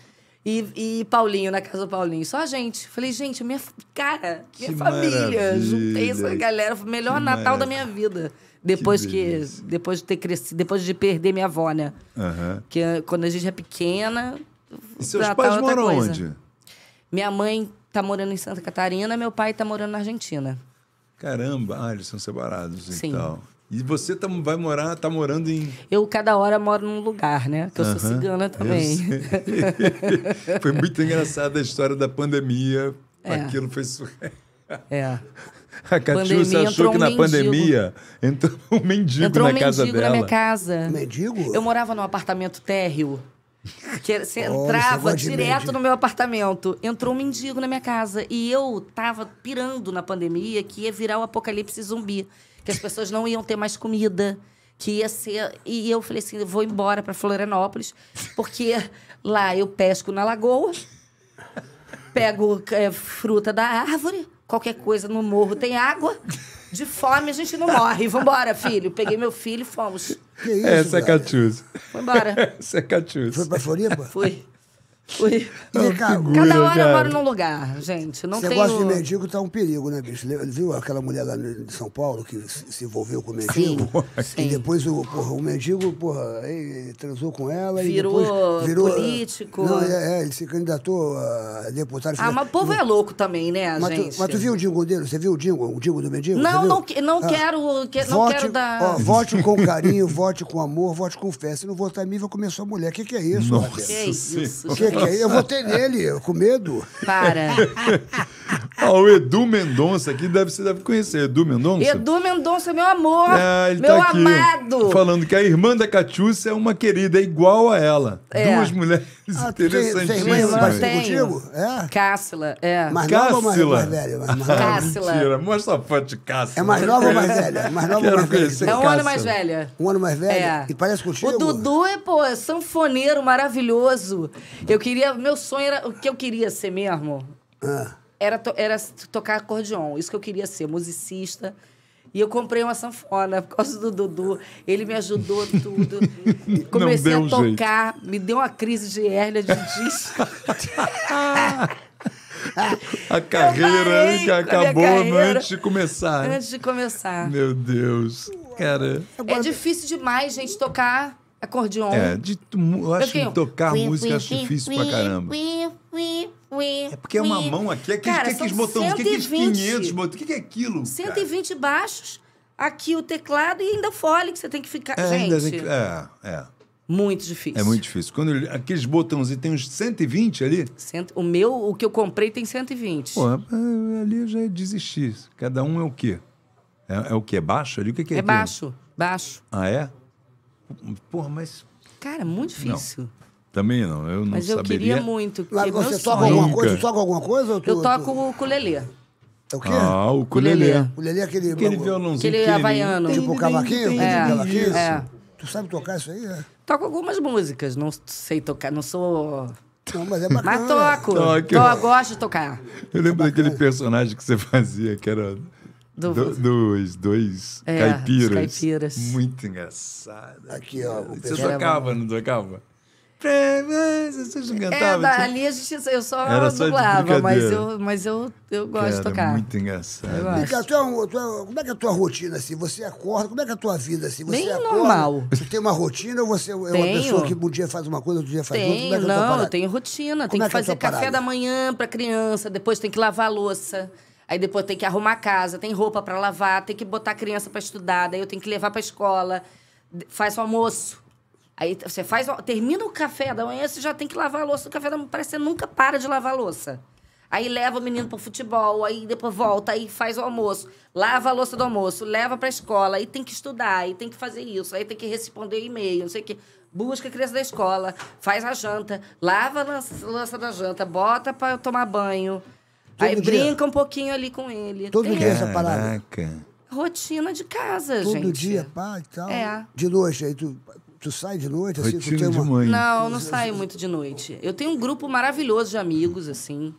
E, e, Paulinho, na casa do Paulinho. Só a gente. Falei, gente, minha cara, minha que família. Maravilha. Juntei essa galera. Foi o melhor que Natal maravilha. da minha vida. Depois que, que depois de ter crescido, depois de perder minha avó, né? Uhum. Que quando a gente é pequena. E seus Natal pais é moram coisa. onde? Minha mãe tá morando em Santa Catarina, meu pai tá morando na Argentina. Caramba, ah, eles são separados Sim. Então. E você tá, vai morar, tá morando em. Eu cada hora moro num lugar, né? Que eu sou cigana também. foi muito engraçada a história da pandemia. É. Aquilo foi surreal. É. A Catiúcia achou que na mendigo. pandemia entrou um mendigo entrou na um casa mendigo dela. na minha casa. Mendigo? Eu morava num apartamento térreo. Que você oh, entrava direto no meu apartamento. Entrou um mendigo na minha casa. E eu tava pirando na pandemia que ia virar o apocalipse zumbi que as pessoas não iam ter mais comida, que ia ser. E eu falei assim: eu vou embora para Florianópolis, porque lá eu pesco na lagoa, pego é, fruta da árvore, qualquer coisa no morro tem água. De fome a gente não morre. Vambora, filho. Peguei meu filho e fomos. Que isso, é catiúza. Foi embora. Essa é Foi pra Floripa? Fui. É mendigo. Cada hora eu moro num lugar, gente. Não Esse tenho... negócio de mendigo tá um perigo, né, bicho? Viu aquela mulher lá de São Paulo que se envolveu com o mendigo? Sim, sim. E depois o, porra, o mendigo, porra, transou com ela virou e virou... político. Não, é, é, ele se candidatou a deputado. Ah, mas o povo é louco também, né, mas gente? Tu, mas tu viu o dingo dele? Você viu o dingo, o dingo do mendigo? Não, não, não ah, quero... Que, não vote, quero dar... Ó, vote com carinho, vote com amor, vote com fé. Se não votar em mim, vai comer sua mulher. O que, que é isso, Nossa, que é isso? Eu votei nele, com medo. Para. Ó, ah, o Edu Mendonça aqui, deve, você deve conhecer. Edu Mendonça? Edu Mendonça, meu amor. É, ele tá meu tá aqui, amado. Falando que a irmã da Catiúcia é uma querida, é igual a ela. É. Duas mulheres. Ah, Interessantíssimo. Tem irmã mais É? Cássila, é. Mais nova ou mais, mais velha? Cássila. Ah, mentira, mostra a foto de Cássila. É mais nova ou mais velha? É mais nova Quero ou mais velha? É um ano mais velha. Um ano mais velha? É. E parece contigo? O Dudu é, pô, é sanfoneiro maravilhoso. Eu queria... Meu sonho era... O que eu queria ser mesmo? Ah. Era, to, era tocar acordeon. Isso que eu queria ser, musicista e eu comprei uma sanfona por causa do Dudu. Ele me ajudou tudo. Comecei a tocar, jeito. me deu uma crise de hérnia de disco. a carreira né, que acabou carreira, antes de começar. Antes de começar. Meu Deus. Cara. É difícil demais, gente, tocar acordeon. É, de, eu acho eu que tocar música é difícil pra caramba. Ué, é porque ué. é uma mão aqui. O é Cara, que, que é aqueles botões? O que, que é 500 botões? O que, é aquilo? 120 cara? baixos, aqui o teclado e ainda o fole que você tem que ficar. É, Gente, tem que... é, é. Muito difícil. É muito difícil. Quando ele, aqueles botãozinhos, tem uns 120 ali? Cento, o meu, o que eu comprei, tem 120. Pô, é, é, ali eu já desisti. Cada um é o quê? É, é o quê? É baixo ali? O que, que é É aquilo? baixo, baixo. Ah, é? Porra, mas... Cara, muito difícil. Não. Também não, eu não Mas eu queria muito. Lá, você toca alguma coisa? toca alguma coisa? Tu, eu toco tu... o culelê. É o quê? Ah, o culelê. O culelê é aquele... Aquele violãozinho. Aquele havaiano. Tipo o cavaquinho? É, cavaquinho. é. Tu sabe tocar isso aí? É? Toco algumas músicas, não sei tocar, não sou... Não, mas é bacana. Mas toco, toco. Eu... eu gosto de tocar. Eu lembro é daquele personagem que você fazia, que era... Do... Do, dos dois é, caipiras. caipiras. Muito engraçado. Aqui, ó. Você tocava, não tocava? Vocês não é, cantavam? É, ali a gente, eu só era dublava, mas, eu, mas eu, eu gosto de tocar. muito engraçado. Vem cá, tu é um, tu é, como é que é a tua rotina assim? Você acorda, como é que é a tua vida assim? Você Bem acorda, normal. Você tem uma rotina ou você é uma tenho. pessoa que um dia faz uma coisa, outro dia faz é é tenho, outra? é não, eu tenho rotina. Tem que, é que fazer café da manhã pra criança, depois tem que lavar a louça. Aí depois tem que arrumar a casa, tem roupa para lavar, tem que botar a criança para estudar, daí eu tenho que levar para escola, faz o almoço. Aí você faz, termina o café da manhã, você já tem que lavar a louça do café da manhã. Parece que você nunca para de lavar a louça. Aí leva o menino pro futebol, aí depois volta, aí faz o almoço, lava a louça do almoço, leva pra escola, aí tem que estudar, aí tem que fazer isso, aí tem que responder e-mail, não sei o quê. Busca a criança da escola, faz a janta, lava a louça da janta, bota pra tomar banho. Todo aí dia. brinca um pouquinho ali com ele. Todo tem dia essa parada. Rotina de casa, Todo gente. Todo dia, pá e tal. É. De noite, aí tu Tu sai de noite, assim, tu tem uma... de mãe. Não, não saio muito de noite. Eu tenho um grupo maravilhoso de amigos, assim.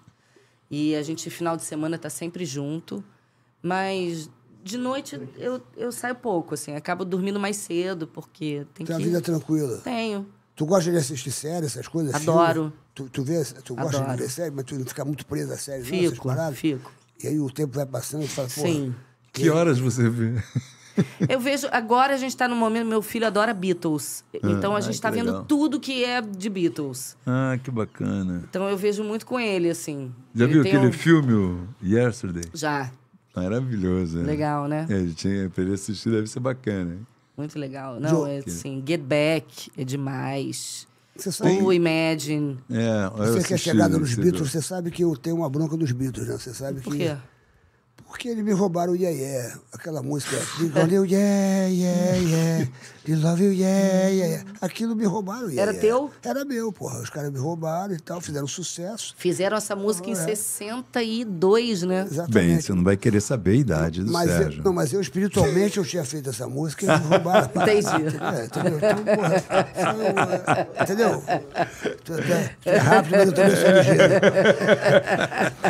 E a gente, final de semana, tá sempre junto. Mas de noite eu, eu saio pouco, assim. Acabo dormindo mais cedo, porque tem, tem que... Tem uma vida tranquila. Tenho. Tu gosta de assistir séries, essas coisas? Adoro. Tu, tu, vê, tu gosta Adoro. de ver séries, mas tu não fica muito presa a séries, fico, não, Fico, E aí o tempo vai passando e tu fala, pô... Sim. Que horas você vê? Eu vejo, agora a gente tá no momento, meu filho adora Beatles. Ah, então ah, a gente ai, tá vendo legal. tudo que é de Beatles. Ah, que bacana. Então eu vejo muito com ele, assim. Já ele viu aquele um... filme, o Yesterday? Já. Maravilhoso, né? Legal, né? É, tinha, pra ele assistir deve ser bacana. Muito legal. Não, Joker. é assim, Get Back é demais. Você sabe, Ou Imagine. É, você que é chegada nos Beatles, você sabe que eu tenho uma bronca dos Beatles, né? Você sabe que. Por quê? Que porque eles me roubaram o Yeah Yeah, aquela música. Diga ali Yeah, Yeah, Yeah. E lá viu, yeah, yeah, yeah. Aquilo me roubaram. Yeah, Era teu? Era meu, porra. Os caras me roubaram e tal, fizeram sucesso. Fizeram essa música ah, em é. 62, né? Exatamente. Bem, você não vai querer saber a idade do mas Sérgio. Eu, não, mas eu espiritualmente eu tinha feito essa música e me roubaram. Entendi. É, entendeu? Então, porra, é, entendeu? é rápido, mas eu também sou ligeiro.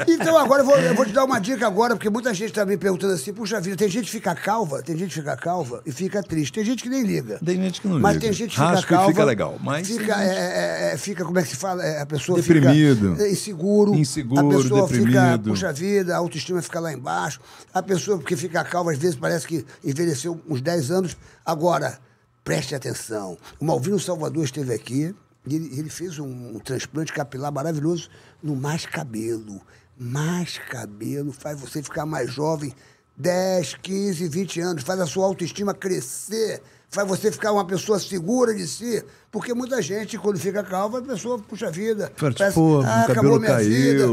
Então agora eu vou, eu vou te dar uma dica agora, porque muita gente está me perguntando assim, puxa vida, tem gente que fica calva, tem gente que fica calva e fica triste. Tem gente que nem liga liga. Tem gente que não mas liga. Mas tem gente que fica calva, e fica legal. Mas fica, é, é, é, fica, como é que se fala? É, a pessoa Deprimido. fica inseguro. Inseguro, A pessoa deprimido. fica, puxa vida, a autoestima fica lá embaixo. A pessoa, porque fica calva, às vezes parece que envelheceu uns 10 anos. Agora, preste atenção. O Malvino Salvador esteve aqui e ele, ele fez um, um transplante capilar maravilhoso no mais cabelo. Mais cabelo faz você ficar mais jovem. 10, 15, 20 anos, faz a sua autoestima crescer faz você ficar uma pessoa segura de si. Porque muita gente, quando fica calva, a pessoa, puxa a vida. Parece, parece pô, ah, acabou minha caiu,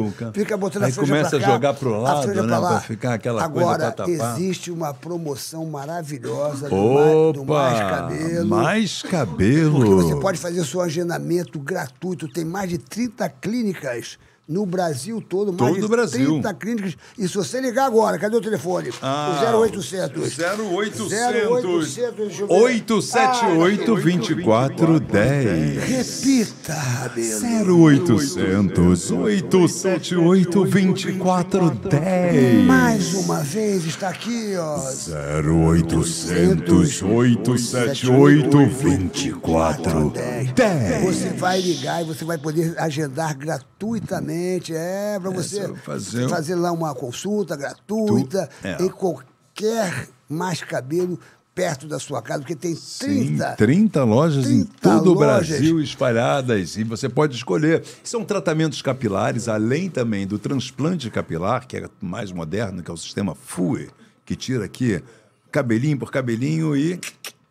vida. Fica botando aí a começa a cá, jogar pro lado, né? Pra, pra ficar aquela Agora, coisa Agora, existe uma promoção maravilhosa do, Opa, do Mais Cabelo. Mais Cabelo. Porque você pode fazer seu agendamento gratuito. Tem mais de 30 clínicas no Brasil todo, todo mais de Brasil. 30 clínicas. E se você ligar agora, cadê o telefone? Ah, o 0800. 0800. 0800. 878 2410. Repita, Belo. 0800 878 2410. Mais uma vez está aqui, ó. 0800 878 2410. Você vai ligar e você vai poder agendar gratuitamente Exatamente, é, para é, você fazer... fazer... lá uma consulta gratuita tu... é. em qualquer mais cabelo perto da sua casa, porque tem 30, Sim, 30 lojas 30 em todo lojas. o Brasil espalhadas e você pode escolher. São tratamentos capilares, além também do transplante capilar, que é mais moderno, que é o sistema FUE, que tira aqui cabelinho por cabelinho e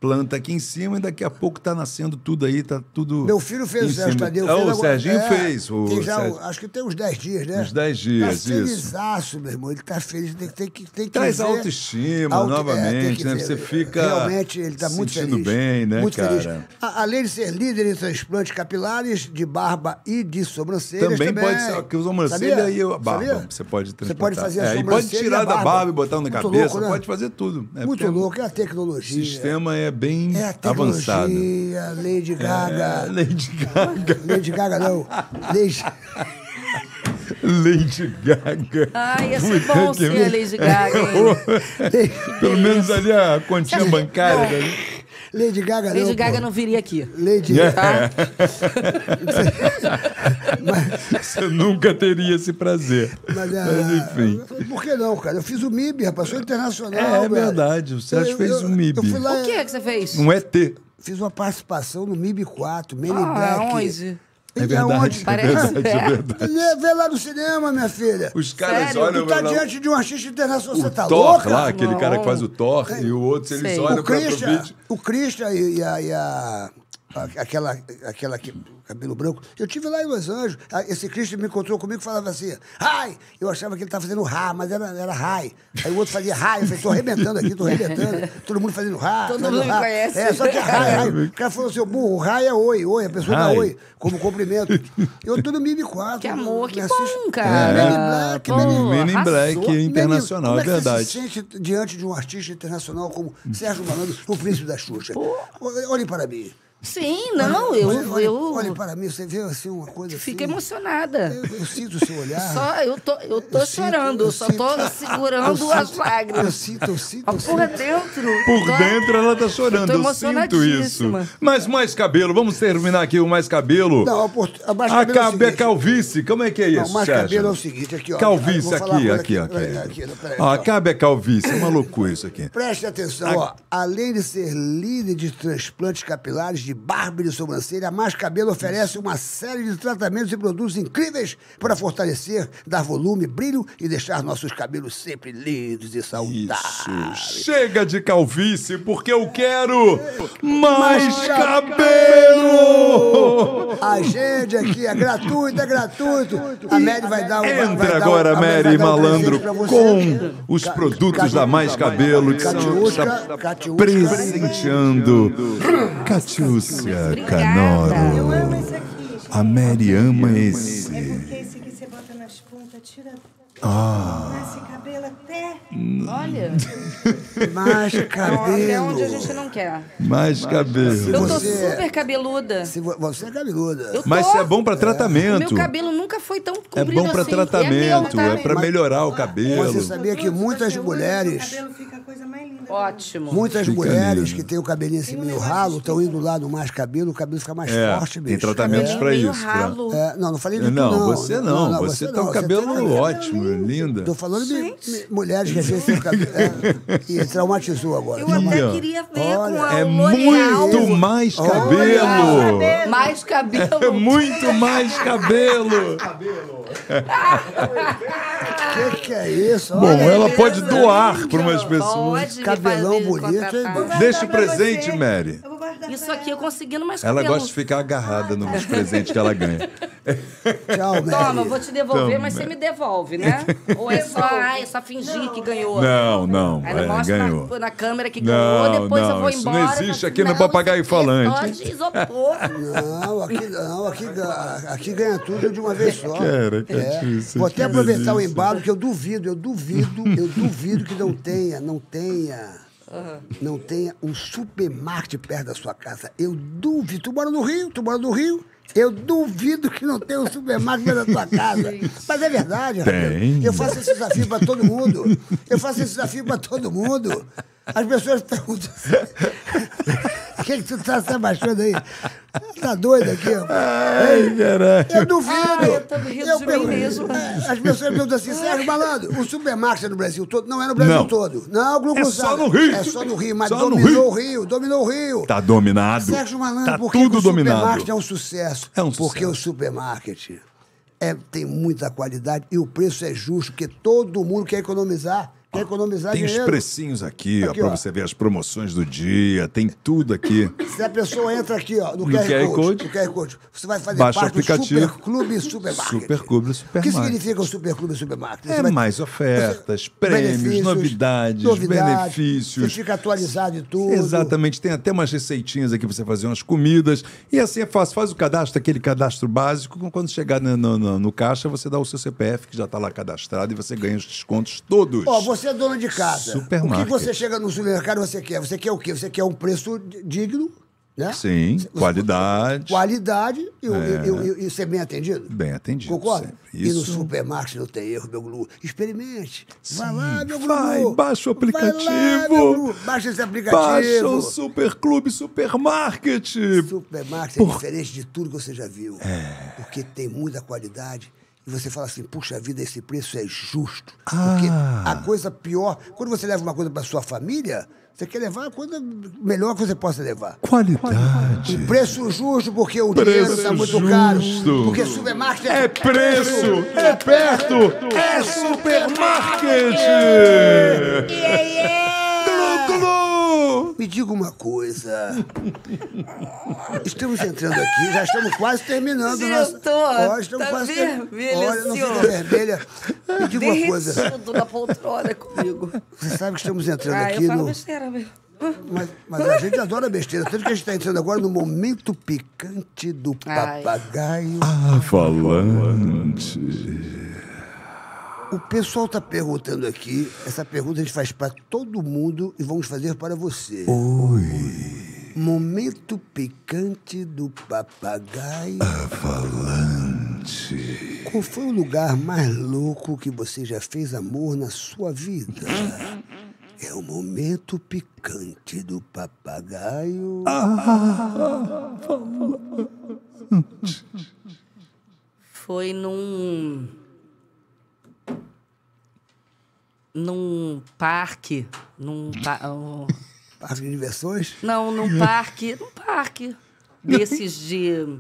planta aqui em cima e daqui a pouco está nascendo tudo aí, está tudo. Meu filho fez o Sérgio Tadeu. Ah, o Serginho é, fez. O já, Sérgio... Acho que tem uns 10 dias, né? Uns 10 dias, tá isso. meu irmão. Ele está feliz, tem, tem, que, tem que Traz dizer... autoestima Auto... É, novamente, né? é, né? Ver. Você fica. Realmente, ele está muito feliz. Sentindo bem, né, muito cara? Feliz. além de ser líder em transplantes capilares de barba e de sobrancelhas. Também, também... pode ser que os sobrancelha e a barba. Sabia? Você pode transplantar. Você pode fazer a é, E pode tirar da barba e botar na muito cabeça. Louco, né? Pode fazer tudo. É muito é louco, é a tecnologia. O sistema é é bem é a avançada. Lady é, Gaga. É, Lady Gaga. Lady Gaga não. Lady... Lady Gaga. Ai, ia ser bom que... sim a Lady Gaga. Pelo menos ali a continha bancária. Lady Gaga Lady não. Lady Gaga pô. não viria aqui. Lady é. Gaga. Yeah. Mas... Você nunca teria esse prazer. Mas, mas, ah, enfim. Por que não, cara? Eu fiz o MIB, rapaz. Sou internacional. É, é verdade. O Sérgio eu, fez eu, o MIB. Lá, o que é que você fez? Um ET. Fiz uma participação no MIB 4, Men ah, Black. Onde? É, então, é, é, é verdade, parece. É verdade, é verdade. Vê lá no cinema, minha filha. Os caras Sério? olham... Tu tá lá... diante de um artista internacional, o você tá Thor, louca? lá, aquele cara que faz o Thor, é. e o outro, eles Sei. olham o Christian, vídeo. O Christian e a... E a aquela, aquela que, cabelo branco. Eu tive lá em Los Angeles, esse Cristo me encontrou comigo e falava assim, ai! Eu achava que ele estava fazendo ra, mas era, era rai. Aí o outro fazia rai, eu falei, estou arrebentando aqui, estou arrebentando. Todo mundo fazendo ra. Todo mundo ra. conhece. É, só que rai, rai. O cara falou assim, burro, rai é oi, oi, a pessoa dá oi, como cumprimento. Eu estou no Mini 4. Que amor, que bom, cara. É, Men Mini Black é internacional, é verdade. Você se sente diante de um artista internacional como Sérgio Malandro, o príncipe da Xuxa? Olhem para mim. Sim, não, olha, eu, olhe, eu. Olhe para mim, você vê assim uma coisa Fico assim, emocionada. Eu, eu, sinto o seu olhar. Só, eu tô, eu tô eu chorando, sinto, eu só sinto, tô segurando eu as sinto, lágrimas. Eu sinto, eu sinto. Mas por dentro. Por tô, dentro ela tá chorando, eu, sinto isso. Mas mais cabelo, vamos terminar aqui o mais cabelo. Não, a mais cabelo. A, é seguinte, é calvície, como é que é isso? Não, mais Sérgio? cabelo é o seguinte, aqui, ó. Calvície, aqui, aqui, aqui. a aqui, é calvície, é uma loucura isso aqui. Preste atenção, ó. Além de ser líder de transplantes capilares, de barba e de sobrancelha, mais cabelo oferece uma série de tratamentos e produtos incríveis para fortalecer, dar volume, brilho e deixar nossos cabelos sempre lindos e saudáveis. Isso. Chega de calvície, porque eu quero mais, cabelo! A gente aqui é gratuito, é gratuito. A Mary vai dar um. Entra vai agora, dar, Mary Malandro, um com os Ca produtos da Mais Cabelo, que são presenteando. Catiusca. Lúcia Obrigada. Canoro. Eu amo esse aqui. A Mary ama é esse. É porque esse que você bota nas pontas, tira. Ah. Nasce pé. Hum. Olha. Mais cabelo. Até é onde a gente não quer. Mais, cabelo. Eu tô você, é- super cabeluda. Se você é cabeluda. Eu Mas isso é bom para é. tratamento. É. Meu cabelo nunca foi tão comprido É bom para assim. tratamento, é, é para melhorar o ah, cabelo. Você sabia que muitas mulheres... O cabelo fica a coisa mais linda. Ótimo. Muitas fica mulheres lindo. que têm o cabelinho assim meio ralo estão indo lá no mais cabelo, o cabelo fica mais é, forte mesmo. Tem tratamentos para isso. É, não, não falei de não, não, você não. não, não você, você tá cabelo ótimo, linda. Tô falando de mulheres que às vezes têm o cabelo. É, e traumatizou agora. Eu até queria ver Olha, com a É muito mais cabelo. Olha, mais cabelo. É muito mais cabelo. O que, que é isso? Bom, Olha, ela pode doar para umas pessoas. Pode Cabelão bonito. Hein? Deixa o presente, Mary. Eu vou isso aqui eu conseguindo mais Ela gosta de ficar agarrada nos tá. presentes que ela ganha. Tchau, Mary. Toma, vou te devolver, Toma. mas você me devolve, né? Ou é só, ai, só fingir não. que ganhou. Não, não. Ela é, mostra ganhou. Na, na, câmera que não, ganhou, depois não, eu vou embora. Isso não existe aqui no Papagaio é Falante. Pode isopor. Não, aqui não, aqui, aqui ganha tudo de uma vez só. Quero, que é. Vou até aproveitar o embalo, que eu duvido, eu duvido, eu duvido que não tenha, não tenha não tenha um supermarket perto da sua casa. Eu duvido. Tu mora no Rio, tu mora no Rio. Eu duvido que não tenha um supermercado na tua casa. Mas é verdade, Tem. Rapaz. Eu faço esse desafio para todo mundo. Eu faço esse desafio para todo mundo. As pessoas perguntam assim, o que, que tu tá se abaixando aí? Tá doido aqui, ó. Ai, caralho. Eu duvido. Ah, eu tô rindo de mesmo. Eh, as pessoas perguntam assim, Sérgio Malandro, o supermarket no Brasil todo, não é no Brasil não. todo. Não, o Glucosado. É só no Rio. É só no Rio, mas só dominou o Rio. Rio. dominou o Rio. Tá dominado. Sérgio Malandro, tá por que, o supermarket é um sucesso? É um sucesso. Porque o supermarket é, tem muita qualidade e o preço é justo, porque todo mundo quer economizar. Quer economizar tem dinheiro? Tem os precinhos aqui, aqui ó, ó. para você ver as promoções do dia, tem tudo aqui. Se a pessoa entra aqui, ó, no, no QR, QR Code, Code. No QR Code, você vai fazer Baixa parte aplicativo. do Superclube Supermarket. Superclube Supermarket. O que significa o Superclube Supermarket? Você é vai... mais ofertas, você... prêmios, novidades, novidade, benefícios. Você fica atualizado e tudo. Exatamente, tem até umas receitinhas aqui para você fazer umas comidas. E assim é fácil, faz o cadastro, aquele cadastro básico, quando chegar no, no, no, no caixa, você dá o seu CPF, que já está lá cadastrado, e você ganha os descontos todos. Ó, você você é dona de casa. Supermarket. O que você chega no supermercado você quer? Você quer o quê? Você quer um preço digno, né? Sim, você, qualidade. Qualidade e, é. e, e, e, ser bem atendido. Bem atendido. Concorda? E no supermarket não tem erro, meu glu. Experimente. Sim. Vai lá, meu glu. Vai, baixa o aplicativo. Lá, glu. Baixa esse aplicativo. Baixa o Superclube Supermarket. Supermarket é Por... é diferente de tudo que você já viu. É. Porque tem muita qualidade e você fala assim, puxa vida, esse preço é justo. Ah. Porque a coisa pior, quando você leva uma coisa para sua família, você quer levar a coisa melhor que você possa levar. Qualidade. o preço justo, porque o preço dinheiro está muito justo. caro. Porque supermarket é, é preço, é perto, é, é supermarket. Yeah, yeah. Me diga uma coisa. Estamos entrando aqui, já estamos quase terminando. Sim, nossa... eu estamos tá quase vermelha, ter... Olha, não fica vermelha. Me diga uma coisa. na poltrona comigo. Você sabe que estamos entrando ah, aqui eu no... besteira meu. Mas, mas, a gente adora besteira. Tanto que a gente está entrando agora no momento picante do papagaio. Ah, falante. O pessoal está perguntando aqui, essa pergunta a gente faz para todo mundo e vamos fazer para você. Oi. Momento picante do papagaio. Avalante. Qual foi o lugar mais louco que você já fez amor na sua vida? É o momento picante do papagaio. Avalante. Foi num num parque, num pa parque de diversões? Não, num parque, num parque desses de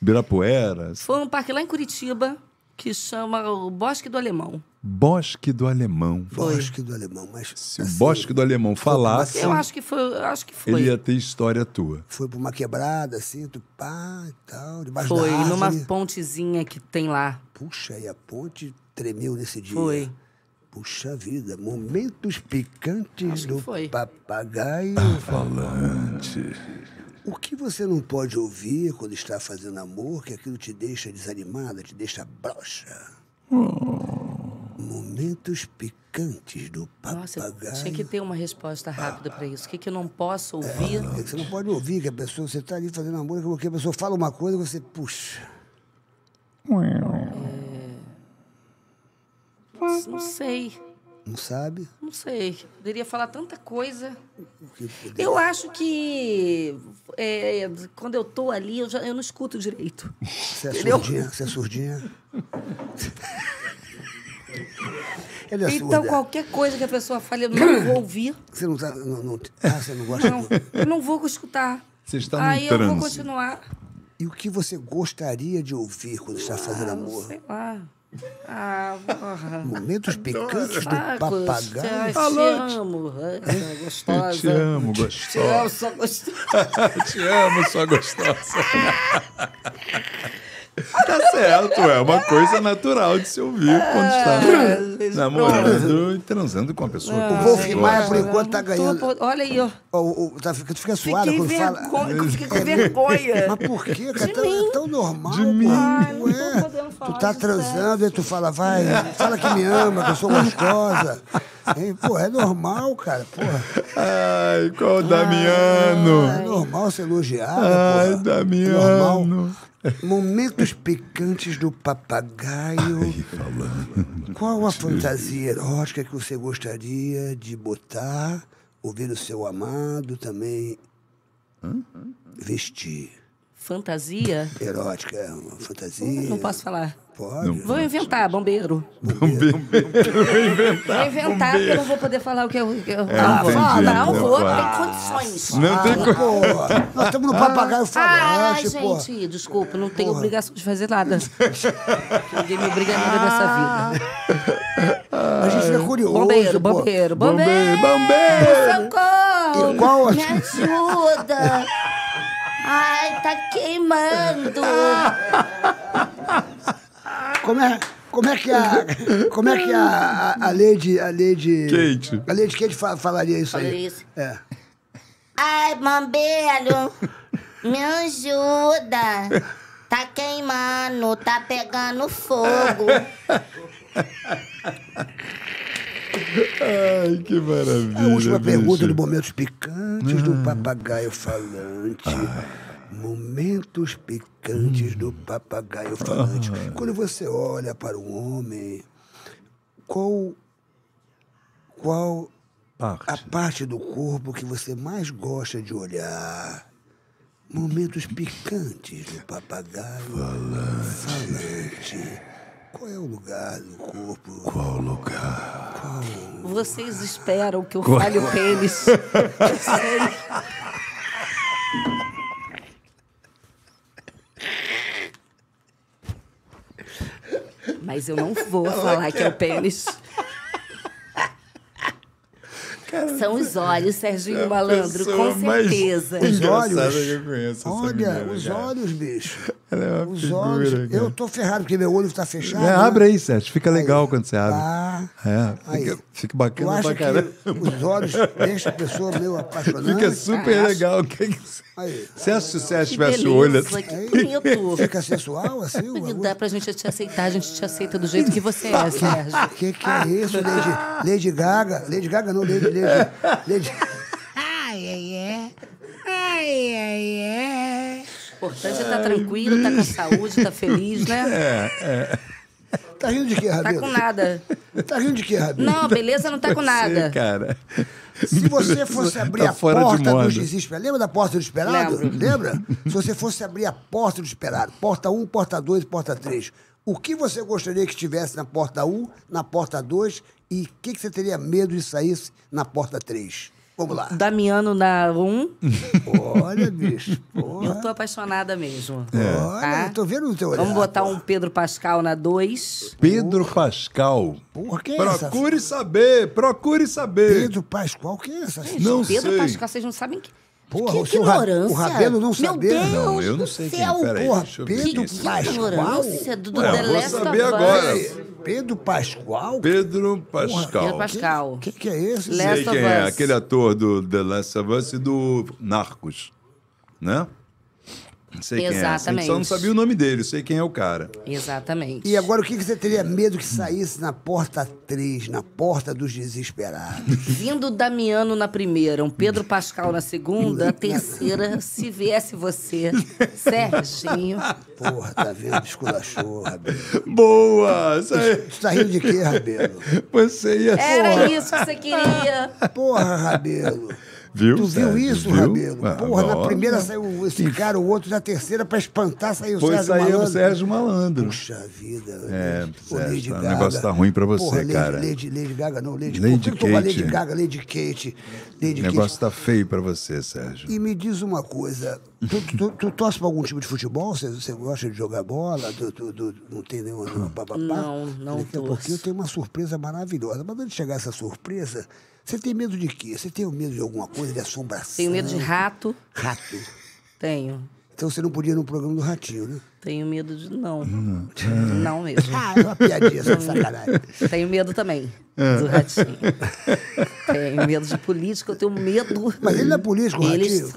Ibirapuera. Foi um parque lá em Curitiba que chama o Bosque do Alemão. Bosque do Alemão. Foi. Bosque do Alemão, mas se assim, o Bosque do Alemão falasse, eu acho que foi, acho que foi. Ele ia ter história tua. Foi por uma quebrada assim, tu pá e tal, debaixo Foi da Foi. numa pontezinha que tem lá. Puxa, e a ponte tremeu nesse dia. Foi. Puxa vida, momentos picantes do foi. papagaio tá falante. O que você não pode ouvir quando está fazendo amor, que aquilo te deixa desanimada, te deixa broxa? Momentos picantes do papagaio. Nossa, tinha que ter uma resposta rápida para isso. O que, que eu não posso ouvir? É, é você não pode ouvir que a pessoa, você está ali fazendo amor, que a pessoa fala uma coisa e você puxa. Oh. Não sei. Não sabe? Não sei. Poderia falar tanta coisa. Eu acho que é, quando eu tô ali, eu, já, eu não escuto direito. Você é Entendeu? surdinha? Você é surdinha? é então, surda. qualquer coisa que a pessoa fale, eu não vou ouvir. Você não, tá, não, não, ah, você não gosta? Não, eu não vou escutar. Você está no Aí transe. eu vou continuar. E o que você gostaria de ouvir quando está fazendo ah, amor? Sei lá. Ah, porra. Momentos então, picantes do papagaio. Te, Alô, tá te amo, gostosa. Te amo, gostosa. Te amo, só gostosa. te amo, só gostosa. Tá certo, é uma coisa natural de se ouvir quando está é, namorando e transando com a pessoa. É, o Wolf Maia, por enquanto, tá ganhando. Tô, olha aí, ó. O, o, tá, fica, tu fica suado Fiquei quando vergonha, fala. Fica com vergonha. Mas por quê? Cara? É tão normal. De mim. Ai, tu tá transando certo. e tu fala, vai, fala que me ama, que eu sou gostosa. pô é normal, cara, porra. Ai, qual o Damiano? Ai, é normal ser elogiado, Ai, Damiano. É Normal. Momentos picantes do papagaio. Ai, Qual a fantasia erótica que você gostaria de botar, ouvir o seu amado também vestir? Fantasia? Erótica, é uma fantasia. Não posso falar. Pode. Não. Vou inventar, bombeiro. Bombeiro. Vou inventar. Vou inventar, bombeiro. porque eu não vou poder falar o que eu. eu é, não, entendi, não, não, não vou, não tem condições. Não ah, tem condições. Nós estamos no papagaio falando. Ah, ai, gente, porra. desculpa, não tenho porra. obrigação de fazer nada. Ninguém me obriga a nada nessa vida. A gente fica curioso. Bombeiro, bombeiro, bombeiro. Bombeiro, bombeiro. Socorro. qual a... Me ajuda. Ai, tá queimando. Como é? Como é que a, como é que a, a, a Lady, a Lady... Kate. A Lady Kate fa- falaria isso aí? Falaria isso. É. Ai, bombeiro, me ajuda. Tá queimando, tá pegando fogo. Ai, que maravilha. A última pergunta de do Momentos Picantes do ah. Papagaio Falante. Ah. Momentos picantes hum. do papagaio falante. Ah. Quando você olha para o homem, qual, qual parte. a parte do corpo que você mais gosta de olhar? Momentos picantes do papagaio falante. falante. Qual é o lugar do corpo? Qual lugar? Qual... Vocês esperam que eu Qual... fale o pênis. mas eu não vou falar que é o pênis. Cara, São os olhos, Serginho é Malandro, com certeza. Os olhos. Olha, os olhos, bicho. É os olhos. Cara. Eu tô ferrado porque meu olho tá fechado. É, né? Abre aí, Sérgio. Fica legal aí. quando você abre. Ah, é, fica, fica, bacana eu acho pra caramba. Os olhos deixam a pessoa meio apaixonada. Fica super ah, legal. Que que... Aí, se o Sérgio tivesse o olho. Assim. Que bonito. Fica sensual assim? Não dá pra gente te aceitar. A gente te aceita do jeito que você é, Sérgio. O que, que é isso, Lady, Lady Gaga? Lady Gaga não, Lady. Lady, Lady... Ai, ai, é. ai. Ai, ai, é. ai importante é estar tá tranquilo, estar tá com saúde, estar tá feliz, né? É, é. Tá rindo de quê, Rabelo? Tá com nada. Tá rindo de quê, Rabelo? Não, beleza não tá com nada. cara. Se você fosse abrir tá a porta do desespero, lembra da porta do esperado? Lembro. Lembra? Se você fosse abrir a porta do esperado, porta 1, porta 2 e porta 3, o que você gostaria que tivesse na porta 1, na porta 2 e o que, que você teria medo de sair na porta 3? Vamos lá. Damiano na 1. Um. Olha, bicho. Porra. Eu tô apaixonada mesmo. É. Olha, tá? tô vendo no teu olhar. Vamos botar um Pedro Pascal na 2. Pedro Pascal. Por que é Procure essa? saber, procure saber. Pedro Pascal, quem é essa? Não Pedro sei. Pedro Pascal, vocês não sabem quem... Porra, que, o que ignorância. O Rabelo não sabia. Meu Deus não, eu não sei é. céu. Quem. Peraí, Porra, Pedro Pascal. Que ignorância do, do Ué, The Last of Us. agora. Pedro Pascoal? Pedro Pascal. Pedro Pascal. O que, que, que, é esse? Last Sei quem é, aquele ator do The Last of Us e do Narcos, né? Sei Exatamente. Quem é. Só não sabia o nome dele, sei quem é o cara. Exatamente. E agora o que você teria medo que saísse na porta 3, na porta dos desesperados? Vindo Damiano na primeira, um Pedro Pascal na segunda, a terceira, se viesse você, Serginho. Porra, tá vendo? Esculachou, Rabelo. Boa! Você tá rindo de quê, Rabelo? Você ia Era porra. isso que você queria. Porra, Rabelo. Viu? Tu viu isso, viu? Rabelo? Ah, Porra, agora, na primeira saiu esse cara, o outro na terceira, para espantar, saiu o Sérgio saiu Malandro. o Sérgio Malandro. Puxa vida. É, Sérgio, Lady Gaga. o negócio tá ruim para você, Porra, cara. Lady, Lady, Gaga, não, Lady, Lady é Kate. Lady Gaga, Lady Kate. Lady o negócio Kate. tá feio para você, Sérgio. E me diz uma coisa, tu, tu, tu, tu torce para algum time de futebol? Você, você gosta de jogar bola? Tu, tu, não tem nenhuma... Hum. Não, não não porque eu tenho uma surpresa maravilhosa. Mas antes de chegar essa surpresa... Você tem medo de quê? Você tem medo de alguma coisa, de assombração? Tenho medo de rato. Rato. Tenho. Então você não podia ir no programa do Ratinho, né? Tenho medo de não. Hum. Não mesmo. Ah, é uma piadinha, só é sacanagem. Tenho medo também ah. do Ratinho. tenho medo de política, eu tenho medo. Mas ele não é político, Eles Ratinho?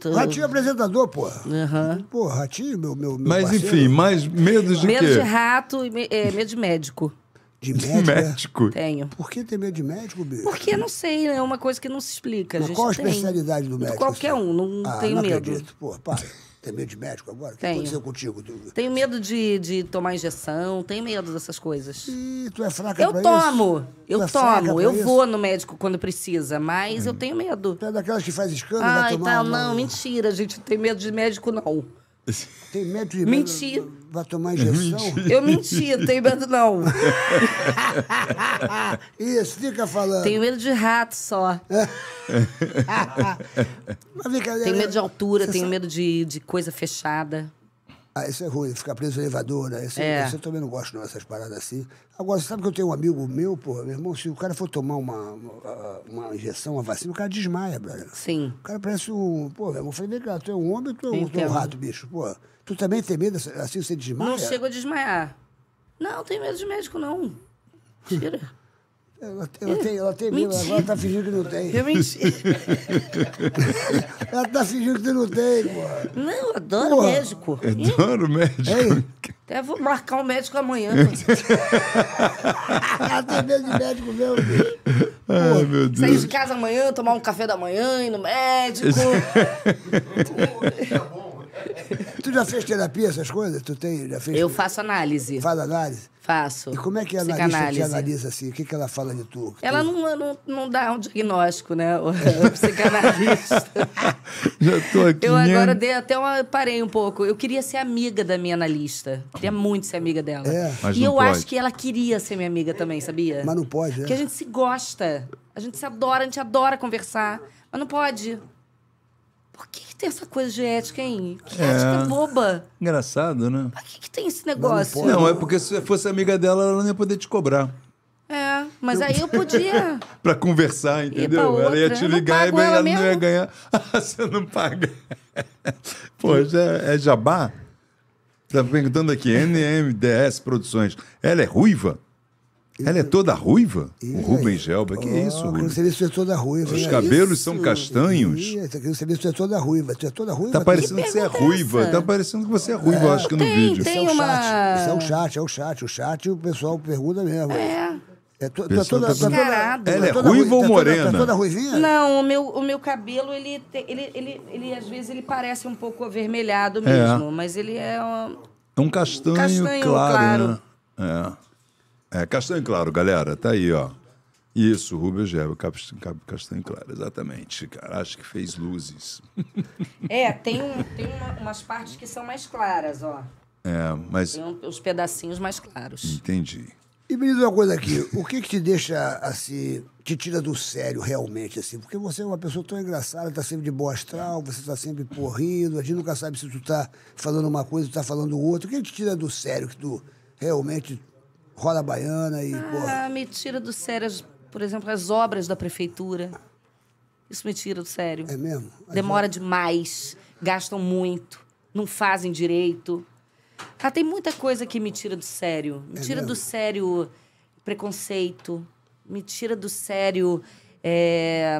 São... Ratinho é apresentador, pô. Uhum. Pô, Ratinho, meu, meu, meu Mas parceiro. enfim, mais medo de Medo quê? de rato e é, medo de médico. De médico? Tenho. Por que tem medo de médico, bicho? Porque não sei, né, é uma coisa que não se explica. Mas a qual a especialidade tem. do médico? Qualquer assim? um, não ah, tenho não medo. Acredito. Pô, para. Tem medo de médico agora? O que aconteceu contigo? Tenho medo de, de tomar injeção, tenho medo dessas coisas. Ih, tu é fraca Eu tomo, isso? eu é tomo, eu vou no médico quando precisa, mas hum. eu tenho medo. Tu é daquelas que faz escândalo, Ai, vai tomar não, tá, não, mentira, gente, não tem medo de médico não. Tem medo de Menti. Vai tomar injeção? Eu menti, não tenho medo, não. Isso, fica falando. Tenho medo de rato só. Mas, tenho medo de né? altura, tenho sabe? medo de, de coisa fechada. Ah, isso é ruim, ficar preso no elevador, né? Isso, é. isso eu também não gosto, não, essas paradas assim. Agora, você sabe que eu tenho um amigo meu, pô, meu irmão, se o cara for tomar uma, uma, ah, uma injeção, uma vacina, o cara desmaia, brother. Sim. O cara parece um. Pô, meu irmão, eu falei, vem cá, tu é um homem tu é um, tu é um rato, bicho? Pô, tu também tem medo assim, você desmaia? Não chego a desmaiar. Não, não tenho medo de médico, não. Tira. Ela, ela, tem, ela tem mesmo, agora tá fingindo que não tem. Eu menti. ela tá fingindo que não tem, pô. Não, eu adoro porra. médico. É, adoro médico. Ei. Até vou marcar um médico amanhã. ela tem medo de médico mesmo, bicho. Ai, meu Deus. Sair de casa amanhã, tomar um café da manhã, ir no médico. é bom. tu já fez terapia, essas coisas? Tu tem, já fez... Eu faço análise. Faz análise? Faço. E como é que é a analista te analisa assim? O que, que ela fala de tu? Ela tu... Não, não, não dá um diagnóstico, né? O, psicanalista. já tô aqui. Eu agora dei até uma. Parei um pouco. Eu queria ser amiga da minha analista. Queria muito ser amiga dela. É. Mas e eu pode. acho que ela queria ser minha amiga também, sabia? Mas não pode, né? Porque a gente se gosta. A gente se adora, a gente adora conversar. Mas não pode. Por que, que, tem essa coisa de ética, hein? Que é... ética boba. Engraçado, né? Por que, que tem esse negócio? Não, não, é porque se fosse amiga dela, ela não ia poder te cobrar. É, mas eu... aí eu podia. pra conversar, entendeu? Pra ela ia te ligar e ela, ela não ia ganhar. Você não paga. Pô, já é jabá? Tá perguntando aqui, NMDS Produções. Ela é ruiva? Ela é toda ruiva? Isso. O é. Rubens Gelba, que oh, é isso, Rubens? saber se é toda ruiva. Os é cabelos isso. são castanhos? Isso, queria saber se é toda ruiva. Tu é toda ruiva? Tá parecendo que, que você é ruiva. Tá parecendo que você é ruiva, é, acho que tem, no vídeo. Tem isso é o uma... chat. Isso é o chat, é o chat. O chat o pessoal pergunta mesmo. É. É to, tá toda, tá, tá toda, Ela é tá toda ruiva ou morena? Tá toda, ruivinha? Não, o meu, o meu cabelo, ele, ele, ele, ele, às vezes, ele parece um pouco avermelhado é. mesmo, mas ele é um... É um castanho, claro, claro. Né? É. É, castanho claro, galera. Tá aí, ó. Isso, Rubens Gerber, Castanho Claro, exatamente. Cara, acho que fez luzes. É, tem, um, tem uma, umas partes que são mais claras, ó. É, mas... Tem um, os pedacinhos mais claros. Entendi. E me diz uma coisa aqui, o que, que te deixa, assim, te tira do sério realmente, assim? Porque você é uma pessoa tão engraçada, tá sempre de boa astral, você tá sempre porrindo, a gente nunca sabe se tu tá falando uma coisa ou tá falando outra. O que, que te tira do sério, que tu realmente roda baiana e. Porra. Ah, me tira do sério, por exemplo, as obras da prefeitura. Isso me tira do sério. É mesmo? As Demora obras... demais, gastam muito, não fazem direito. Ah, tem muita coisa que me tira do sério. Me é tira mesmo? do sério preconceito, me tira do sério é,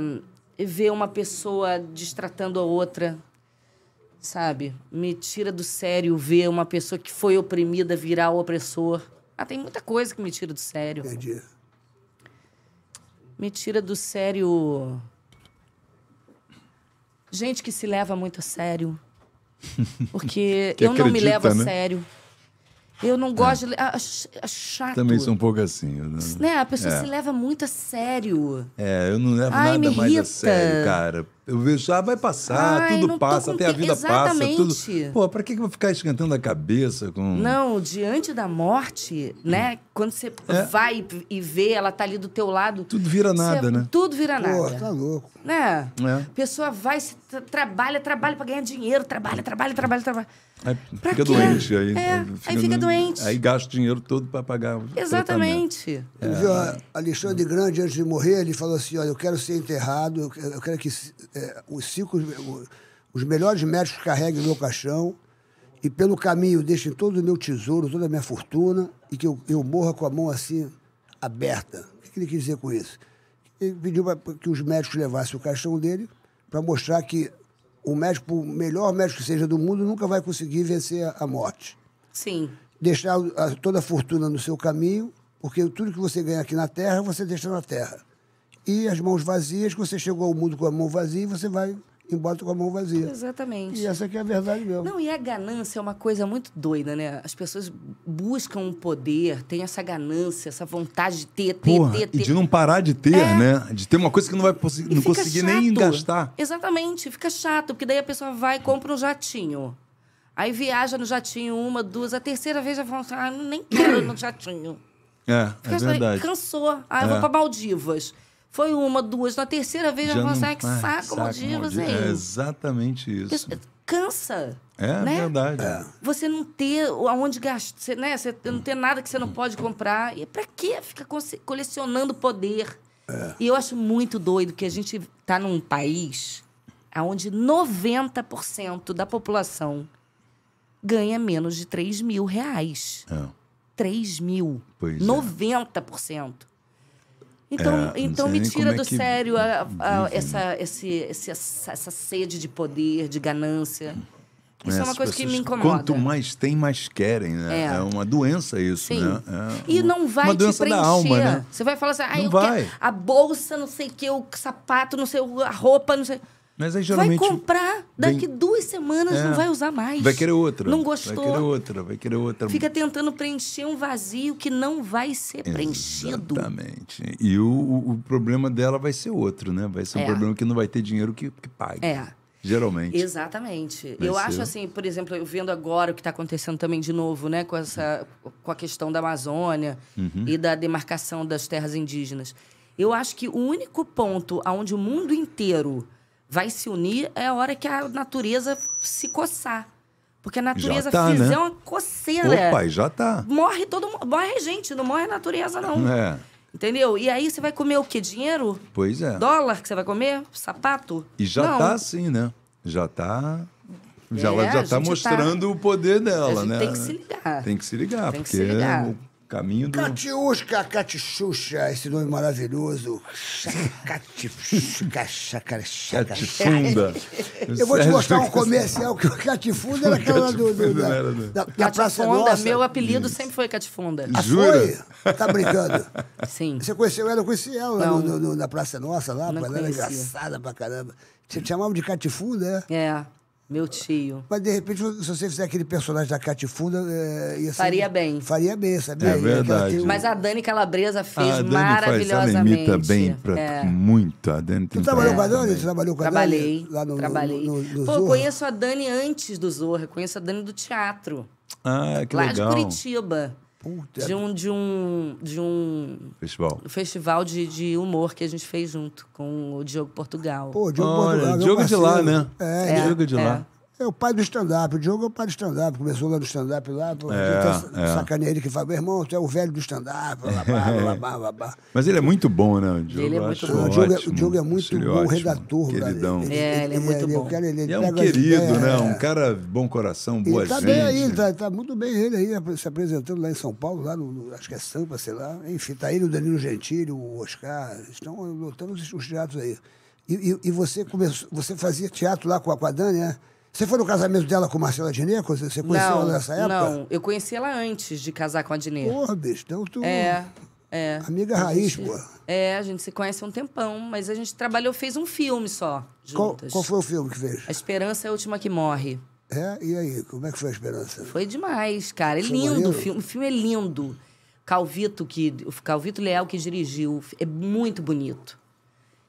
ver uma pessoa destratando a outra sabe? Me tira do sério ver uma pessoa que foi oprimida virar o opressor. Ah, tem muita coisa que me tira do sério. Entendi. Me tira do sério. Gente que se leva muito a sério. Porque eu acredita, não me levo né? a sério. Eu não é. gosto ah, é. de. Ach, ach, chato. Também sou um pouco assim. Não... Né? A pessoa é. se leva muito a sério. É, eu não levo Ai, nada mais a sério, cara. Eu vejo, ah, vai passar, Ai, tudo passa, até a vida Exatamente. passa. Tudo... Pô, pra que eu vou ficar esquentando a cabeça com. Não, diante da morte, né? Quando você é. vai e vê, ela tá ali do teu lado. Tudo vira nada, você... né? Tudo vira Pô, nada. tá louco. Né? É. Pessoa vai, trabalha, trabalha para ganhar dinheiro, trabalha, trabalha, trabalha, trabalha. Aí pra fica quê? doente. Aí, é, aí fica, aí fica doente. Aí gasta o dinheiro todo para pagar. Exatamente. É. Viu, Alexandre Grande, antes de morrer, ele falou assim: olha, eu quero ser enterrado, eu quero que é, os cinco, os melhores médicos carreguem o meu caixão e pelo caminho deixem todo o meu tesouro, toda a minha fortuna e que eu, eu morra com a mão assim aberta. O que ele quis dizer com isso? Ele pediu que os médicos levassem o caixão dele para mostrar que o médico, o melhor médico que seja do mundo, nunca vai conseguir vencer a morte. Sim. Deixar a, toda a fortuna no seu caminho, porque tudo que você ganha aqui na Terra, você deixa na Terra. E as mãos vazias, que você chegou ao mundo com a mão vazia, você vai embora com a mão vazia. Exatamente. E essa que é a verdade mesmo. Não, e a ganância é uma coisa muito doida, né? As pessoas buscam um poder, têm essa ganância, essa vontade de ter, ter, Porra, ter, ter. E de não parar de ter, é. né? De ter uma coisa que não vai não conseguir chato. nem gastar. Exatamente, fica chato, porque daí a pessoa vai e compra um jatinho. Aí viaja no jatinho uma, duas, a terceira vez já fala assim, ah, nem quero no jatinho. É, é verdade. cansou. Ah, é. eu vou é. pra Maldivas. Foi uma, duas. Na terceira vez, já ela falou assim, que saco, saco Maldivas, é, é exatamente isso. cansa. É né? verdade. É. Você não ter aonde gastar, você, né? Você não ter nada que você não pode comprar. E para que ficar colecionando poder? É. E eu acho muito doido que a gente tá num país onde 90% da população ganha menos de 3 mil reais. É. 3 mil. Pois 90%. É. Então, é, então me tira é do é sério a, a, né? essa, esse, esse, essa, essa, sede de poder, de ganância. Isso é, é uma coisa que me incomoda. Quanto mais tem, mais querem, né? É, é uma doença isso, Sim. né? É e não vai uma te doença preencher. Da alma, né? Você vai falar assim, ah, não eu vai. a bolsa, não sei o que, o sapato, não sei, a roupa, não sei... Mas aí geralmente. Vai comprar, daqui vem... duas semanas é. não vai usar mais. Vai querer outra. Não gostou. Vai querer outra, vai querer outra. Fica tentando preencher um vazio que não vai ser preenchido. Exatamente. E o, o, problema dela vai ser outro, né? Vai ser um é. problema que não vai ter dinheiro que, que pague. É. Geralmente. Exatamente. Vai eu ser. acho assim, por exemplo, eu vendo agora o que está acontecendo também de novo, né, com, essa, com a questão da Amazônia uhum. e da demarcação das terras indígenas. Eu acho que o único ponto onde o mundo inteiro vai se unir é a hora que a natureza se coçar. Porque a natureza tá, né? fizer né? uma coceira. Opa, já tá. Morre todo mundo. Morre gente, não morre a natureza, não. É. Entendeu? E aí você vai comer o quê? Dinheiro? Pois é. Dólar que você vai comer? Sapato? E já não. tá assim, né? Já tá. Já, é, ela já tá, tá mostrando tá... o poder dela, né? Tem que se ligar. Tem que se ligar, tem porque se ligar. Caminho do. Catiusca, Catixuxa, esse nome maravilhoso. Catifunda. Catifunda. Eu vou te mostrar um comercial que o Catifunda era aquela do. do da, da, da Praça Nossa. Meu apelido sempre foi Catifunda. Ah, Foi? Tá brincando? Sim. Você conheceu ela? Eu conheci ela no, no, no, na Praça Nossa lá, ela era engraçada pra caramba. Você chamava de Catifunda, é? É. Meu tio. Mas de repente, se você fizer aquele personagem da Catifunda, é, ia ser. Faria bem. Faria bem, sabia? É verdade. Mas a Dani Calabresa ah, fez a Dani maravilhosamente. Faz, ela imita bem pra é. muito. A Dani tem Tu trabalhou com a Dani? trabalhou com a Trabalhei, Dani? Lá no, trabalhei. No, no, no Pô, conheço a Dani antes do Zorra. Conheço a Dani do teatro. Ah, que lá legal. Lá de Curitiba. Puta de um de um de um festival festival de, de humor que a gente fez junto com o Diogo Portugal. Pô, Diogo Olha, Portugal. Diogo é de lá, né? É, é Diogo é de é. lá. É o pai do stand-up. O Diogo é o pai do stand-up. Começou lá do stand-up lá. Pô, é, é. Sacaneia ele que fala, meu irmão, tu é o velho do stand-up. É. Mas ele é muito bom, né? O Diogo, ele é muito bom. O Diogo, é, o Diogo é muito bom ótimo, redator. Queridão. Ele, é, ele é muito ele, bom. Cara, ele é um querido, né? Um cara bom coração, boa ele tá gente. Bem aí, ele tá, tá, muito bem ele aí, se apresentando lá em São Paulo, lá no, no acho que é Sampa, sei lá. Enfim, tá ele, o Danilo Gentili, o Oscar. Estão lotando os, os teatros aí. E, e, e, você, começou, você fazia teatro lá com a, com a Dani, né? Você foi no casamento dela com Marcela Diné? Você conheceu não, ela nessa época? Não, eu conheci ela antes de casar com a Diné. Porra, bicho, então tu... É, é. Amiga raiz, pô. É, a gente se conhece há um tempão, mas a gente trabalhou, fez um filme só, juntas. Qual, qual foi o filme que fez? A Esperança é a Última que Morre. É? E aí, como é que foi a Esperança? Foi demais, cara. É foi lindo o filme. O filme é lindo. Calvito, que, o Calvito Leal que dirigiu. É muito bonito.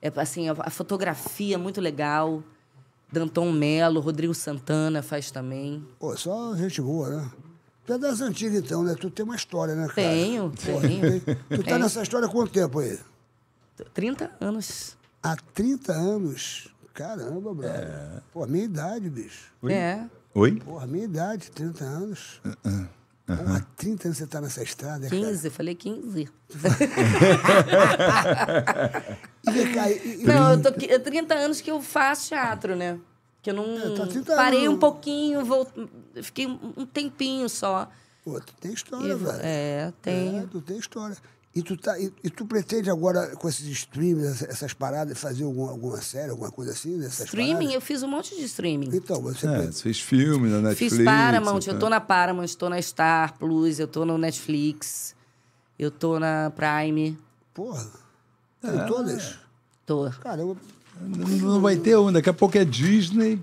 É, assim, a fotografia é muito legal. Danton Melo, Rodrigo Santana faz também. Pô, só gente boa, né? Tu é das antigas, então, né? Tu tem uma história, né, cara? Tenho, tenho. Tu tá nessa história há quanto tempo aí? 30 anos. Há 30 anos? Caramba, brother. É. Pô, a minha idade, bicho. Oi? É. Oi? Pô, a minha idade, 30 anos. Uh -uh. Uhum. Pô, há 30 anos você está nessa estrada. 15, é cara. falei 15. e vem cá, e, não, eu tô, 30 anos que eu faço teatro, né? Que eu não. Eu é, tá parei anos. um pouquinho, vou, fiquei um tempinho só. Pô, tu tem história, e, velho. É, tem. É, tu tem história. E tu, tá, e, e, tu pretende agora, com esses streamings, essas paradas, fazer alguma, alguma série, alguma coisa assim? streaming? Paradas? Eu fiz um monte de streaming. Então, você... É, fez... fez filme na Netflix. Fiz Paramount, tá? eu tô na Paramount, tô na Star Plus, eu tô no Netflix, eu tô na Prime. Porra, tem é. Então, todas? Tô. eu... Não vai ter um, daqui a pouco é Disney,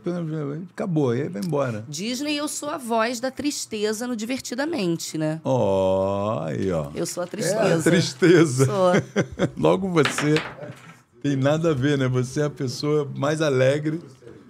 acabou, aí vai embora. Disney, eu sou a voz da tristeza no Divertidamente, né? Ó, oh, aí, ó. Eu sou a tristeza. É a tristeza. Sou. Logo você. Tem nada a ver, né? Você é a pessoa mais alegre.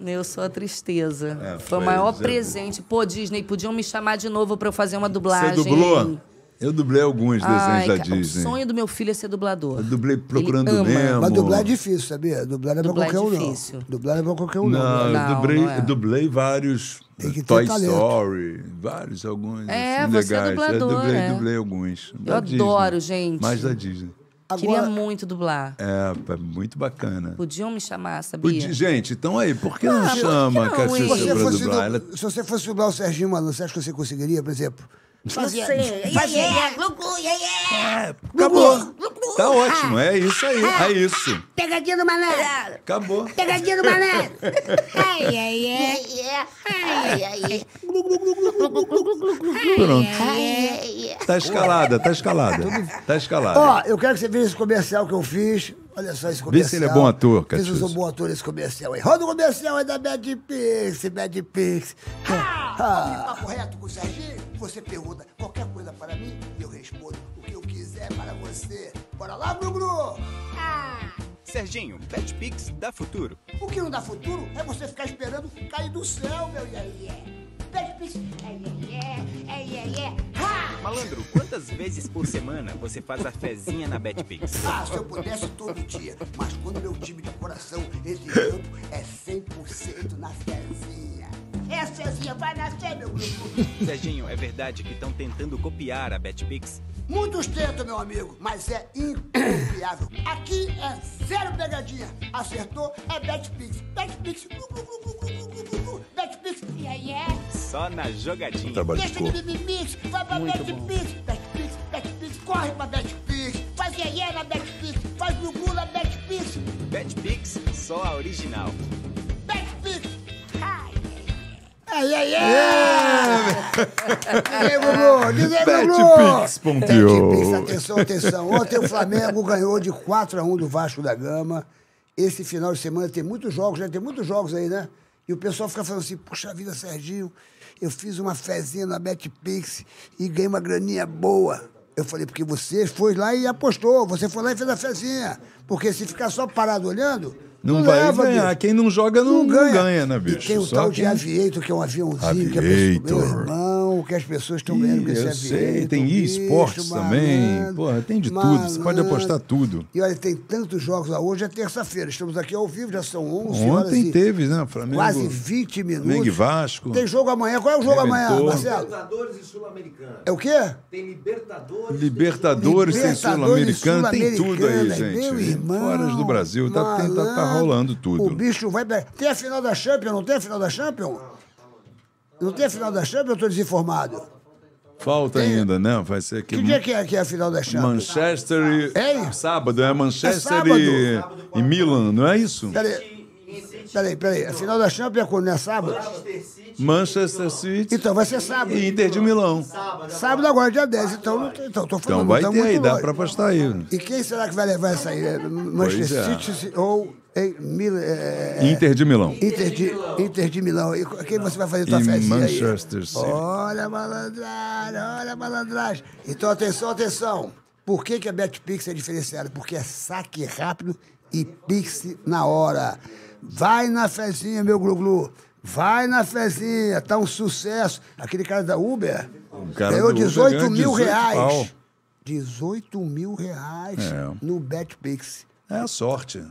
Eu sou a tristeza. É, foi, foi o maior é. presente. Pô, Disney, podiam me chamar de novo para eu fazer uma dublagem. Você dublou? Eu dublei alguns Ai, desenhos da Disney. O sonho do meu filho é ser dublador. Eu dublei Procurando membros. Mas dublar é difícil, sabia? Dublar é pra é qualquer é um, Dublar é pra qualquer um, não. Não, eu dublei, não é. dublei vários tem que Toy ter Toy Story, vários, alguns é, assim, você é legais. É, dublador, eu dublei, é. dublei alguns. Eu da adoro, Disney, gente. Mais da Disney. Agora, Queria muito dublar. É, é, muito bacana. Podiam me chamar, sabia? gente, então aí, por que não, ah, chama a Cassius pra dublar? Ela... Se você fosse dublar o Serginho Malandro, você acha que você conseguiria, por exemplo? Fazia, fazia, fazia, glucu, yeah, Acabou. Tá ótimo, é isso aí, ah, é isso. Pegadinha do malandro. Acabou. Pegadinha do malandro. Ai, ai, ai. Ai, ai, ai. Pronto. Tá escalada, tá escalada. Tá escalada. Ó, eu quero que você veja esse comercial que eu fiz Olha só esse comercial. Vê se ele é bom ator, cara. é um bom ator esse comercial aí. Roda o comercial aí da Bad Pix, Bad Pix. Ah, ah. papo reto com o Serginho, você pergunta qualquer coisa para mim e eu respondo o que eu quiser para você. Bora lá, Bruno! Ah. Serginho, Bad Pix dá futuro. O que não dá futuro é você ficar esperando cair do céu, meu iê. Bad Pix, é iê, é iê, é Malandro, quantas vezes por semana você faz a fezinha na Betpix? Ah, se eu pudesse todo dia. Mas quando meu time de coração, esse campo é 100% na fezinha. É fezinha, vai nascer, meu grupo. Serginho, é verdade que estão tentando copiar a Betpix? Muitos tentam, meu amigo, mas é incopiável. Aqui é zero pegadinha. Acertou, é Betpix. Betpix, Betpix, yeah, yeah. Só na jogadinha. Trabalho tá de cor. vai pra Muito Betpix, Betpix, Betpix, corre pra Betpix, faz guerreira é na Betpix, faz gugu na Betpix. Betpix, só a original. Betpix, ai. Ai, ai, ai! Diga, Gugu! Diga, Gugu! Betpix, atenção, atenção. Ontem o Flamengo ganhou de 4 a 1 do Vasco da Gama. Esse final de semana tem muitos jogos, já né? tem muitos jogos aí, né? E o pessoal fica falando assim, puxa vida, Serginho, eu fiz uma fezinha na Betpix e ganhei uma graninha boa. Eu falei, porque você foi lá e apostou, você foi lá e fez a fezinha. Porque se ficar só parado olhando, não, não vai leva, ganhar. Quem não joga não, não ganha. ganha, né, bicho? E tem o Só tal quem... de Aviator, que é um aviãozinho, Aviator. que é meu né, irmão que as pessoas estão ganhando com esse Eu sei, tem esportes também. Porra, tem de malandro. tudo. Você pode apostar tudo. E olha, tem tantos jogos lá. Hoje é terça-feira. Estamos aqui ao vivo, já são 11 Ontem horas. Ontem teve, né? Flamengo. Quase 20 minutos. Flamengo e Vasco. Tem jogo amanhã. Qual é o jogo Reventor. amanhã, Marcelo? Libertadores e Sul-Americana. É o quê? Tem Libertadores. Libertadores, e Sul-Americana. Sul tem tudo aí, gente. Meu irmão. Horas do Brasil. Tá, tá, tá, rolando tudo. O bicho vai. Tem a final da Champions, não tem a final da Champions? Não tem a final da Champions, eu estou desinformado. Falta tem... ainda, né? Vai ser que. Que dia que é, a final da Champions? Manchester. É? Sábado, é Manchester é sábado. E... e Milan, não é isso? Peraí. Peraí, peraí. A final da Champions é quando? Não é sábado? Manchester City. Então, vai ser sábado. E Inter de Milão. Sábado agora, dia 10. Então, então tô falando. Então vai ter aí, dá para apostar aí. E quem será que vai levar essa aí? Manchester é. City ou Mil, é, é, é, Inter de Milão. Inter de, Inter de Milão. E quem você vai fazer tua festa? Manchester aí? City. Olha, malandragem, olha, malandragem. Então, atenção, atenção. Por que, que a BetPix é diferenciada? Porque é saque rápido e pix na hora. Vai na fezinha, meu Gluglu. Vai na fezinha, tá um sucesso. Aquele cara da Uber cara ganhou 18 mil 18 reais. Pau. 18 mil reais é. no BetPix. É a sorte.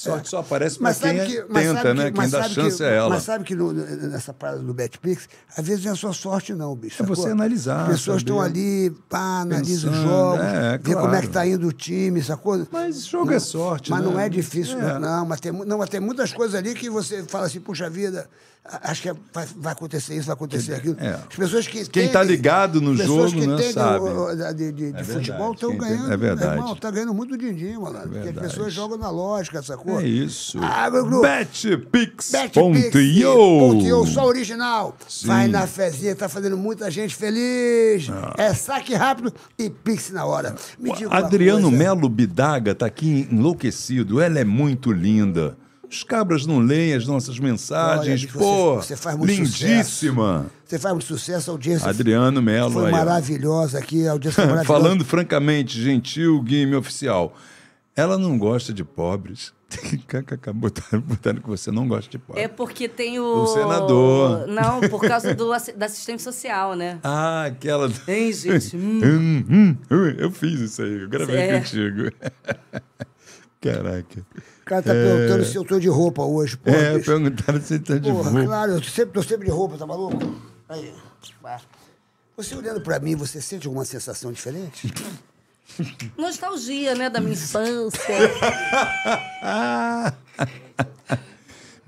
Sorte é. só aparece para quem que, é tenta, né? que, né? Quem dá chance que, é ela. Mas sabe que no, nessa parada do Betpix, às vezes não é só sorte, não, bicho. É sacou? você analisar. As pessoas estão ali, pá, analisam os jogos, é, vê como é que está indo o time, coisa Mas jogo é não, é sorte, Mas né? não é difícil, é. Não, mas tem, não. Mas tem muitas coisas ali que você fala assim, puxa vida, acho que é, vai, vai, acontecer isso, vai acontecer aquilo. É. As pessoas que quem está ligado no jogo, que né, sabe. De, de, de é futebol estão ganhando. É né, verdade. Irmão, tá ganhando muito din-din, mano. É porque as é pessoas jogam na lógica, essa coisa. É isso. Ah, Betpix. Betpix.io. Só original. Sim. Vai na fezinha, tá fazendo muita gente feliz. Ah. É saque rápido e pix na hora. Me diga Adriano Melo Bidaga tá aqui enlouquecido. Ela é muito linda. Os cabras não leem as nossas mensagens. Olha, Pô, você, você, faz muito lindíssima. Sucesso. Você faz muito sucesso. audiência Adriano Melo. Foi aí, maravilhosa aqui. audiência maravilhosa. Falando francamente, gentil, game oficial. Ela não gosta de pobres. botaram, botando que você não gosta de pobre. É porque tem o. O senador. Não, por causa do, da assistente social, né? Ah, aquela. Hein, gente? Hum. hum. Hum, hum, eu fiz isso aí, eu gravei é. contigo. Caraca cara tá perguntando é. se eu tô de roupa hoje, porra. É, bicho. perguntaram se tô de porra, roupa. Claro, eu tô sempre, tô sempre de roupa, tá maluco? Aí, você olhando pra mim, você sente alguma sensação diferente? Nostalgia, né, da minha infância.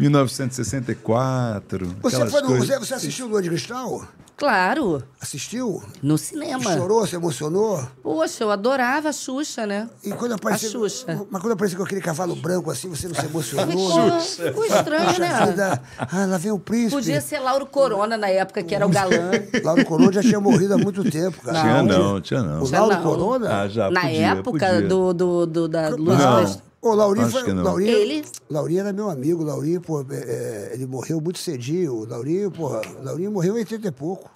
1964. Você, foi no, coisas... você, assistiu Lua de Cristal? Claro. Assistiu? No cinema. Chorou, se emocionou? Poxa, eu adorava a Xuxa, né? E quando apareceu, a Xuxa. Mas quando apareceu com aquele cavalo branco assim, você não se emocionou? Xuxa. Ficou estranho, né? Vida. Ah, lá vem o príncipe. Podia ser Lauro Corona na época, que era o é. galã. Lauro Corona já tinha morrido há muito tempo, cara. Tinha não, tinha não. O Lauro Corona? Ah, já, na podia, época podia. Do, do, do, da Luz... Não. Ô, Lauri, Acho foi, Lauri, ele? Laurinho era meu amigo. Lauri, pô, é, é, ele morreu muito cedinho. Lauri, pô, Lauri morreu em 80 e pouco.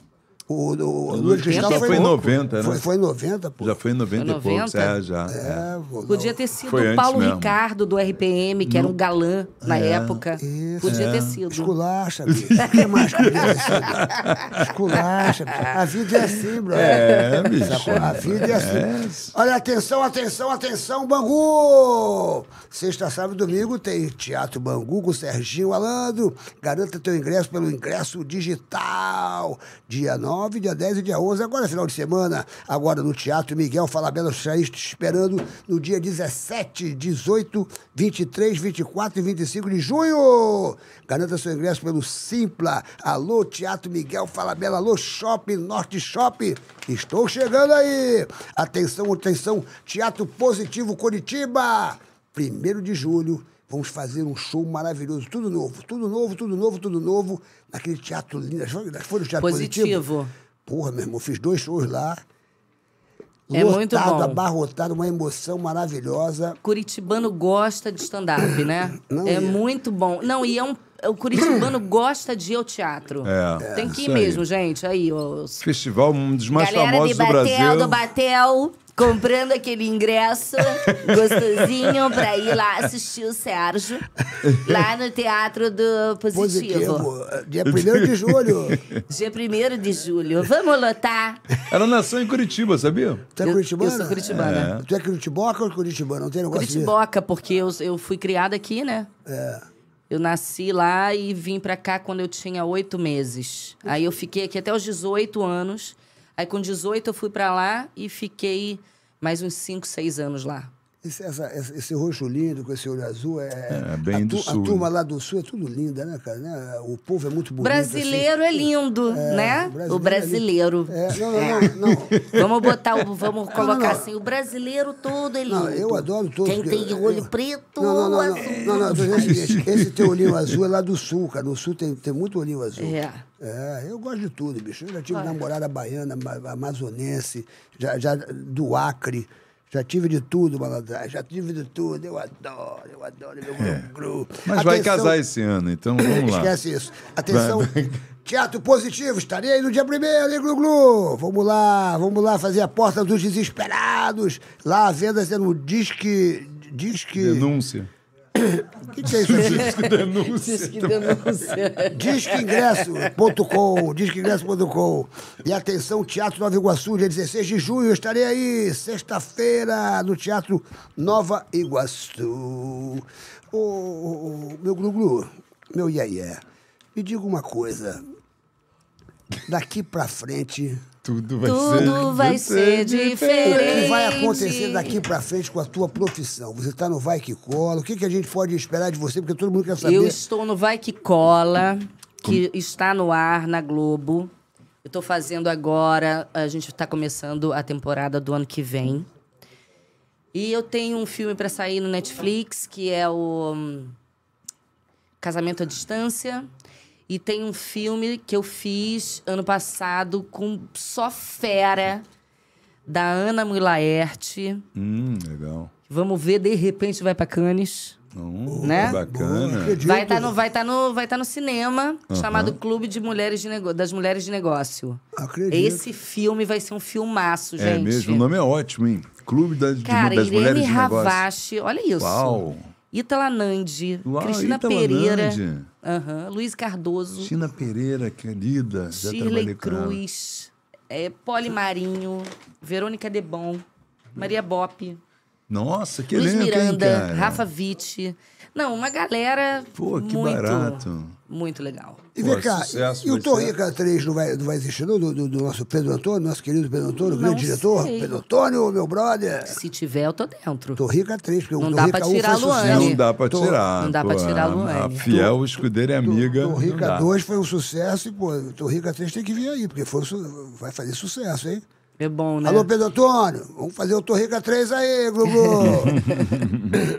O, o, o Lua de Cristal já foi, foi em 90, né? Foi, foi em 90, pô. Já foi em 90, foi 90? e poucos, é, já. É, é. vou, Podia ter sido o Paulo Ricardo do RPM, que no... era um galã na é, época. Isso. Podia é. ter sido. Esculacha, bicho. O que mais podia que Esculacha, bicho. A vida é assim, bro. É, bicho. A vida é, é assim. Olha, atenção, atenção, atenção, Bangu! Sexta, sábado e domingo tem Teatro Bangu com Serginho Alando. Garanta teu ingresso pelo ingresso digital. Dia 9 9, dia 10 e dia 11. Agora, é final de semana, agora no Teatro Miguel Falabella Chaís te esperando no dia 17, 18, 23, 24 e 25 de junho. Garanta seu ingresso pelo Simpla. Alô, Teatro Miguel Falabella. Alô, Shopping, Norte Shopping. Estou chegando aí. Atenção, atenção. Teatro Positivo Curitiba. 1 de julho Vamos fazer um show maravilhoso, tudo novo, tudo novo, tudo novo, tudo novo, naquele teatro lindo. Nós fomos teatro positivo. positivo. Porra, meu irmão, fiz dois shows lá. É lotado, muito bom. abarrotado, uma emoção maravilhosa. Curitibano gosta de stand-up, né? Não, é, muito bom. Não, e é um é, o curitibano gosta de ir ao teatro. É, Tem que ir mesmo, gente. Aí, os... Festival um dos mais Galera famosos do Brasil. Galera Batel, do Batel comprando aquele ingresso gostosinho pra ir lá assistir o Sérgio, lá no Teatro do Positivo. Positivo. Dia 1 de julho. Dia 1 de julho. Vamos lotar. Ela nasceu em Curitiba, sabia? Tu é curitibana? Eu sou curitibana. É. Tu é curitiboca ou curitibana? Não tem negócio Curitiboca, porque eu, eu fui criada aqui, né? É. Eu nasci lá e vim pra cá quando eu tinha oito meses. Aí eu fiquei aqui até os 18 anos. Aí com 18 eu fui para lá e fiquei mais uns 5, 6 anos lá. Esse, essa, esse, roxo lindo, com esse olho azul, é, é bem a, do sul. a né? turma lá do sul é tudo linda, né, cara? Né? O povo é muito bonito. Assim. Brasileiro assim. é lindo, é, né? O é brasileiro. É não, não, não, não, Vamos botar, o, vamos colocar assim, o brasileiro todo é lindo. eu adoro todo. Quem tem eu, olho eu, preto, não, não, não, azul. Não, não, não, esse teu olhinho azul é lá do sul, cara. No sul tem, tem muito olhinho azul. É. É, eu gosto de tudo, bicho. Eu já tive Olha. namorada baiana, amazonense, já, já do Acre. Já tive de tudo, malandragem. Já tive de tudo. Eu adoro, eu adoro meu é. grupo. Mas Atenção... vai casar esse ano, então vamos lá. Esquece isso. Atenção. Teatro Positivo, estarei aí no dia primeiro, hein, Glu-Glu? Vamos lá, vamos lá fazer a Porta dos Desesperados. Lá, a venda sendo é Disque... Disque... Denúncia. O que, que é isso Disque denúncia. Disque então. denúncia. Disqueingresso.com, disqueingresso.com. E atenção, Teatro Nova Iguaçu, dia 16 de junho, estarei aí, sexta-feira, no Teatro Nova Iguaçu. Ô, ô, meu Gluglu, meu Iaia, me diga uma coisa. Daqui pra frente tudo vai, Tudo ser, vai ser, diferente. O que vai acontecer daqui para frente com a tua profissão? Você está no Vai Que Cola. O que, que a gente pode esperar de você? Porque todo mundo quer saber. Eu estou no Vai Que Cola, que Como? está no ar na Globo. Eu estou fazendo agora. A gente está começando a temporada do ano que vem. E eu tenho um filme para sair no Netflix que é o hum, Casamento à Distância. E tem um filme que eu fiz ano passado com só fera, da Ana Mulaerte. Hum, legal. Vamos ver, de repente vai pra Cannes. Hum, né? Bacana. Vai estar tá no, vai tá no, tá no cinema, chamado Clube de Mulheres de Nego... das Mulheres de Negócio. Acredito. Esse filme vai ser um filmaço, é gente. É mesmo, o nome é ótimo, hein? Clube das, Cara, de, das Mulheres de Negócio. Cara, Irene Ravache, olha isso. Uau. Itala Nandi, Uau, ah, Cristina Itala Pereira, Luiz Cardoso. Cristina Pereira, querida. É Shirley Cruz, é, Poli Marinho, Verônica Debon, Maria Bop. Nossa, que Luiz Miranda, hein, Rafa Vitti, não, uma galera. Pô, que muito, barato. Muito legal. E vem Pô, cá, sucesso, e o Torrica 3 não vai, não vai existir, não? Do, do, do, nosso Pedro Antônio, nosso querido Pedro Antônio, não grande sei. diretor? Pedro Antônio, meu brother. Se tiver, eu tô dentro. Torrica 3, é porque não o dá Torrica pra é tirar 1 Luane. Não dá pra Tor... tirar. Não dá pra tirar a Luane. A fiel, escudeira escudeiro é e amiga. Torrica 2 foi um sucesso e, pô, Torrica 3 tem que vir aí, porque foi, vai fazer sucesso, hein? É bom, né? Alô, Pedro Antônio, vamos fazer o Torrica 3 aí, Gugu.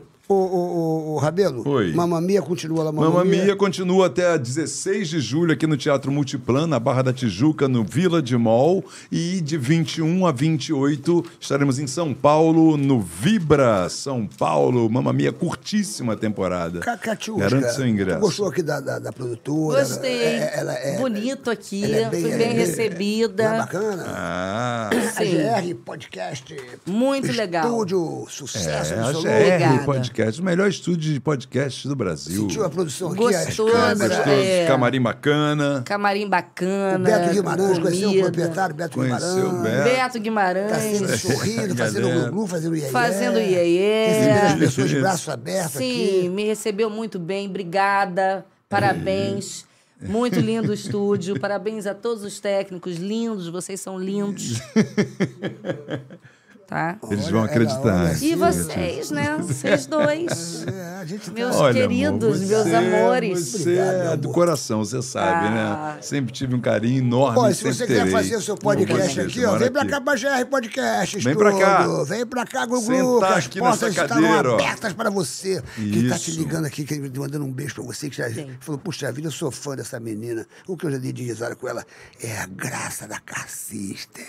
Ô, ô, ô, Rabelo, Oi. Mamamia continua lá, Mamamia? Mamamia continua até 16 de julho aqui no Teatro Multiplan, na Barra da Tijuca, no Vila de Mol. E de 21 a 28 estaremos em São Paulo, no Vibra São Paulo. Mamamia, curtíssima temporada. Cacatiusca, Garante seu ingresso. gostou aqui da, da, da produtora? Gostei. Ela, é, é, ela é, Bonito aqui, é bem, fui bem é, recebida. É, bacana? Ah, sim. Podcast. Muito legal. Estúdio, sucesso. É, legal. Podcast podcast, o melhor estúdio de podcast do Brasil. Sentiu a produção aqui, Gostoso, as É. Camarim bacana. Camarim bacana. O Beto Guimarães, conheceu o proprietário Beto Guimarães. Conheceu o Beto. Beto Guimarães. Tá sendo sorrindo, fazendo glu-glu, fazendo iê Fazendo iê Recebendo as pessoas de braço aberto Sim, me recebeu muito bem, obrigada, parabéns. É. Muito lindo o estúdio. Parabéns a todos os técnicos lindos, vocês são lindos. Tá? Eles vão é acreditar. e vocês, né? Vocês dois. É, tá meus olha, queridos, amor, você, meus amores. Você é Obrigado, é do coração, você sabe, né? ah. né? Sempre tive um carinho enorme. Pô, se você terei. quiser fazer o seu podcast aqui, ó, vem pra cá pra GR Podcast. Vem pra cá. Vem pra cá, Gugu. as portas cadeira, estão abertas ó. para você. Isso. Que tá te ligando aqui, que tá mandando um beijo pra você, que já Sim. falou, puxa vida, eu sou fã dessa menina. O que eu já dei de risada com ela é a graça da Car System.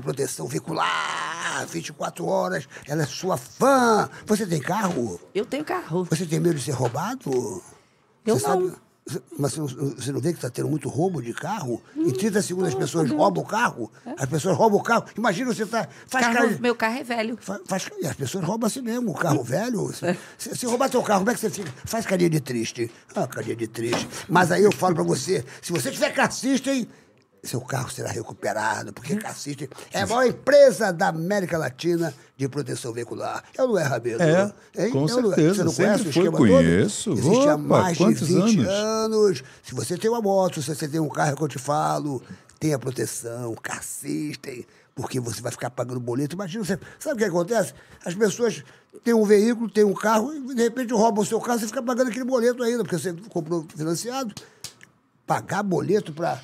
Proteção Veicular. 24 ah, horas, ela é sua fã. Você tem carro? Eu tenho carro. Você tem medo de ser roubado? Eu você não. Sabe, mas você não vê que está tendo muito roubo de carro? Hum, em 30 segundos as pessoas Deus. roubam o carro? É? As pessoas roubam o carro. Imagina você tá. Faz carro, carro, meu carro é velho. Faz, faz, as pessoas roubam assim mesmo, o carro velho. Se, se, roubar seu carro, como é que você fica? Faz carinha de triste. Ah, carinha de triste. Mas aí eu falo para você: se você tiver classista, hein? seu carro será recuperado, porque hum. Cassiste é a maior empresa da América Latina de proteção veicular. Eu não é, Rabelo? É, hein? com certeza. Você não conhece foi, o esquema conheço. todo? Existe Opa, há mais de 20 anos? anos? Se você tem uma moto, se você tem um carro, é que eu te falo, tenha proteção, Cassistem, porque você vai ficar pagando boleto. Imagina, você, sabe o que acontece? As pessoas têm um veículo, têm um carro, e de repente roubam o seu carro, você fica pagando aquele boleto ainda, porque você comprou financiado. Pagar boleto para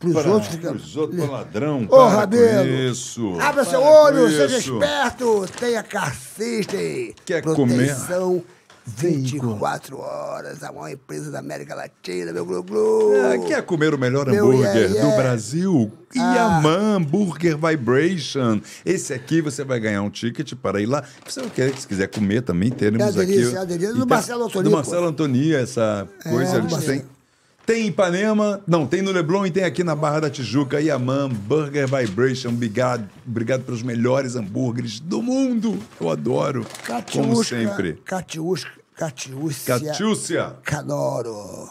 para os outros. Para outros, ladrão. Ô, Rabelo. Isso. Abra seu olho, seja esperto. Tenha carcista tem Quer proteção. comer? 24 horas, a maior empresa da América Latina, meu glu-glu. É, quer comer o melhor meu hambúrguer yeah, yeah. do Brasil? Iaman ah. Burger Vibration. Esse aqui você vai ganhar um ticket para ir lá. Você quer, se quiser comer também, teremos é delícia, aqui. É delícia, é Do Marcelo Antoni. Do Marcelo Antonia, essa coisa. É, eles têm tem em Ipanema, não, tem no Leblon e tem aqui na Barra da Tijuca, Yaman, Burger Vibration, obrigado, obrigado pelos melhores hambúrgueres do mundo. Eu adoro, como sempre. Catiusca, Catiúcia. Catiúcia. Canoro.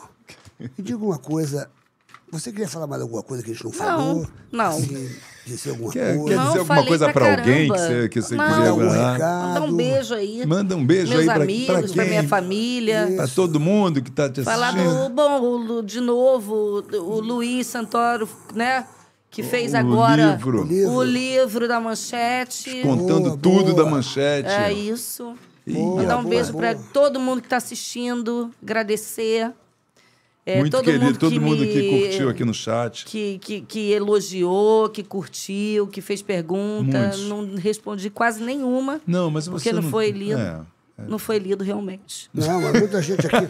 Me diga uma coisa, você queria falar mais alguma coisa que a gente não, não falou? Não, não. Assim, Quer dizer alguma quer, coisa? Quer dizer alguma coisa para alguém que você, que você queria Um Manda um beijo aí. Manda um beijo Meus aí para amigos, para minha família. Para todo mundo que está te assistindo. Falar do, bom, o, de novo, o Luiz Santoro, né? que fez o agora livro. o livro da manchete. Contando tudo boa. da manchete. É isso. Boa, Mandar um beijo para todo mundo que está assistindo, agradecer. É, Muito todo querido, mundo todo que mundo me... que curtiu aqui no chat. Que, que, que, elogiou, que curtiu, que fez pergunta. Muitos. Não respondi quase nenhuma. Não, mas você. Porque não, não foi lido. É não foi lido realmente. Não, mas muita gente aqui.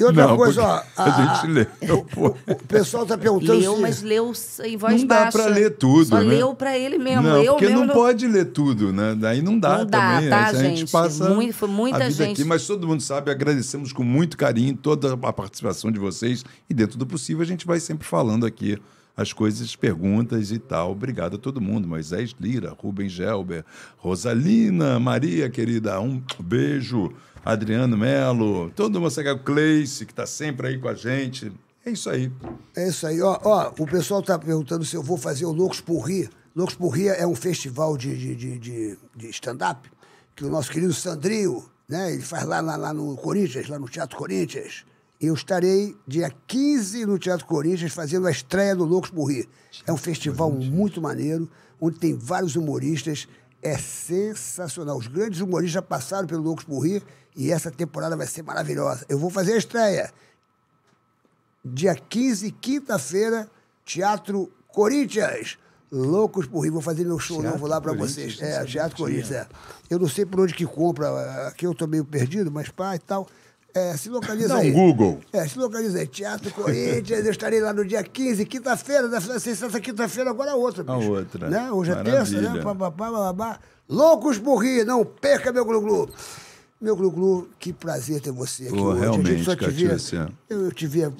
E outra não, coisa, ó. A, a gente lê. O pessoal está perguntando. Leu, se... mas leu em voz não baixa. Não dá para ler tudo. Só né? leu para ele mesmo. Não, eu porque não, pode ler tudo, né? Daí não dá não também. Dá, né? tá, a gente, gente passa. Muito, foi muita gente. Aqui, mas todo mundo sabe, agradecemos com muito carinho toda a participação de vocês. E dentro do possível, a gente vai sempre falando aqui as coisas, perguntas e tal. Obrigado a todo mundo. Moisés Lira, Rubens Gelber, Rosalina, Maria, querida, um beijo. Adriano Melo, todo mundo, o Cleice, que está sempre aí com a gente. É isso aí. É isso aí. Ó, ó o pessoal está perguntando se eu vou fazer o Loucos por Rir. Loucos por Rir é um festival de, de, de, de, de stand-up que o nosso querido Sandrinho, né? Ele faz lá, lá, lá no Corinthians, lá no Teatro Corinthians. Eu estarei dia 15 no Teatro Corinthians fazendo a estreia do Loucos por Rir. É um festival muito maneiro, onde tem vários humoristas. É sensacional. Os grandes humoristas já passaram pelo Loucos por Rir e essa temporada vai ser maravilhosa. Eu vou fazer a estreia. Dia 15, quinta-feira, Teatro Corinthians. Loucos por Rir. vou fazer meu show teatro novo lá para vocês. É, é, Teatro Corinthians. É. Eu não sei por onde que compra, aqui eu estou meio perdido, mas pá e tal. É, se localiza Não, aí. Google. É, se localiza aí. Teatro Corinthians, eu estarei lá no dia 15, quinta-feira, sexta quinta-feira, agora outra, bicho. A outra. Né? Hoje Maravilha. é terça, né? Pá, pá, pá, Loucos por rir, não perca meu glu-glu. Meu gluglu que prazer ter você aqui oh, hoje. Realmente, a gente só te Catícia. eu, é. eu te vi. Eu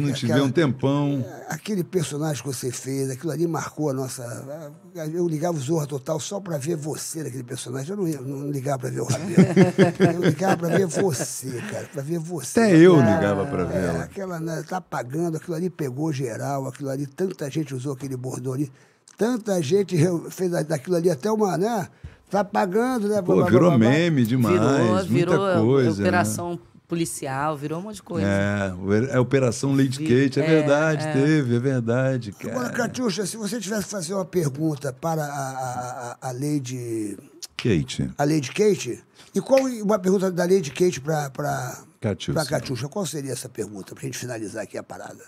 não aquela, te vi um tempão. É, aquele personagem que você fez, aquilo ali marcou a nossa. Eu ligava o Zorra Total só para ver você naquele personagem. Eu não, ia, não ligava para ver o Rabelo. eu ligava para ver você, cara, para ver você. Até eu cara. ligava para ver. É, Aquela, né, tá apagando, aquilo ali pegou geral, aquilo ali, tanta gente usou aquele bordão ali, tanta gente fez daquilo ali até uma, né? Tá pagando, né? Pô, blá, blá, virou blá, meme demais. Virou, virou muita coisa, né? operação né? policial, virou um monte de coisa. É, é Operação Lady Kate, é, é verdade, é. teve, é verdade. Cara. Agora, Catiuxa, se você tivesse que fazer uma pergunta para a, a, a Lady. Kate. A Lady Kate? E qual uma pergunta da Lady Kate para Catiuxa? Qual seria essa pergunta, para a gente finalizar aqui a parada?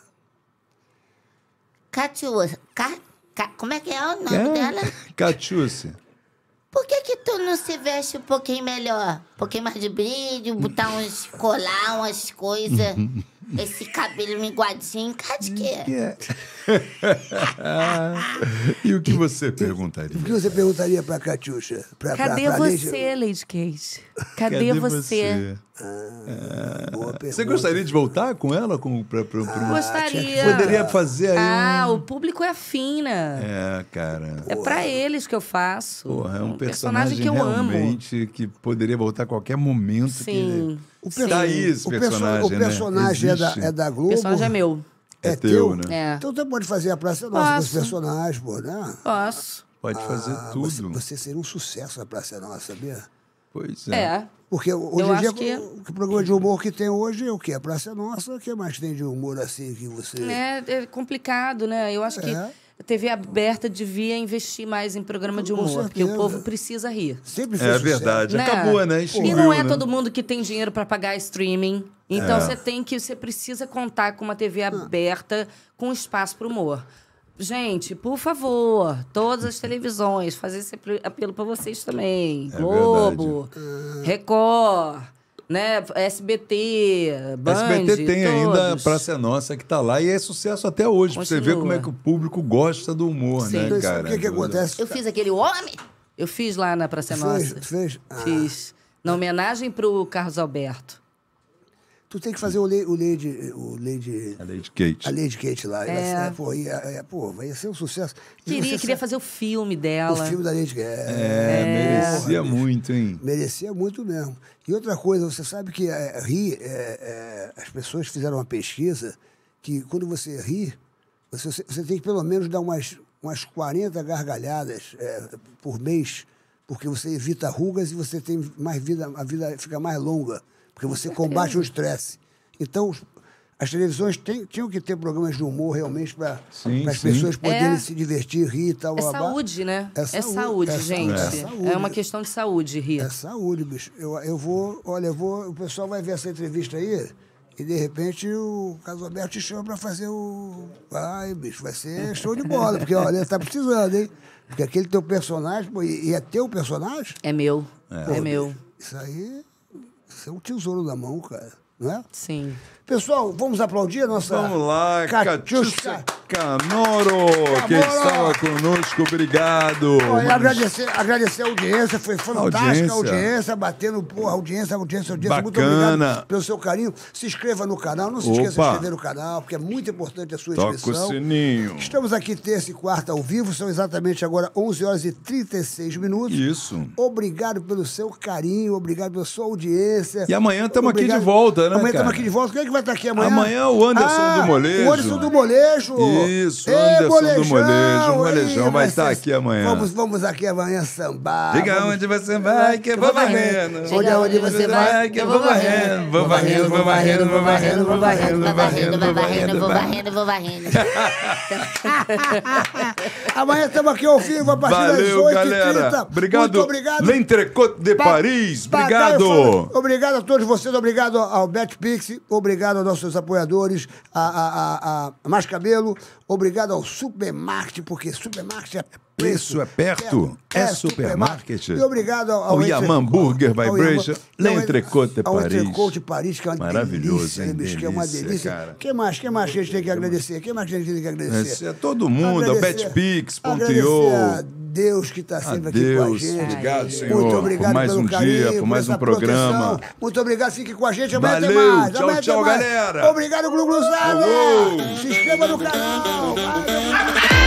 Catiuxa. Ca, ca, como é que é o nome é. dela? Catiuxa. Por que que tu não se veste um pouquinho melhor? Um pouquinho mais de brilho, botar uns colar, umas coisas. Esse cabelo minguadinho, cara de quê? e o que você perguntaria? O que você perguntaria pra Catiuxa? Pra, Cadê pra, pra você, Lady Case? Cadê, Cadê você? você? Ah, ah Você gostaria de voltar com ela? Com, pra, pra, pra... Ah, gostaria. Poderia fazer aí. Ah, um... o público é afina. É, cara. É para eles que eu faço. Porra, é um, um personagem, personagem, que eu amo. que poderia voltar a qualquer momento. Sim. Que... O Thaís, o personagem, O né? personagem é, da, é da Globo. O personagem é meu. É, é teu, né? É. Então você pode fazer a Praça Nossa Posso. com os personagens, pô, né? Posso. Pode fazer ah, tudo. Você, você, seria um sucesso na Praça Nossa, sabia? Pois é. é. Porque hoje em dia, que... o programa de humor que tem hoje é o quê? A Praça Nossa, o que mais tem de humor assim que você. É, é complicado, né? Eu acho que é a TV aberta devia investir mais em programa de humor, porque o povo precisa rir. Sempre É verdade, né? acabou, né? Extinguiu, e não é né? todo mundo que tem dinheiro para pagar streaming. Então é. você é. tem que, você precisa contar com uma TV ah. aberta com espaço para humor. Gente, por favor, todas as televisões, fazer esse apelo para vocês também. É Globo, verdade. Ah. Record né? SBT, Band, SBT tem todos. ainda Praça Nossa que está lá e é sucesso até hoje. Pra você ver como é que o público gosta do humor, Sim. né, então, cara? O que, que acontece? Eu fiz aquele homem. Eu fiz lá na Praça Nossa. Fez, fez. Ah. Fiz. Na homenagem para o Carlos Alberto. Tu tem que fazer o, le, o Lady. O Lady a Lady Kate. A Lady Kate lá. É. Ela, é, pô, ia, ia, pô, vai ser um sucesso. Queria, queria fazer o filme dela. O filme da Lady Kate. É, é, merecia muito, hein? Merecia muito mesmo. E outra coisa, você sabe que é, rir, é, é, as pessoas fizeram uma pesquisa que quando você ri, você, você tem que pelo menos dar umas, umas 40 gargalhadas é, por mês, porque você evita rugas e você tem mais vida, a vida fica mais longa porque você combate o estresse. Então, as televisões tinham que ter programas de humor realmente para as pessoas poderem é, se divertir, rir e tal. É saúde, né? É, é saúde, é, gente. É. é saúde. é. uma questão de saúde, rir. É saúde, bicho. Eu, eu vou, olha, eu vou. O pessoal vai ver essa entrevista aí e de repente o Caso Alberto te chama para fazer o. Ai, bicho, vai ser show de bola, porque olha, ele tá precisando, hein? Porque aquele teu personagem, pô, e, é teu personagem? É meu. É, pô, é meu. Bicho, isso aí é o tesouro da mão, cara. Não é? Sim. Pessoal, vamos aplaudir a nossa. Vamos lá, Catiusca. Catiusca. Canoro, que estava conosco, obrigado. agradecer, agradecer a audiência, foi fantástica a audiência, audiência batendo, porra, audiência, audiência, audiência. Bacana. Muito obrigado pelo seu carinho. Se inscreva no canal, não se Opa. esqueça de se inscrever no canal, porque é muito importante a sua Toca O sininho. Estamos aqui terça e quarta ao vivo, são exatamente agora 11 horas e 36 minutos. Isso. Obrigado pelo seu carinho, obrigado pela sua audiência. E amanhã estamos aqui de volta, né? Amanhã estamos aqui de volta. Quem é que vai estar aqui amanhã? Amanhã é o Anderson ah, do Molejo. O Anderson do Molejo. Isso, Anderson Ei, molejão, do Molejo. O Molejão vai estar tá aqui amanhã. Vamos, vamos aqui amanhã sambar. Diga vamos, onde você vai, que eu vou varrendo. Diga onde você vai, que eu vou varrendo. Vou varrendo, vou varrendo, vou varrendo, vou varrendo, vou varrendo, vou varrendo, vou varrendo, vou varrendo. Amanhã estamos aqui ao vivo a partir Valeu, das 8h30. Galera. Obrigado. Muito obrigado. L'Entrecôte de Paris. Obrigado. Obrigado a todos vocês. Obrigado ao BetPix. Obrigado aos nossos apoiadores. A, a, a, a Mais Cabelo. Obrigado ao supermarket, porque supermarket é preço. Isso é perto, é, é supermarket. supermarket. E obrigado ao, ao Yaman Burger Vibration, L'Entrecote Paris. L'Entrecote Paris, que é uma Maravilhoso, delícia. Hein, que é uma delícia. Cara. que mais, que mais a gente tem que agradecer? que mais a gente tem que agradecer? É, todo mundo, é agradecer, ao Deus que está sempre Adeus, aqui com a gente. Obrigado, Senhor. Muito obrigado por mais pelo um carinho, dia, por mais um programa. Proteção. Muito obrigado, fique com a gente. Amanhã Valeu, tem mais. Tchau, Amanhã tchau, mais. galera. Obrigado, Glu Cruzada. Se inscreva no canal. Valeu.